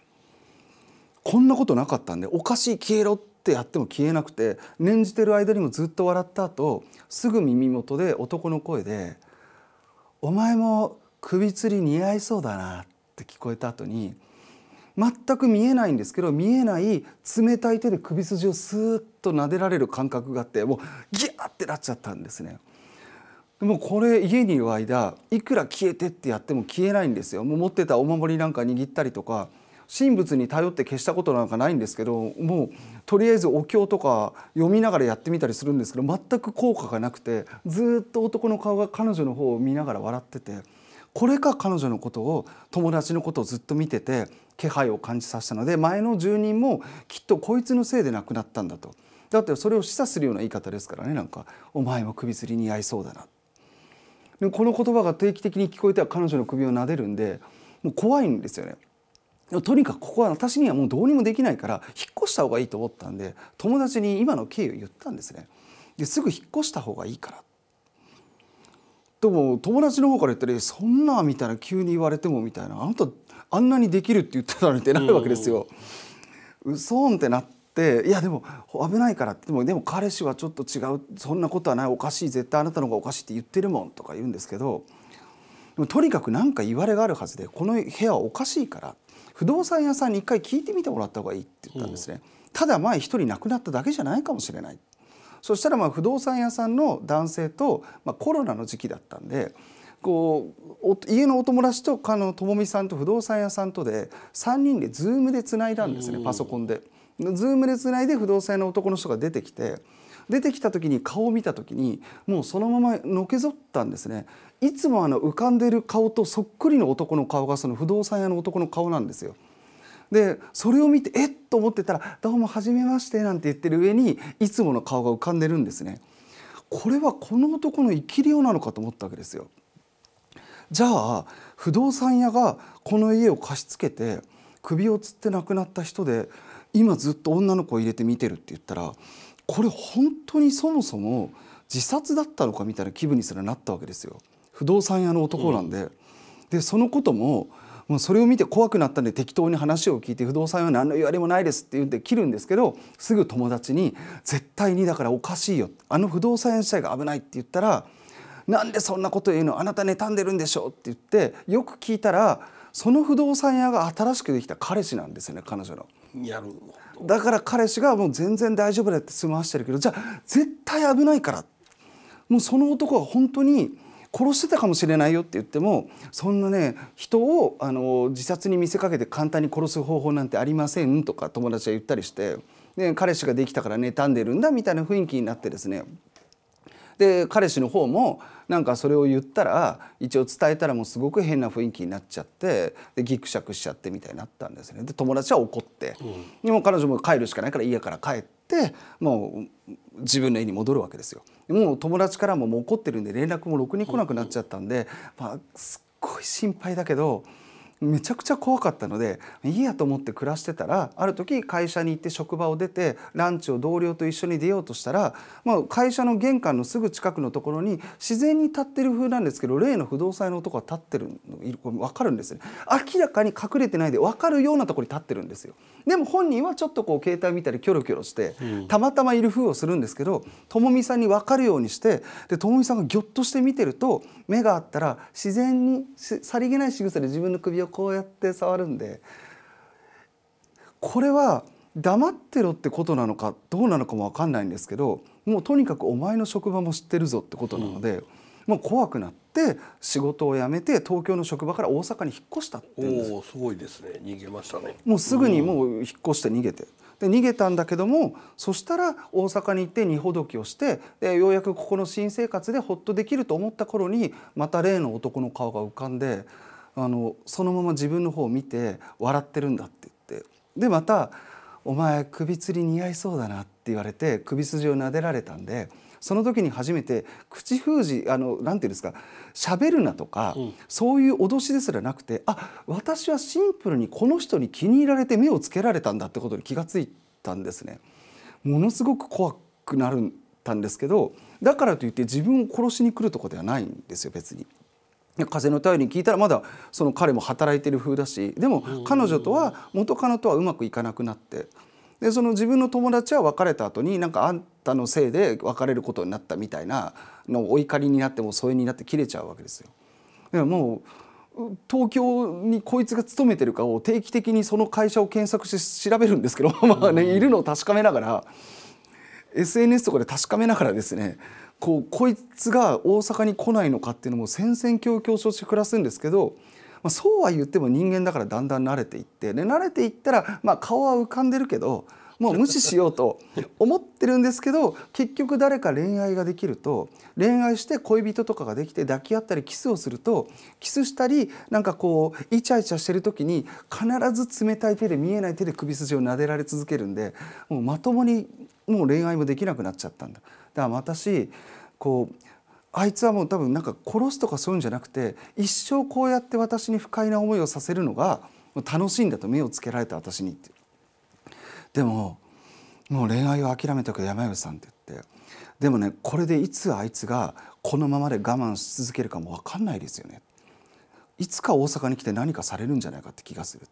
こんなことなかったんでおかしい消えろってやっても消えなくて念じてる間にもずっと笑った後すぐ耳元で男の声で「お前も首吊り似合いそうだなって聞こえた後に全く見えないんですけど見えない冷たい手で首筋をスーッと撫でられる感覚があってもうギャーってなっちゃったんですね。でもこれ家にいる間いくら消えてってやっても消えないんですよ。もう持ってたお守りなんか握ったりとか神仏に頼って消したことなんかないんですけどもうとりあえずお経とか読みながらやってみたりするんですけど全く効果がなくてずっと男の顔が彼女の方を見ながら笑ってて。これか彼女のことを友達のことをずっと見てて気配を感じさせたので前の住人もきっとこいつのせいで亡くなったんだとだってそれを示唆するような言い方ですからねなんか「お前も首吊りに合いそうだな」でこの言葉が定期的に聞こえては彼女の首を撫でるんでもう怖いんですよね。とにかくここは私にはもうどうにもできないから引っ越した方がいいと思ったんで友達に今の経緯を言ったんですね。ですぐ引っ越した方がいいからでも友達の方から言ったら「そんな」みたいな急に言われてもみたいな「あんたあんなにできるって言ってたのに」ってないわけですよ。うそんってなって「いやでも危ないから」ってでもでも彼氏はちょっと違うそんなことはないおかしい絶対あなたの方がおかしいって言ってるもんとか言うんですけどでもとにかく何か言われがあるはずでこの部屋おかしいから不動産屋さんに一回聞いてみてもらった方がいいって言ったんですね。ただ前一人亡くなっただけじゃないかもしれない。そしたらまあ不動産屋さんの男性と、まあ、コロナの時期だったんでこう家のお友達とあのともみさんと不動産屋さんとで3人でズームでつないだんですねパソコンで。ズームでつないで不動産屋の男の人が出てきて出てきた時に顔を見た時にもうそのままのけぞったんですねいつもあの浮かんでる顔とそっくりの男の顔がその不動産屋の男の顔なんですよ。でそれを見てえっと思ってたら「どうもはじめまして」なんて言ってる上にいつもの顔が浮かんでるんですね。これはこの男の生き量なのかと思ったわけですよ。じゃあ不動産屋がこの家を貸し付けて首をつって亡くなった人で今ずっと女の子を入れて見てるって言ったらこれ本当にそもそも自殺だったのかみたいな気分にすらなったわけですよ。不動産屋の男なんで、うん、でそのことももうそれを見て怖くなったんで適当に話を聞いて不動産は何の言われもないですって言って切るんですけどすぐ友達に絶対にだからおかしいよあの不動産屋自体が危ないって言ったらなんでそんなこと言うのあなた妬んでるんでしょって言ってよく聞いたらその不動産屋が新しくできた彼氏なんですよね彼女の。やるだから彼氏がもう全然大丈夫だって済ましてるけどじゃあ絶対危ないからもうその男は本当に殺してたかもしれないよって言ってもそんなね人をあの自殺に見せかけて簡単に殺す方法なんてありませんとか友達が言ったりして、ね、彼氏ができたから妬んでるんだみたいな雰囲気になってですねで彼氏の方もなんかそれを言ったら一応伝えたらもうすごく変な雰囲気になっちゃってでギクシャクしちゃってみたいになったんですねで友達は怒って、うん、も彼女も帰るしかないから家から帰って。ってもう自分の家に戻るわけですよ。もう友達からももう怒ってるんで連絡もろくに来なくなっちゃったんで、まあ、すっごい心配だけどめちゃくちゃ怖かったのでいいやと思って暮らしてたらある時会社に行って職場を出てランチを同僚と一緒に出ようとしたら、まあ、会社の玄関のすぐ近くのところに自然に立ってる風なんですけど例の不動産の男が立ってるの分かるんですよね明らかに隠れてないで分かるようなところに立ってるんですよでも本人はちょっとこう携帯見たりキョロキョロしてたまたまいる風をするんですけどともみさんに分かるようにしてでともみさんがぎょっとして見てると目があったら自然にさりげない仕草で自分の首ををこうやって触るんでこれは黙ってろってことなのかどうなのかも分かんないんですけどもうとにかくお前の職場も知ってるぞってことなので、もう怖くなって仕事を辞めて東京の職場から大阪に引っ越したっていうんですおすごいですね逃げましたねもうすぐにもう引っ越して逃げて、で逃げたんだけどもそしたら大阪に行って荷ほどきをしてでようやくここの新生活でほっとできると思った頃にまた例の男の顔が浮かんであのそのまま自分の方を見て笑ってるんだって言ってでまた「お前首吊り似合いそうだな」って言われて首筋を撫でられたんでその時に初めて口封じあのて言うんですか喋るなとか、うん、そういう脅しですらなくてあ私はシンプルにこの人に気に入られて目をつけられたんだってことに気がついたんですね。ものすごく怖くなるたんですけどだからといって自分を殺しに来るとかではないんですよ別に。風の便りに聞いたらまだその彼も働いてる風だしでも彼女とは元カノとはうまくいかなくなってでその自分の友達は別れた後になんかあんたのせいで別れることになったみたいなのをお怒りになっても疎遠になって切れちゃうわけですよ。でももう東京にこいつが勤めてるかを定期的にその会社を検索して調べるんですけど、まあね、いるのを確かめながら SNS とかで確かめながらですねこうこいつが大阪に来ないのかっていうのも戦々恐々として暮らすんですけど、まあ、そうは言っても人間だからだんだん慣れていってで慣れていったら、まあ、顔は浮かんでるけどもう無視しようと思ってるんですけど結局誰か恋愛ができると恋愛して恋人とかができて抱き合ったりキスをするとキスしたりなんかこうイチャイチャしてる時に必ず冷たい手で見えない手で首筋を撫でられ続けるんでもうまともにもう恋愛もできなくなっちゃったんだ。だから私こうあいつはもう多分なんか殺すとかそういうんじゃなくて一生こうやって私に不快な思いをさせるのが楽しいんだと目をつけられた私にってでももう恋愛を諦めたけど山口さんって言ってでもねこれでいつあいつがこのままで我慢し続けるかも分かんないですよねいつか大阪に来て何かされるんじゃないかって気がする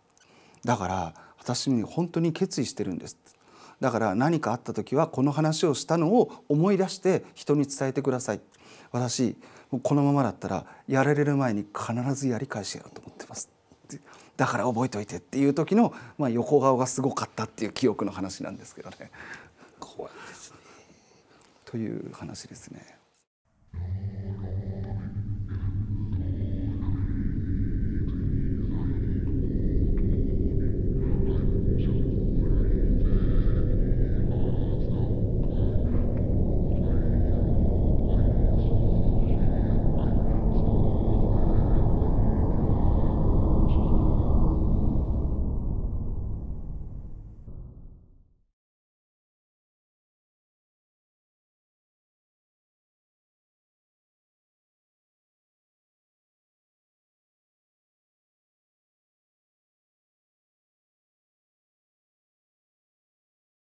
だから私に本当に決意してるんですってだから何かあった時はこの話をしたのを思い出して人に伝えてください私このままだったらやられる前に必ずやり返してやろうと思ってますだから覚えといてっていう時の、まあ、横顔がすごかったっていう記憶の話なんですけどね。怖いですねという話ですね。